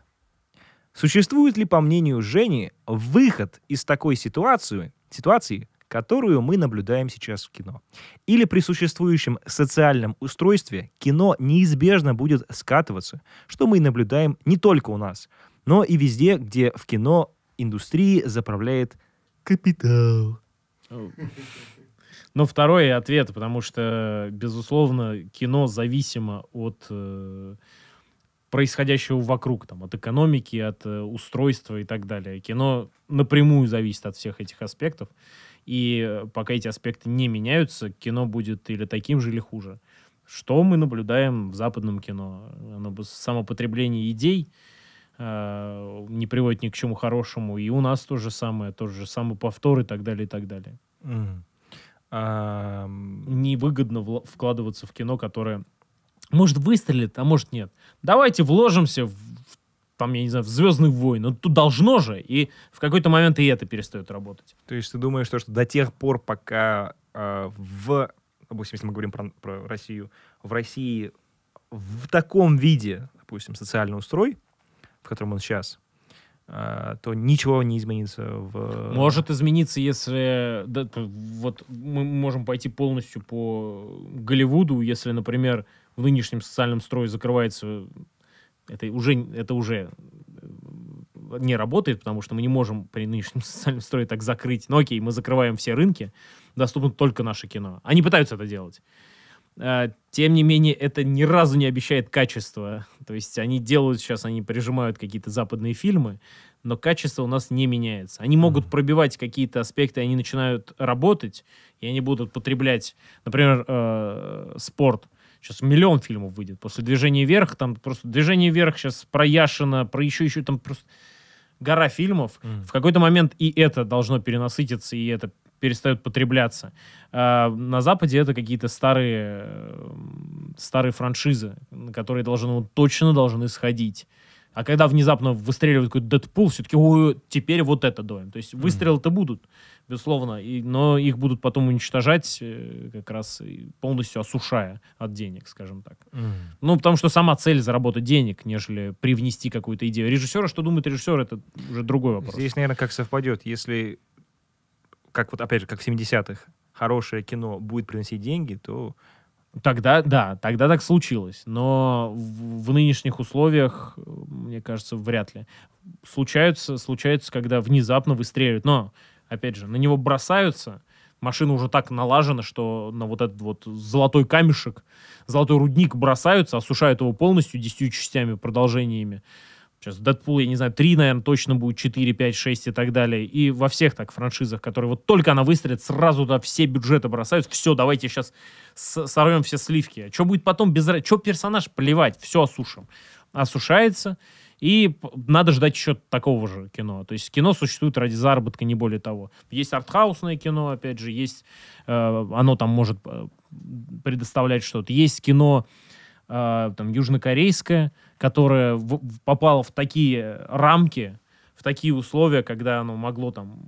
Существует ли, по мнению Жени, выход из такой ситуации, ситуации которую мы наблюдаем сейчас в кино. Или при существующем социальном устройстве кино неизбежно будет скатываться, что мы наблюдаем не только у нас, но и везде, где в кино индустрии заправляет капитал. Но ну, второй ответ, потому что, безусловно, кино зависимо от э, происходящего вокруг, там, от экономики, от э, устройства и так далее. Кино напрямую зависит от всех этих аспектов. И пока эти аспекты не меняются, кино будет или таким же, или хуже. Что мы наблюдаем в западном кино? Оно самопотребление идей э, не приводит ни к чему хорошему. И у нас то же самое, то же самый повтор и так далее, и так далее. Mm. Um... Невыгодно вл- вкладываться в кино, которое может выстрелит, а может нет. Давайте вложимся в там, я не знаю, в «Звездных войн». Ну, тут должно же, и в какой-то момент и это перестает работать. То есть ты думаешь, что, что до тех пор, пока э, в, допустим, если мы говорим про, про Россию, в России в таком виде, допустим, социальный устрой, в котором он сейчас, э, то ничего не изменится. В... Может измениться, если да, вот мы можем пойти полностью по Голливуду, если, например, в нынешнем социальном строе закрывается это уже, это уже э, не работает, потому что мы не можем при нынешнем социальном строе так закрыть. Ну окей, мы закрываем все рынки, доступно только наше кино. Они пытаются это делать. А, тем не менее, это ни разу не обещает качества. То есть они делают сейчас, они прижимают какие-то западные фильмы, но качество у нас не меняется. Они могут пробивать какие-то аспекты, они начинают работать, и они будут потреблять, например, э, спорт. Сейчас миллион фильмов выйдет после «Движения вверх». Там просто «Движение вверх» сейчас про Яшина, про еще-еще там просто гора фильмов. Mm. В какой-то момент и это должно перенасытиться, и это перестает потребляться. А на Западе это какие-то старые, э, старые франшизы, на которые должны, точно должны сходить. А когда внезапно выстреливает какой-то Дэдпул, все-таки теперь вот это доем. То есть выстрелы-то будут, безусловно, и, но их будут потом уничтожать, э, как раз полностью осушая от денег, скажем так. Mm. Ну, потому что сама цель заработать денег, нежели привнести какую-то идею. Режиссера, что думает режиссер, это уже другой вопрос. Здесь, наверное, как совпадет, если, как вот опять же, как в 70-х, хорошее кино будет приносить деньги, то Тогда, да, тогда так случилось. Но в, в нынешних условиях, мне кажется, вряд ли. Случаются, случается, когда внезапно выстреливают. Но, опять же, на него бросаются. Машина уже так налажена, что на вот этот вот золотой камешек, золотой рудник бросаются, осушают его полностью десятью частями, продолжениями. Сейчас Дэдпул, я не знаю, 3, наверное, точно будет, 4, 5, 6 и так далее. И во всех так франшизах, которые вот только она выстрелит, сразу да все бюджеты бросают. Все, давайте сейчас сорвем все сливки. А что будет потом без... Что персонаж? Плевать, все осушим. Осушается, и надо ждать еще такого же кино. То есть кино существует ради заработка, не более того. Есть артхаусное кино, опять же, есть... Э, оно там может э, предоставлять что-то. Есть кино э, там южнокорейское, которое в, попало в такие рамки, в такие условия, когда оно могло там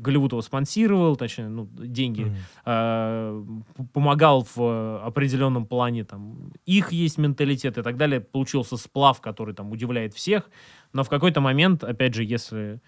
Голливуд его спонсировал, точнее, ну, деньги mm. э, помогал в э, определенном плане там их есть менталитет и так далее. Получился сплав, который там удивляет всех. Но в какой-то момент, опять же, если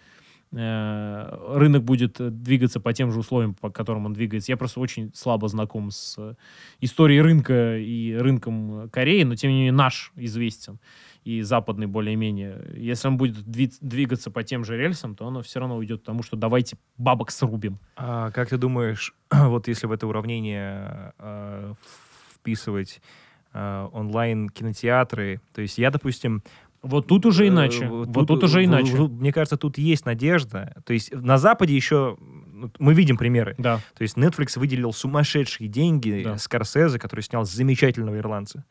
э, рынок будет двигаться по тем же условиям, по которым он двигается. Я просто очень слабо знаком с историей рынка и рынком Кореи, но тем не менее наш известен. Э, и западный более-менее, если он будет двигаться по тем же рельсам, то оно все равно уйдет к тому, что давайте бабок срубим. А как ты думаешь, вот если в это уравнение э, вписывать э, а, онлайн-кинотеатры, то есть я, допустим, вот тут уже э, иначе. Вот, вот тут, тут уже иначе. Мне кажется, тут есть надежда. То есть на Западе еще ну, мы видим примеры. Да. То есть Netflix выделил сумасшедшие деньги да. Скорсезе, который снял замечательного ирландца.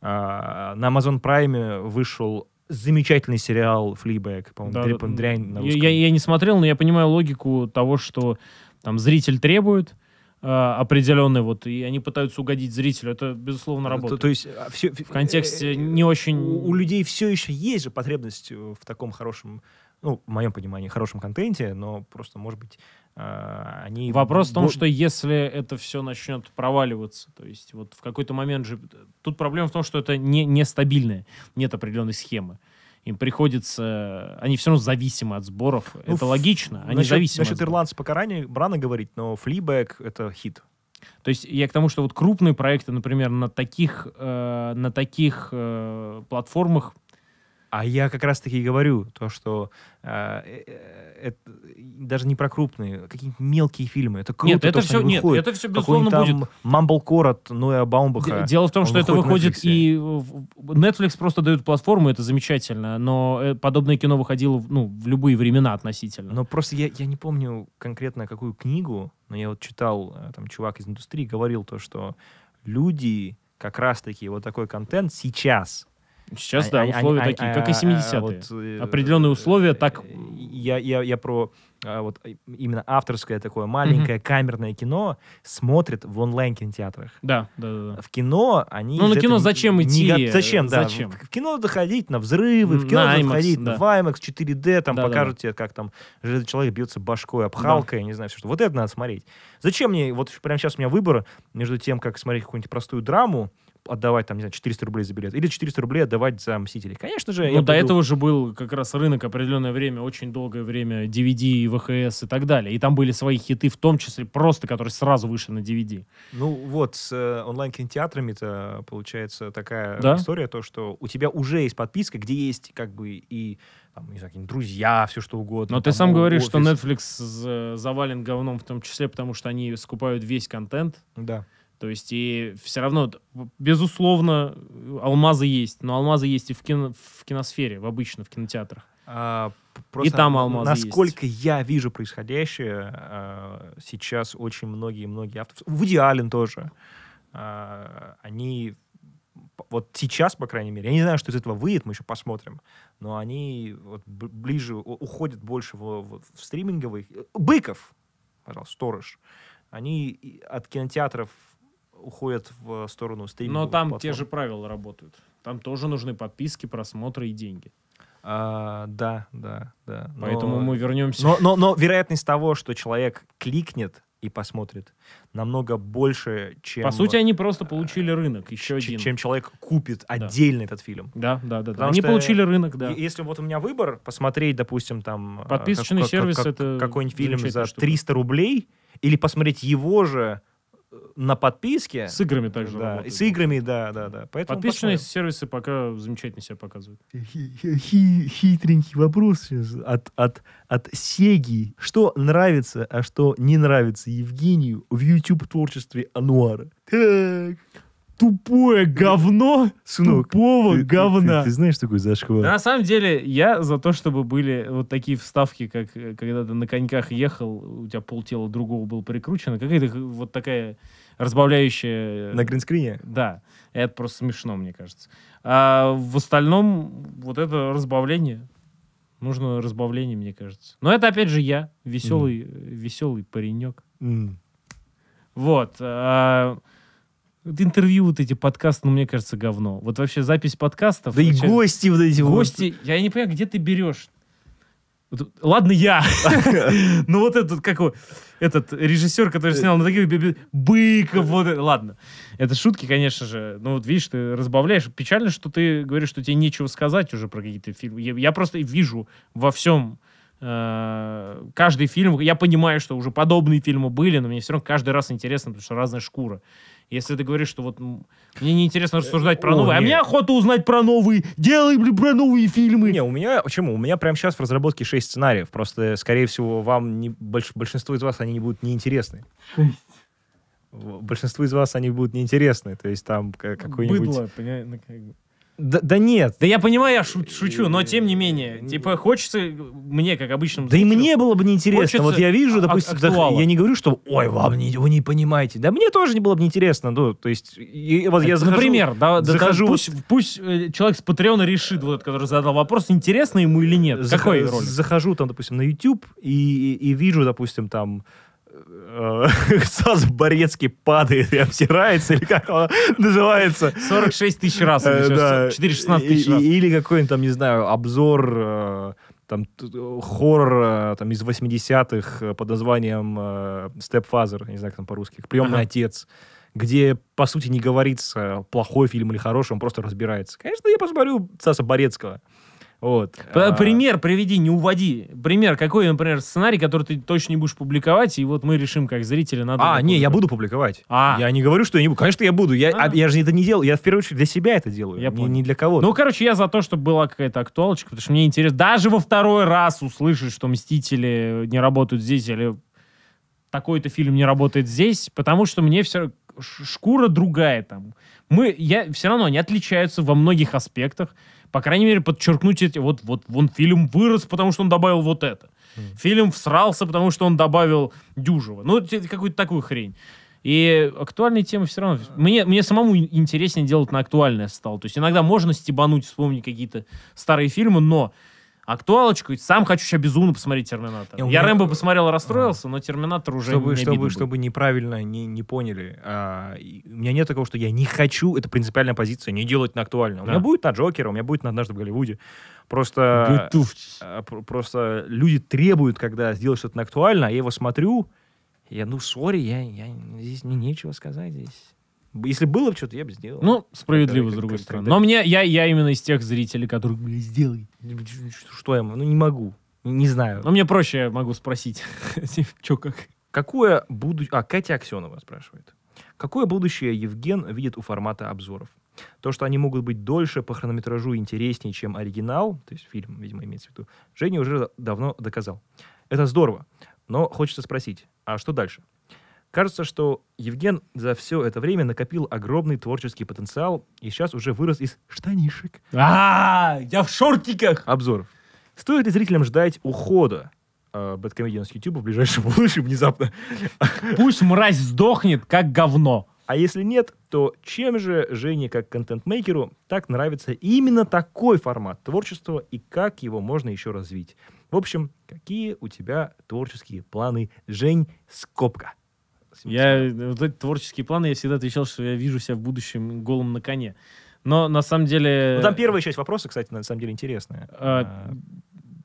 А, на Amazon Prime вышел замечательный сериал «Флибэк», по-моему, да, дрянь» на русском. Я, я не смотрел, но я понимаю логику того, что там зритель требует, а, определенный, вот, и они пытаются угодить зрителю. Это, безусловно, работает. То, то есть а, все, в контексте э, не очень... У, у людей все еще есть же потребность в таком хорошем ну, в моем понимании, хорошем контенте, но просто, может быть, а, они... Вопрос в том, что если это все начнет проваливаться, то есть вот в какой-то момент же... Э, тут проблема в том, что это не, нестабильное, нет определенной схемы. Им приходится... Они все равно зависимы от сборов. Ну, это логично, они насчет, зависимы Насчет ирландцев пока ранее рано говорить, но флибэк — это хит. То есть я к тому, что вот крупные проекты, например, на таких, э, на таких э, платформах а я как раз-таки и говорю то, что э, э, это даже не про крупные, какие-нибудь мелкие фильмы. Это круто, нет, это то, все, что нет, выходят. это все безусловно там будет. Мамблкор от Ноя Баумбаха. Дело в том, что это выходит, и Netflix просто дают платформу, это замечательно, но э, подобное кино выходило ну, в любые времена относительно. Но просто я, я не помню конкретно какую книгу, но я вот читал, э, там чувак из индустрии говорил то, что люди как раз-таки вот такой контент сейчас Сейчас, а, да, условия они, такие, а, как и 70-е. А, а, вот, э, Определенные условия так... Э, я, я, я про а, вот э, именно авторское такое маленькое mm-hmm. камерное кино смотрит в онлайн кинотеатрах. Да, да, да. В кино они. Ну на кино зачем идти? Не... Зачем, да? Зачем? В кино надо ходить на взрывы, в кино на надо IMAX, ходить да. в IMAX 4D, там да, покажут да. тебе, как там железный человек бьется башкой, обхалкой, да. не знаю все что. Вот это надо смотреть. Зачем мне вот прямо сейчас у меня выбор между тем, как смотреть какую-нибудь простую драму? отдавать, там, не знаю, 400 рублей за билет, или 400 рублей отдавать за «Мстителей». Конечно же, Ну, до буду... этого же был как раз рынок определенное время, очень долгое время, DVD, VHS и так далее. И там были свои хиты, в том числе просто, которые сразу вышли на DVD. Ну, вот, с э, онлайн-кинотеатрами-то получается такая да? история, то, что у тебя уже есть подписка, где есть как бы и там, не знаю, друзья, все что угодно. Но там, ты сам говоришь, офис. что Netflix завален говном в том числе, потому что они скупают весь контент. Да. То есть и все равно, безусловно, алмазы есть, но алмазы есть и в, кино, в киносфере, в обычно, в кинотеатрах. А, просто и там алмазы Насколько есть. я вижу происходящее, а, сейчас очень многие-многие авторы, Вуди Аллен тоже, а, они вот сейчас, по крайней мере, я не знаю, что из этого выйдет, мы еще посмотрим, но они вот ближе, уходят больше в, в, в стриминговый. Быков, пожалуйста, сторож. Они от кинотеатров уходят в сторону стриминга. Но там платформ. те же правила работают. Там тоже нужны подписки, просмотры и деньги. А, да, да, да. Поэтому но, мы вернемся. Но, но, но вероятность того, что человек кликнет и посмотрит, намного больше, чем... По сути, они просто получили рынок, еще чем, один. Чем человек купит да. отдельно этот фильм. Да, да, да. Потому они что, получили рынок, да. Если вот у меня выбор посмотреть, допустим, там... Э, Подписочный как, сервис как, как, это... Какой-нибудь фильм за 300 штука. рублей или посмотреть его же на подписке. С играми также да, работает. С играми, да, да, да. Поэтому Подписочные посмотрим. сервисы пока замечательно себя показывают. Э, э, хитренький вопрос от, от, от Сеги. Что нравится, а что не нравится Евгению в YouTube-творчестве Ануара? Так тупое говно Сынок, тупого ты, говна. Ты, ты, ты знаешь такой зашквар? Да, на самом деле, я за то, чтобы были вот такие вставки, как э, когда ты на коньках ехал, у тебя полтела другого было прикручено. Какая-то вот такая разбавляющая... Э, на гринскрине? Да. Это просто смешно, мне кажется. А в остальном вот это разбавление. Нужно разбавление, мне кажется. Но это, опять же, я. Веселый, mm. веселый паренек. Mm. Вот. А... Вот интервью вот эти, подкасты, ну, мне кажется, говно. Вот вообще запись подкастов... Да вообще, и гости вот эти Гости, вот. я не понимаю, где ты берешь? Вот, ладно, я. Ну, вот этот, как этот режиссер, который снял на таких Быков, вот ладно. Это шутки, конечно же. Ну вот видишь, ты разбавляешь. Печально, что ты говоришь, что тебе нечего сказать уже про какие-то фильмы. Я просто вижу во всем э, каждый фильм. Я понимаю, что уже подобные фильмы были, но мне все равно каждый раз интересно, потому что разная шкура. Если ты говоришь, что вот мне неинтересно рассуждать про новые, а мне охота узнать про новые, делай, блин, про новые фильмы. Не, у меня, почему? У меня прямо сейчас в разработке 6 сценариев, просто, скорее всего, вам, не, больш, большинство из вас, они не будут неинтересны. 6 большинству из вас они будут неинтересны. То есть там какой-нибудь... Быдло, понятно, да, да нет. Да я понимаю, я шу- шучу, но э, тем не менее. Э, типа хочется мне, как обычно. Да и мне было бы неинтересно. Хочется вот я вижу, а, допустим, актуала. да, я не говорю, что ой, вам не, вы не понимаете. Да мне тоже не было бы неинтересно. Ну, то есть, и, вот я захожу... Например, да, захожу... Да, пусть, пусть э, человек с Патреона решит, вот, который задал вопрос, интересно ему или нет. Зах... Какой роль? Захожу там, допустим, на YouTube и, и, и вижу, допустим, там Э, сразу Борецкий падает и обтирается, или как он называется. 46 тысяч раз. Э, да. тысяч раз. Или какой-нибудь там, не знаю, обзор э, там хоррор там, из 80-х под названием Stepfather, не знаю, как там по-русски, «Приемный отец», где, по сути, не говорится плохой фильм или хороший, он просто разбирается. Конечно, я посмотрю Саса Борецкого. Вот. А. Пример приведи, не уводи. Пример, какой, например, сценарий, который ты точно не будешь публиковать, и вот мы решим, как зрители, надо... А, не, я буду публиковать. А. Я не говорю, что я не буду. Конечно, я буду. Я, а. а я же это не делал. Я в первую очередь для себя это делаю. Я не, не для кого-то. Ну, короче, я за то, чтобы была какая-то актуалочка, потому что мне интересно даже во второй раз услышать, что «Мстители» не работают здесь, или такой-то фильм не работает здесь, потому что мне все шкура другая там. Мы, я, все равно они отличаются во многих аспектах по крайней мере, подчеркнуть эти... Вот, вот, вон фильм вырос, потому что он добавил вот это. Фильм всрался, потому что он добавил Дюжева. Ну, какую-то такую хрень. И актуальные темы все равно... Мне, мне самому интереснее делать на актуальное стало. То есть иногда можно стебануть, вспомнить какие-то старые фильмы, но актуалочку. Сам хочу сейчас безумно посмотреть Терминатор. Я Рэмбо посмотрел, а. расстроился, но Терминатор уже чтобы, не чтобы, чтобы неправильно не, не поняли. А, у меня нет такого, что я не хочу, это принципиальная позиция, не делать на актуально. Да. У меня будет на Джокера, у меня будет на однажды в Голливуде. Просто, а, просто люди требуют, когда сделаешь что-то на актуально, а я его смотрю, я, ну, сори, я, я, здесь мне нечего сказать здесь. Если было бы что-то, я бы сделал. Ну, справедливо, с другой стороны. Но мне, я, я именно из тех зрителей, которые, блин, сделай. Что я, ну, не могу. Не знаю. Но мне проще, я могу спросить. Типа, Че, как? Какое будущее... А, Катя Аксенова спрашивает. Какое будущее Евген видит у формата обзоров? То, что они могут быть дольше по хронометражу интереснее, чем оригинал, то есть фильм, видимо, имеется в виду, Женя уже давно доказал. Это здорово. Но хочется спросить, а что дальше? Кажется, что Евген за все это время накопил огромный творческий потенциал и сейчас уже вырос из штанишек. А, я в шортиках! Обзор. Стоит ли зрителям ждать ухода э, Бэткомедиан с YouTube в ближайшем будущем внезапно? Пусть мразь сдохнет, как говно. А если нет, то чем же Жене как контент-мейкеру так нравится именно такой формат творчества и как его можно еще развить? В общем, какие у тебя творческие планы, Жень Скобка? Я вот эти творческие планы, я всегда отвечал, что я вижу себя в будущем голым на коне. Но на самом деле... Ну, там первая часть вопроса, кстати, на самом деле интересная. А, а.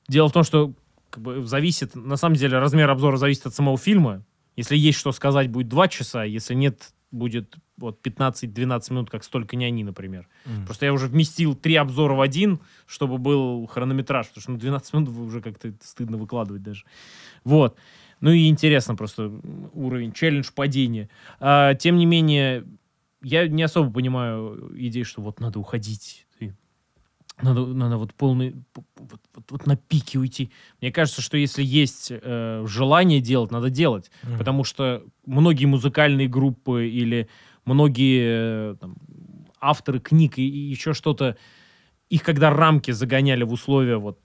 дело в том, что как бы, зависит, на самом деле, размер обзора зависит от самого фильма. Если есть что сказать, будет 2 часа, а если нет, будет вот 15-12 минут, как «Столько не они», например. Mm. Просто я уже вместил три обзора в один, чтобы был хронометраж, потому что ну, 12 минут уже как-то стыдно выкладывать даже. Вот. Ну и интересно просто уровень, челлендж падения. А, тем не менее, я не особо понимаю э, идею, что вот надо уходить. Надо, надо вот полный, вот, вот, вот на пике уйти. Мне кажется, что если есть э, желание делать, надо делать. Mm-hmm. Потому что многие музыкальные группы или многие э, там, авторы книг и, и еще что-то, их когда рамки загоняли в условия вот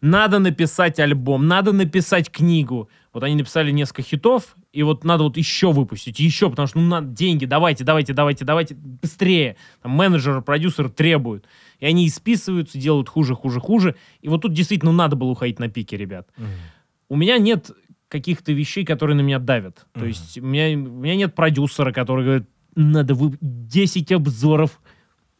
надо написать альбом, надо написать книгу. Вот они написали несколько хитов, и вот надо вот еще выпустить, еще, потому что ну надо деньги, давайте, давайте, давайте, давайте, быстрее. Там менеджеры, продюсеры требуют. И они исписываются, делают хуже, хуже, хуже. И вот тут действительно надо было уходить на пике, ребят. Mm. У меня нет каких-то вещей, которые на меня давят. Mm. То есть у меня, у меня нет продюсера, который говорит, надо вы 10 обзоров,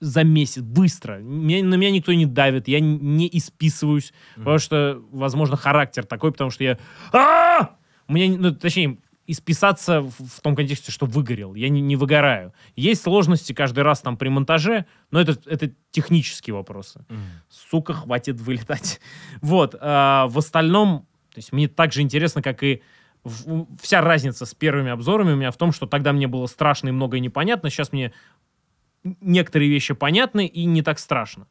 за месяц, быстро. Меня, на меня никто не давит, я не исписываюсь, mm-hmm. потому что, возможно, характер такой, потому что я... А-а-а! У меня, ну, точнее, исписаться в, в том контексте, что выгорел. Я не, не выгораю. Есть сложности каждый раз там при монтаже, но это, это технические вопросы. Mm. Сука, хватит вылетать. вот. А, в остальном, то есть мне так же интересно, как и в, вся разница с первыми обзорами у меня в том, что тогда мне было страшно и многое непонятно, сейчас мне некоторые вещи понятны и не так страшно.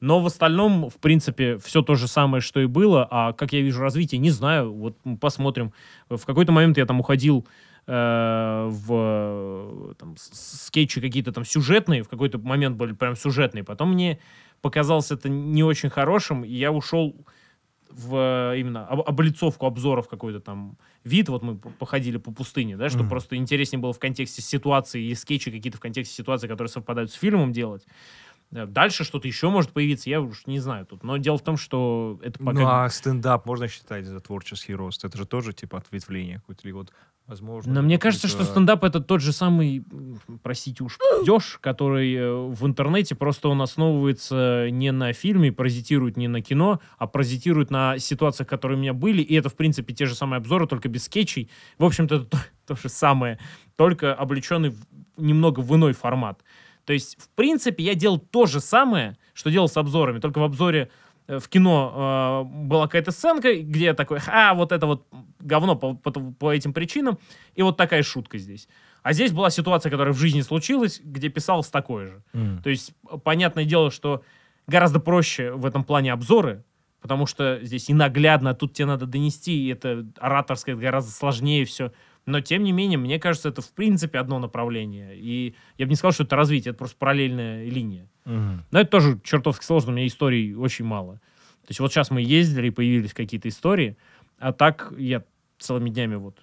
Но в остальном, в принципе, все то же самое, что и было. А как я вижу развитие, не знаю. Вот посмотрим. В какой-то момент я там уходил э, в там, скетчи какие-то там сюжетные, в какой-то момент были прям сюжетные. Потом мне показалось это не очень хорошим, и я ушел в э, именно облицовку обзоров какой-то там вид. Вот мы походили по пустыне, да, что mm. просто интереснее было в контексте ситуации и скетчи какие-то в контексте ситуации, которые совпадают с фильмом делать. Э, дальше что-то еще может появиться, я уж не знаю тут. Но дело в том, что это пока... Ну, а стендап можно считать за творческий рост? Это же тоже, типа, ответвление какое-то. Или вот Возможно. Но мне кажется, что стендап это тот же самый, простите уж, пиздеж, который э, в интернете просто он основывается не на фильме, паразитирует не на кино, а паразитирует на ситуациях, которые у меня были. И это, в принципе, те же самые обзоры, только без скетчей. В общем-то, это то, то же самое, только облеченный в, немного в иной формат. То есть, в принципе, я делал то же самое, что делал с обзорами, только в обзоре в кино э, была какая-то сценка, где я такой, а, вот это вот говно по, по, по этим причинам, и вот такая шутка здесь. А здесь была ситуация, которая в жизни случилась, где писалось такое же. Mm. То есть, э, понятное дело, что гораздо проще в этом плане обзоры, потому что здесь и наглядно, тут тебе надо донести, и это ораторское гораздо сложнее все но тем не менее, мне кажется, это в принципе одно направление. И я бы не сказал, что это развитие, это просто параллельная линия. Угу. Но это тоже чертовски сложно, у меня историй очень мало. То есть вот сейчас мы ездили, и появились какие-то истории, а так я целыми днями вот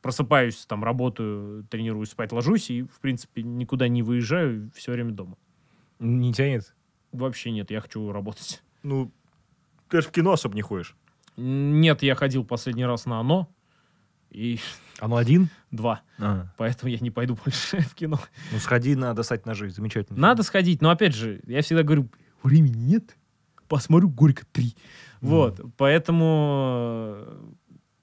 просыпаюсь, там, работаю, тренируюсь, спать ложусь и, в принципе, никуда не выезжаю, все время дома. Не тянет? Вообще нет, я хочу работать. Ну, ты же в кино особо не ходишь. Нет, я ходил последний раз на «Оно», и... Оно один? Два. А. Поэтому я не пойду больше в кино. Ну, сходи надо «Достать ножи», замечательно. Надо сходить, но опять же, я всегда говорю, времени нет, посмотрю «Горько 3». Mm. Вот, поэтому э,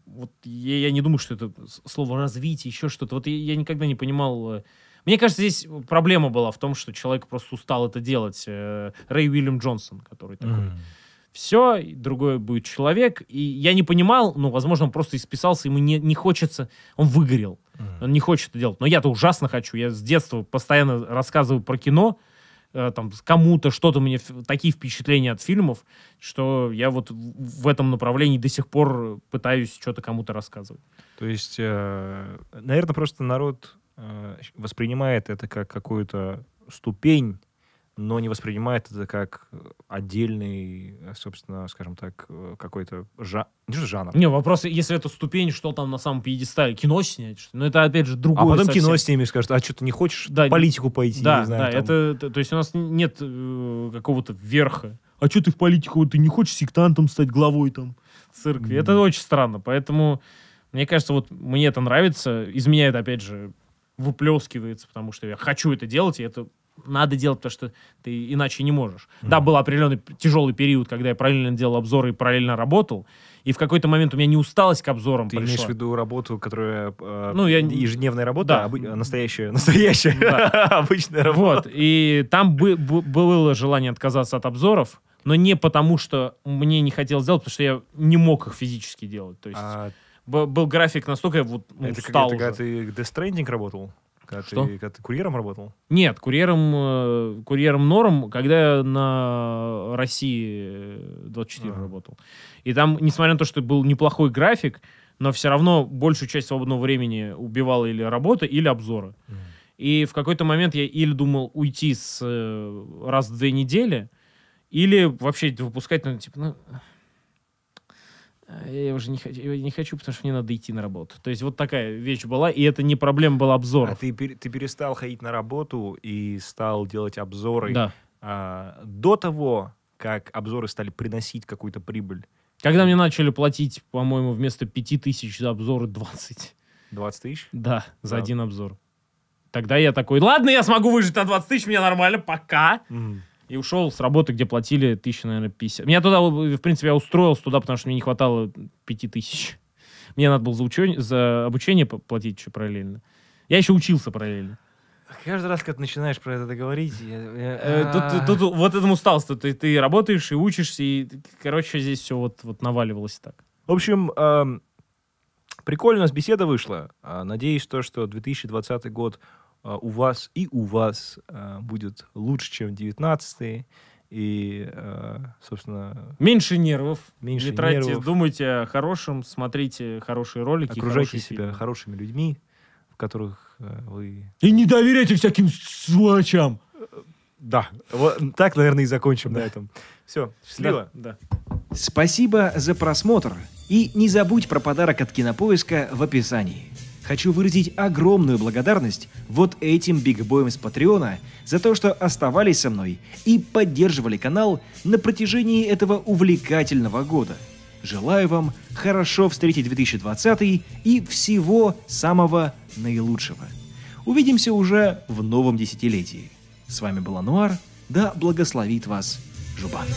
вот я, я не думаю, что это слово «развитие», еще что-то. Вот я, я никогда не понимал... Э. Мне кажется, здесь проблема была в том, что человек просто устал это делать. Э, Рэй Уильям Джонсон, который такой... Mm все, другой будет человек. И я не понимал, ну, возможно, он просто исписался, ему не, не хочется, он выгорел, mm он не хочет это делать. Но я-то ужасно хочу, я с детства постоянно рассказываю про кино, э, там, кому-то что-то мне, такие впечатления от фильмов, что я вот в этом направлении до сих пор пытаюсь что-то кому-то рассказывать. То есть, э, наверное, просто народ э, воспринимает это как какую-то ступень но не воспринимает это как э, отдельный, э, собственно, скажем так, э, какой-то жа... не жанр. Не, вопрос, если это ступень, что там на самом пьедестале, кино снять, что ну, это опять же другое. А потом совсем. кино снимешь, скажут, а что ты не хочешь да, политику пойти? Да, не знаю, да, там... это, то есть у нас нет э, какого-то верха. А что ты в политику, ты не хочешь сектантом стать главой там церкви? Mm. Это очень странно, поэтому мне кажется, вот мне это нравится, изменяет опять же выплескивается, потому что я хочу это делать, и это надо делать, то, что ты иначе не можешь. Mm-hmm. Да, был определенный тяжелый период, когда я параллельно делал обзоры и параллельно работал, и в какой-то момент у меня не усталость к обзорам Ты пришла. имеешь в виду работу, которая э, ну, я... ежедневная работа, да. обы... Э, настоящая, настоящая, да. обычная работа. Вот, и там бы, бы, было желание отказаться от обзоров, но не потому, что мне не хотелось делать, потому что я не мог их физически делать. То есть... А... Был график настолько я вот ну, это Это когда ты Death Stranding работал? Когда Что? Ты, когда ты курьером работал? Нет, курьером, э, курьером норм, когда я на России 24 э, ага. работал. И там, несмотря на то, что был неплохой график, но все равно большую часть свободного времени убивала или работа, или обзоры. Ага. И в какой-то момент я или думал уйти с э, раз в две недели, или вообще выпускать, ну, типа, ну, Э, я уже не хочу, не хочу, потому что мне надо идти на работу. То есть вот такая вещь была, и это не проблема был обзор. А ты, ты перестал ходить на работу и стал делать обзоры да. а, до того, как обзоры стали приносить какую-то прибыль. Когда мне начали платить, по-моему, вместо 5 тысяч за обзоры 20. 20 тысяч? Да, за да. один обзор. Тогда я такой, ладно, я смогу выжить на 20 тысяч, мне нормально, пока. Угу и ушел с работы, где платили тысячи, наверное, 50. Меня туда, в принципе, я устроился туда, потому что мне не хватало пяти тысяч. Мне надо было за, учё... за обучение платить еще параллельно. Я еще учился параллельно. Каждый раз, когда начинаешь про это говорить, я, э, а. тут, тут вот этому стал, что ты, ты работаешь и учишься, и, короче, здесь все вот, вот наваливалось так. В общем, прикольно у нас беседа вышла. А, надеюсь, то, что 2020 год Э, у вас и у вас э, будет лучше, чем 19 и, э, собственно... Меньше нервов. Меньше Не тратьте, нервов. думайте о хорошем, смотрите хорошие ролики. Окружайте себя фильмы. хорошими людьми, в которых вы... И не доверяйте всяким сволочам! Да, вот так, наверное, и закончим на этом. Все, счастливо. да. Спасибо за просмотр. И не забудь про подарок от Кинопоиска в описании. Хочу выразить огромную благодарность вот этим бигбоям с Патреона за то, что оставались со мной и поддерживали канал на протяжении этого увлекательного года. Желаю вам хорошо встретить 2020 и всего самого наилучшего. Увидимся уже в новом десятилетии. С вами был Ануар, да благословит вас Жубан.